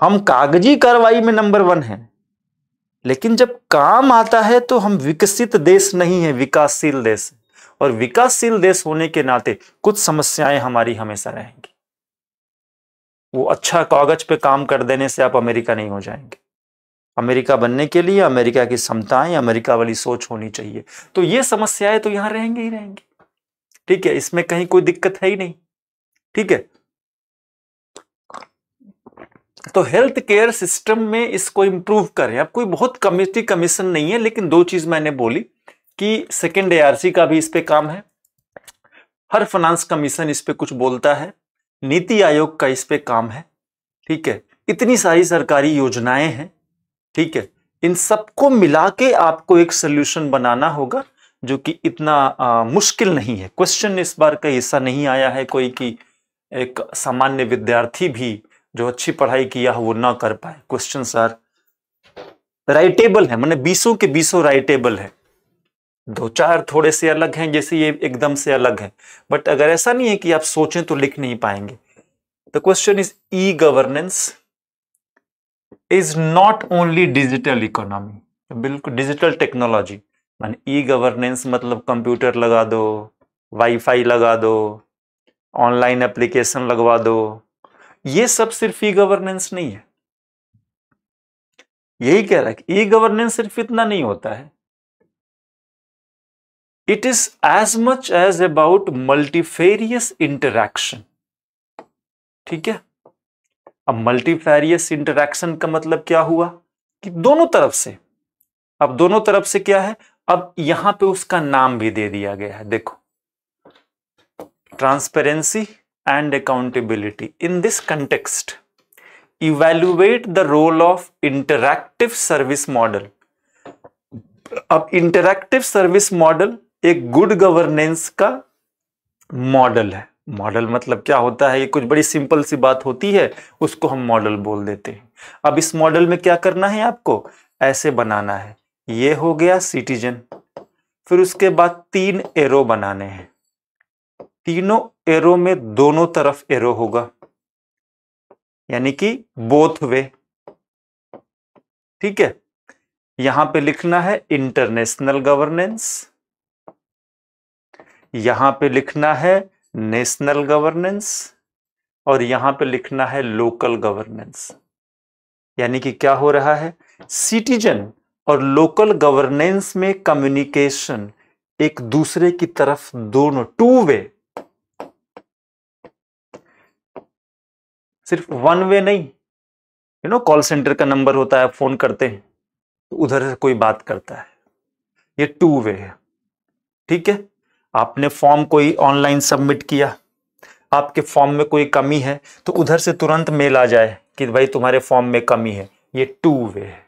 हम कागजी कार्रवाई में नंबर वन है लेकिन जब काम आता है तो हम विकसित देश नहीं है विकासशील देश और विकासशील देश होने के नाते कुछ समस्याएं हमारी हमेशा रहेंगी वो अच्छा कागज पे काम कर देने से आप अमेरिका नहीं हो जाएंगे अमेरिका बनने के लिए अमेरिका की क्षमताएं अमेरिका वाली सोच होनी चाहिए तो ये समस्याएं तो यहां रहेंगी ही रहेंगी ठीक है इसमें कहीं कोई दिक्कत है ही नहीं ठीक है तो हेल्थ केयर सिस्टम में इसको इंप्रूव करें अब कोई बहुत कमिटी कमीशन नहीं है लेकिन दो चीज मैंने बोली कि सेकेंड एआरसी का भी इस पे काम है हर फाइनेंस कमीशन इस पे कुछ बोलता है नीति आयोग का इस पे काम है ठीक है इतनी सारी सरकारी योजनाएं हैं ठीक है इन सबको मिला के आपको एक सोल्यूशन बनाना होगा जो कि इतना आ, मुश्किल नहीं है क्वेश्चन इस बार का ऐसा नहीं आया है कोई कि एक सामान्य विद्यार्थी भी जो अच्छी पढ़ाई किया है वो ना कर पाए क्वेश्चन सर राइटेबल है मैंने बीसों के बीसों राइटेबल है दो चार थोड़े से अलग हैं जैसे ये एकदम से अलग है बट अगर ऐसा नहीं है कि आप सोचें तो लिख नहीं पाएंगे the question is e governance is not only digital economy बिल्कुल डिजिटल टेक्नोलॉजी मान ई गवर्नेंस मतलब कंप्यूटर लगा दो वाईफाई लगा दो ऑनलाइन एप्लीकेशन लगवा दो ये सब सिर्फ ई गवर्नेंस नहीं है यही कह रहा है कि ई गवर्नेंस सिर्फ इतना नहीं होता है it is as much as about multifarious interaction ठीक है अब मल्टीफेरियस इंटरैक्शन का मतलब क्या हुआ कि दोनों तरफ से अब दोनों तरफ से क्या है अब यहां पे उसका नाम भी दे दिया गया है देखो transparency and accountability in this context evaluate the role of interactive service model अब इंटरैक्टिव सर्विस मॉडल एक गुड गवर्नेंस का मॉडल है मॉडल मतलब क्या होता है ये कुछ बड़ी सिंपल सी बात होती है उसको हम मॉडल बोल देते हैं अब इस मॉडल में क्या करना है आपको ऐसे बनाना है ये हो गया सिटीजन फिर उसके बाद तीन एरो बनाने हैं तीनों एरो में दोनों तरफ एरो होगा यानी कि बोथ वे ठीक है यहां पे लिखना है इंटरनेशनल गवर्नेंस यहां पे लिखना है नेशनल गवर्नेंस और यहां पे लिखना है लोकल गवर्नेंस यानी कि क्या हो रहा है सिटीजन और लोकल गवर्नेंस में कम्युनिकेशन एक दूसरे की तरफ दोनों टू वे सिर्फ वन वे नहीं यू नो कॉल सेंटर का नंबर होता है फोन करते हैं तो उधर से कोई बात करता है ये टू वे है ठीक है आपने फॉर्म कोई ऑनलाइन सबमिट किया आपके फॉर्म में कोई कमी है तो उधर से तुरंत मेल आ जाए कि भाई तुम्हारे फॉर्म में कमी है ये टू वे है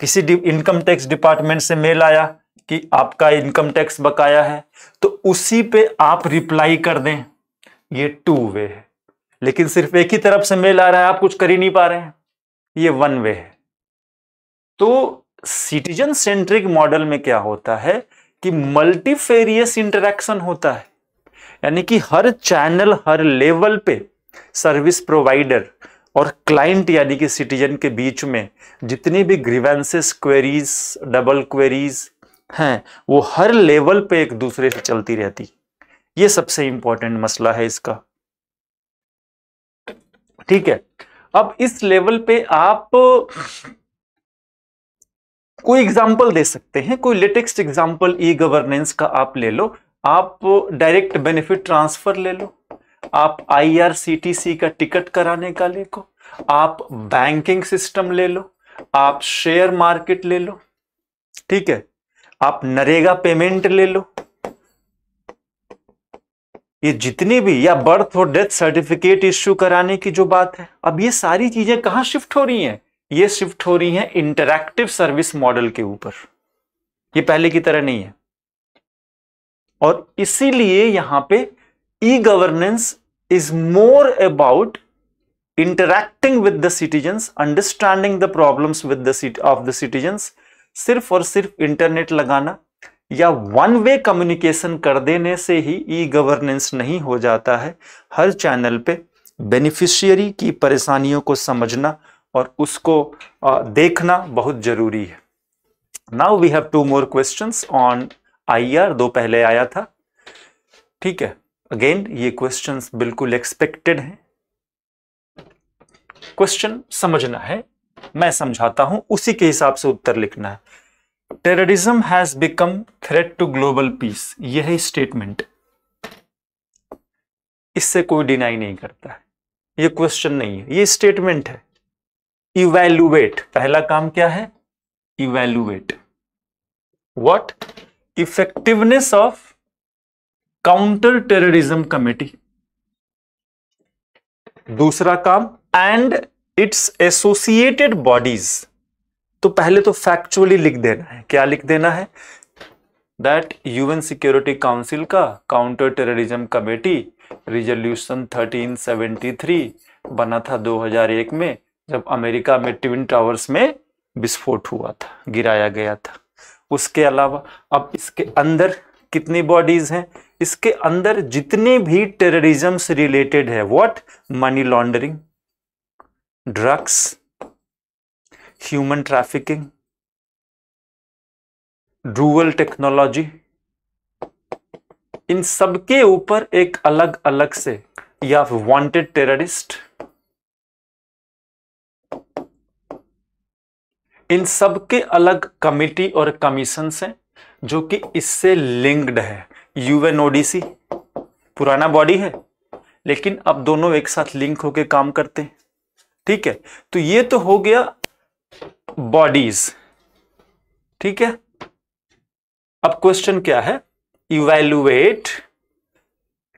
किसी इनकम टैक्स डिपार्टमेंट से मेल आया कि आपका इनकम टैक्स बकाया है तो उसी पे आप रिप्लाई कर दें ये टू वे है लेकिन सिर्फ एक ही तरफ से मेल आ रहा है आप कुछ कर ही नहीं पा रहे हैं ये वन वे है तो सिटीजन सेंट्रिक मॉडल में क्या होता है कि मल्टीफेरियस इंटरेक्शन होता है यानी कि हर चैनल हर लेवल पे सर्विस प्रोवाइडर और क्लाइंट यानी कि सिटीजन के बीच में जितनी भी ग्रीवेंसेस क्वेरीज डबल क्वेरीज हैं वो हर लेवल पे एक दूसरे से चलती रहती ये सबसे इंपॉर्टेंट मसला है इसका ठीक है अब इस लेवल पे आप कोई एग्जाम्पल दे सकते हैं कोई लेटेस्ट एग्जाम्पल ई गवर्नेंस का आप ले लो आप डायरेक्ट बेनिफिट ट्रांसफर ले लो आप आईआरसीटीसी का टिकट कराने का ले लो आप बैंकिंग सिस्टम ले लो आप शेयर मार्केट ले लो ठीक है आप नरेगा पेमेंट ले लो ये जितनी भी या बर्थ और डेथ सर्टिफिकेट इश्यू कराने की जो बात है अब ये सारी चीजें कहां शिफ्ट हो रही हैं ये शिफ्ट हो रही है इंटरैक्टिव सर्विस मॉडल के ऊपर ये पहले की तरह नहीं है और इसीलिए यहां पे e governance is more about interacting with the citizens understanding the problems with the of the citizens सिर्फ और सिर्फ इंटरनेट लगाना या वन वे कम्युनिकेशन कर देने से ही ई गवर्नेंस नहीं हो जाता है हर चैनल पे बेनिफिशियरी की परेशानियों को समझना और उसको देखना बहुत जरूरी है now we have two more question on I R दो पहले आया था ठीक है अगेन ये क्वेश्चन बिल्कुल एक्सपेक्टेड हैं क्वेश्चन समझना है मैं समझाता हूं उसी के हिसाब से उत्तर लिखना है terrorism has become threat to global peace यह है स्टेटमेंट इससे कोई डिनाई नहीं करता है ये क्वेश्चन नहीं है ये स्टेटमेंट है इवेल्युएट पहला काम क्या है evaluate what effectiveness of counter terrorism committee दूसरा काम एंड इट्स एसोसिएटेड बॉडीज तो पहले तो फैक्चुअली लिख देना है क्या लिख देना है दैट यूएन सिक्योरिटी काउंसिल का काउंटर टेररिज्म कमेटी रिजोल्यूशन 1373 बना था 2001 में जब अमेरिका में ट्विन टावर्स में विस्फोट हुआ था गिराया गया था उसके अलावा अब इसके अंदर कितनी बॉडीज हैं इसके अंदर जितने भी टेररिज्म से रिलेटेड है what money laundering drugs human trafficking rural technology इन सबके ऊपर एक अलग अलग से या वांटेड टेररिस्ट इन सब के अलग कमिटी और कमीशन हैं जो कि इससे लिंक्ड है यूएनओडीसी पुराना बॉडी है लेकिन अब दोनों एक साथ लिंक होकर काम करते हैं ठीक है तो ये तो हो गया बॉडीज ठीक है अब क्वेश्चन क्या है इवेलुएट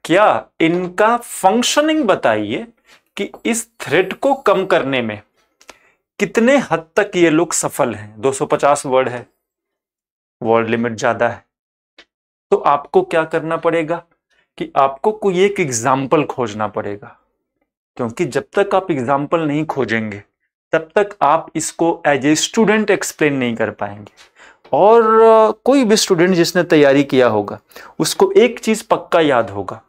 क्या इनका फंक्शनिंग बताइए कि इस थ्रेट को कम करने में कितने हद तक ये लोग सफल हैं 250 वर्ड है वर्ड लिमिट ज़्यादा है तो आपको क्या करना पड़ेगा कि आपको कोई एक एग्जाम्पल खोजना पड़ेगा क्योंकि जब तक आप एग्जाम्पल नहीं खोजेंगे तब तक आप इसको एज ए स्टूडेंट एक्सप्लेन नहीं कर पाएंगे और कोई भी स्टूडेंट जिसने तैयारी किया होगा उसको एक चीज़ पक्का याद होगा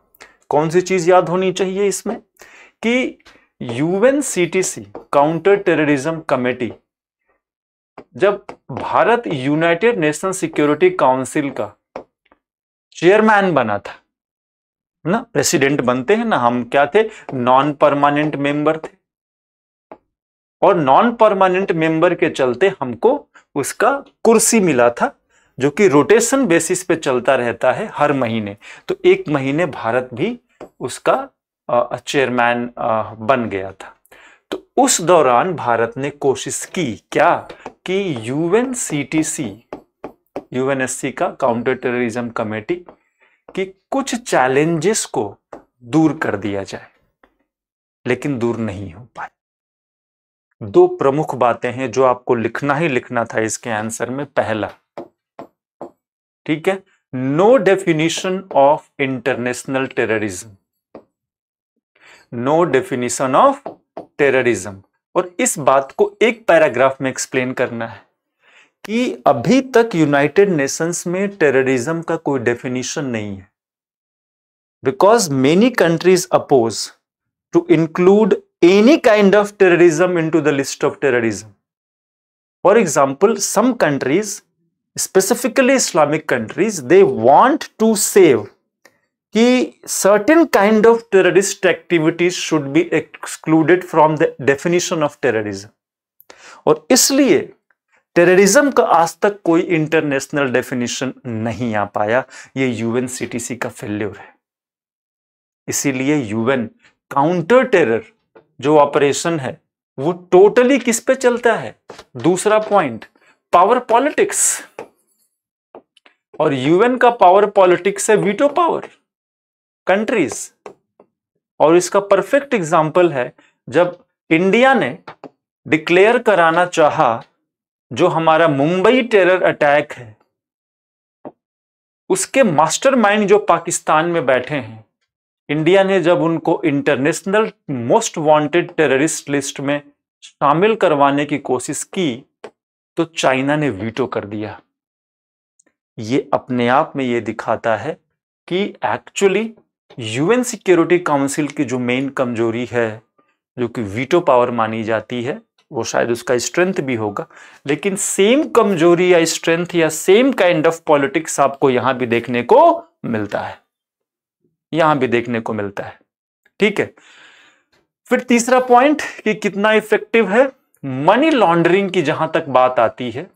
कौन सी चीज़ याद होनी चाहिए इसमें कि UN CTC counter terrorism committee जब Bharat United Nation security council का चेयरमैन बना था ना प्रेसिडेंट बनते हैं ना हम क्या थे नॉन परमानेंट मेंबर थे और नॉन परमानेंट मेंबर के चलते हमको उसका कुर्सी मिला था जो कि रोटेशन बेसिस पे चलता रहता है हर महीने तो एक महीने भारत भी उसका चेयरमैन बन गया था तो उस दौरान भारत ने कोशिश की क्या कि यूएन यूएनएससी का काउंटर टेररिज्म कमेटी की कुछ चैलेंजेस को दूर कर दिया जाए लेकिन दूर नहीं हो पाए दो प्रमुख बातें हैं जो आपको लिखना ही लिखना था इसके आंसर में पहला ठीक है no definition of international terrorism no definition of terrorism और इस बात को एक पैराग्राफ में एक्सप्लेन करना है कि अभी तक यूनाइटेड नेशंस में टेररिज्म का कोई डेफिनेशन नहीं है because many countries oppose to include any kind of terrorism into the list of terrorism for example some countries specifically Islamic countries they want to save कि certain kind of terrorist activities should be excluded from the definition of terrorism और इसलिए terrorism का आज तक कोई international definition नहीं आ पाया ये यूएन सीटीसी का फेल्योर है इसीलिए यूएन काउंटर टेरर जो ऑपरेशन है वो टोटली किस पे चलता है दूसरा पॉइंट पावर पॉलिटिक्स और यूएन का पावर पॉलिटिक्स है वीटो पावर कंट्रीज और इसका परफेक्ट एग्जाम्पल है जब इंडिया ने डिक्लेयर कराना चाहा जो हमारा मुंबई टेरर अटैक है उसके मास्टरमाइंड जो पाकिस्तान में बैठे हैं इंडिया ने जब उनको international most wanted terrorist list में शामिल करवाने की कोशिश की तो चाइना ने वीटो कर दिया ये अपने आप में ये दिखाता है कि एक्चुअली यूएन सिक्योरिटी काउंसिल की जो मेन कमजोरी है जो कि वीटो पावर मानी जाती है वो शायद उसका स्ट्रेंथ भी होगा लेकिन सेम कमजोरी या स्ट्रेंथ या सेम काइंड ऑफ पॉलिटिक्स आपको यहां भी देखने को मिलता है यहां भी देखने को मिलता है ठीक है फिर तीसरा पॉइंट कि कितना इफेक्टिव है मनी लॉन्ड्रिंग की जहां तक बात आती है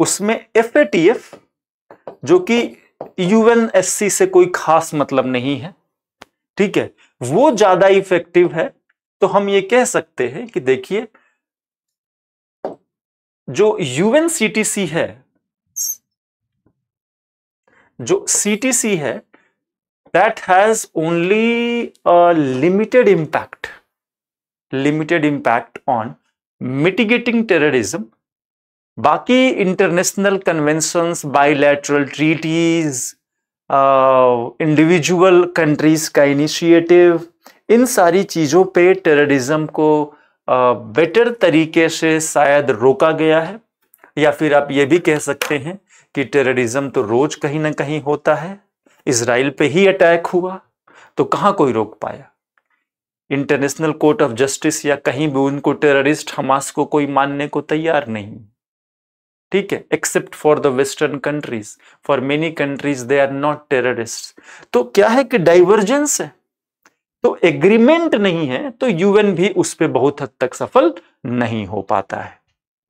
उसमें एफ जो कि यूएनएससी से कोई खास मतलब नहीं है ठीक है वो ज्यादा इफेक्टिव है तो हम ये कह सकते हैं कि देखिए जो सीटीसी है जो सीटीसी है that has only limited impact limited impact on mitigating terrorism बाकी international convention bilateral treaties individual countries का इनिशिएटिव इन सारी चीज़ों पे टेररिज्म को बेटर uh, तरीके से शायद रोका गया है या फिर आप ये भी कह सकते हैं कि टेररिज्म तो रोज कहीं ना कहीं होता है इसराइल पे ही अटैक हुआ तो कहाँ कोई रोक पाया इंटरनेशनल कोर्ट ऑफ जस्टिस या कहीं भी उनको टेररिस्ट हमास को कोई मानने को तैयार नहीं ठीक है except for the western countries for many countries they are not terrorist तो क्या है कि डाइवर्जेंस है तो एग्रीमेंट नहीं है तो यूएन भी उस पर बहुत हद तक सफल नहीं हो पाता है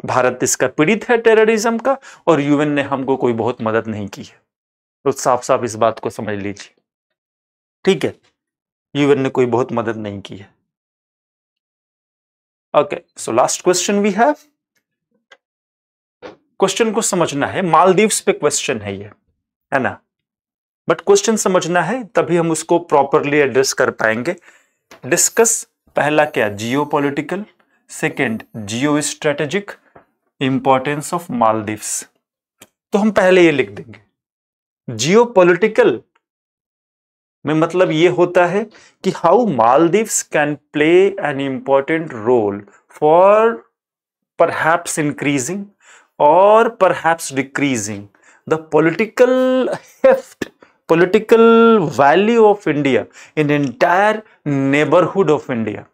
भारत इसका पीड़ित है टेररिज्म का और यूएन ने हमको कोई बहुत मदद नहीं की है तो साफ साफ इस बात को समझ लीजिए ठीक है यूएन ने कोई बहुत मदद नहीं की है okay so last question we have question को समझना है मालदीव्स पे क्वेश्चन है ये है ना बट क्वेश्चन समझना है तभी हम उसको प्रॉपरली एड्रेस कर पाएंगे डिस्कस पहला क्या geo political second geo strategic importance of Maldives तो हम पहले ये लिख देंगे जियो पोलिटिकल में मतलब ये होता है कि how Maldives can play an important role for perhaps increasing or perhaps decreasing the political heft political value of India in entire neighborhood of India.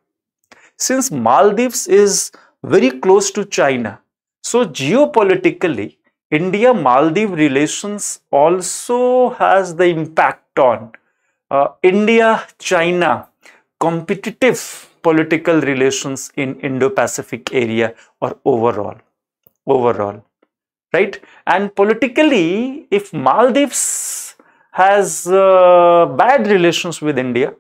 Since Maldives is very close to China, so geopolitically, India-Maldive relations also has the impact on uh, India-China competitive political relations in Indo-Pacific area or overall. overall right and politically if maldives has uh, bad relations with india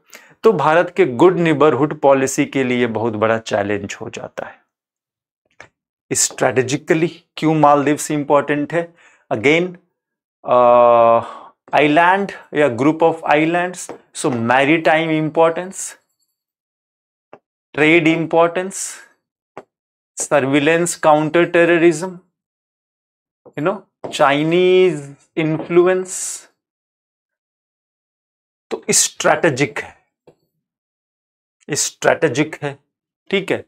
तो भारत के good neighbourhood policy के लिए बहुत बड़ा challenge हो जाता है strategically क्यों मालदीव्स इंपॉर्टेंट है अगेन आइलैंड uh, या group of islands so maritime importance trade importance surveillance counter terrorism you know Chinese influence तो स्ट्रैटेजिक है स्ट्रैटेजिक है ठीक है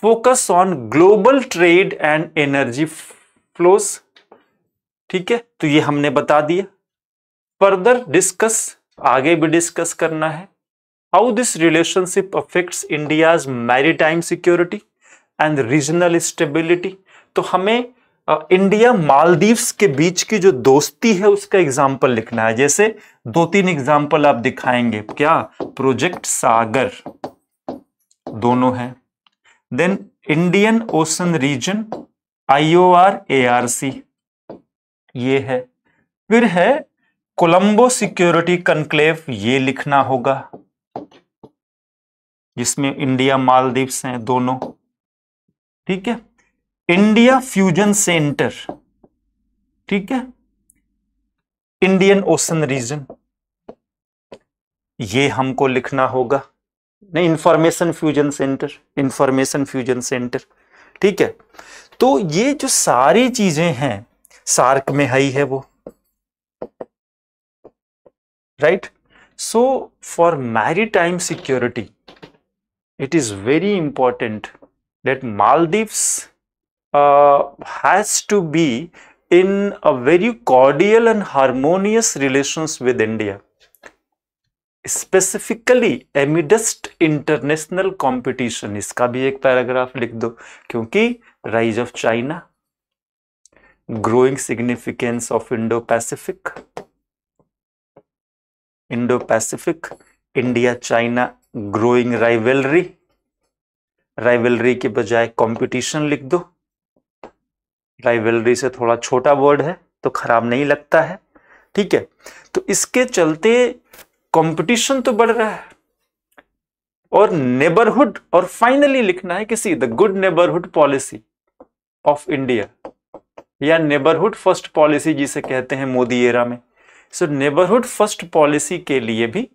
focus on global trade and energy flows ठीक है तो ये हमने बता दिया फर्दर डिस्कस आगे भी डिस्कस करना है how this relationship affects India's maritime security and regional stability तो हमें इंडिया मालदीव्स के बीच की जो दोस्ती है उसका एग्जाम्पल लिखना है जैसे दो तीन एग्जाम्पल आप दिखाएंगे क्या प्रोजेक्ट सागर दोनों है then Indian Ocean region IOR ARC ये है फिर है कोलंबो सिक्योरिटी कंक्लेव ये लिखना होगा जिसमें इंडिया मालदीव्स हैं दोनों ठीक है इंडिया फ्यूजन सेंटर ठीक है इंडियन ओशन रीजन ये हमको लिखना होगा नहीं information fusion center information fusion center ठीक है तो ये जो सारी चीजें हैं सार्क में है ही है वो right so for maritime security it is very important that Maldives uh, has to be in a very cordial and harmonious relations with India, specifically amidst international competition. इसका भी एक पैराग्राफ लिख दो क्योंकि rise of China, growing significance of Indo-Pacific, Indo-Pacific, India-China growing rivalry rivalry के बजाय competition लिख दो राइवलरी से थोड़ा छोटा वर्ड है तो खराब नहीं लगता है ठीक है तो इसके चलते कंपटीशन तो बढ़ रहा है और नेबरहुड और फाइनली लिखना है किसी the good neighbourhood policy of India या नेबरहुड फर्स्ट पॉलिसी जिसे कहते हैं मोदी एरा में सो नेबरहुड फर्स्ट पॉलिसी के लिए भी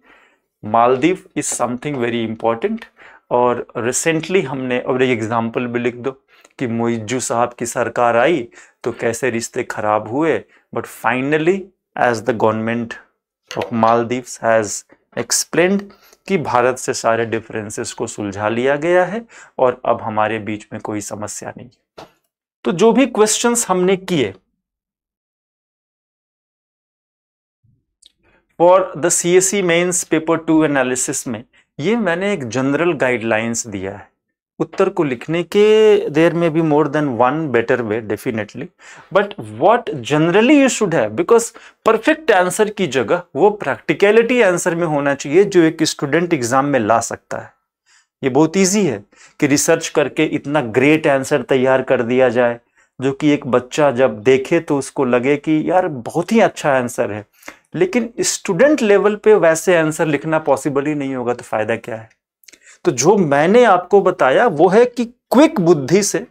Maldive is something very important और रिसेंटली हमने और एक एग्ज़ाम्पल भी लिख दो कि मोइजू साहब की सरकार आई तो कैसे रिश्ते ख़राब हुए but finally as the government of Maldives has explained कि भारत से सारे डिफरेंसेस को सुलझा लिया गया है और अब हमारे बीच में कोई समस्या नहीं है तो जो भी क्वेश्चंस हमने किए for the C S C mains paper two analysis में ये मैंने एक जनरल गाइडलाइंस दिया है उत्तर को लिखने के देर में भी more than one better way definitely but what generally you should have because perfect answer की जगह वो प्रैक्टिकलिटी आंसर में होना चाहिए जो एक स्टूडेंट एग्जाम में ला सकता है ये बहुत ईजी है कि रिसर्च करके इतना ग्रेट आंसर तैयार कर दिया जाए जो कि एक बच्चा जब देखे तो उसको लगे कि यार बहुत ही अच्छा आंसर है लेकिन स्टूडेंट लेवल पे वैसे आंसर लिखना पॉसिबल ही नहीं होगा तो फायदा क्या है तो जो मैंने आपको बताया वो है कि क्विक बुद्धि से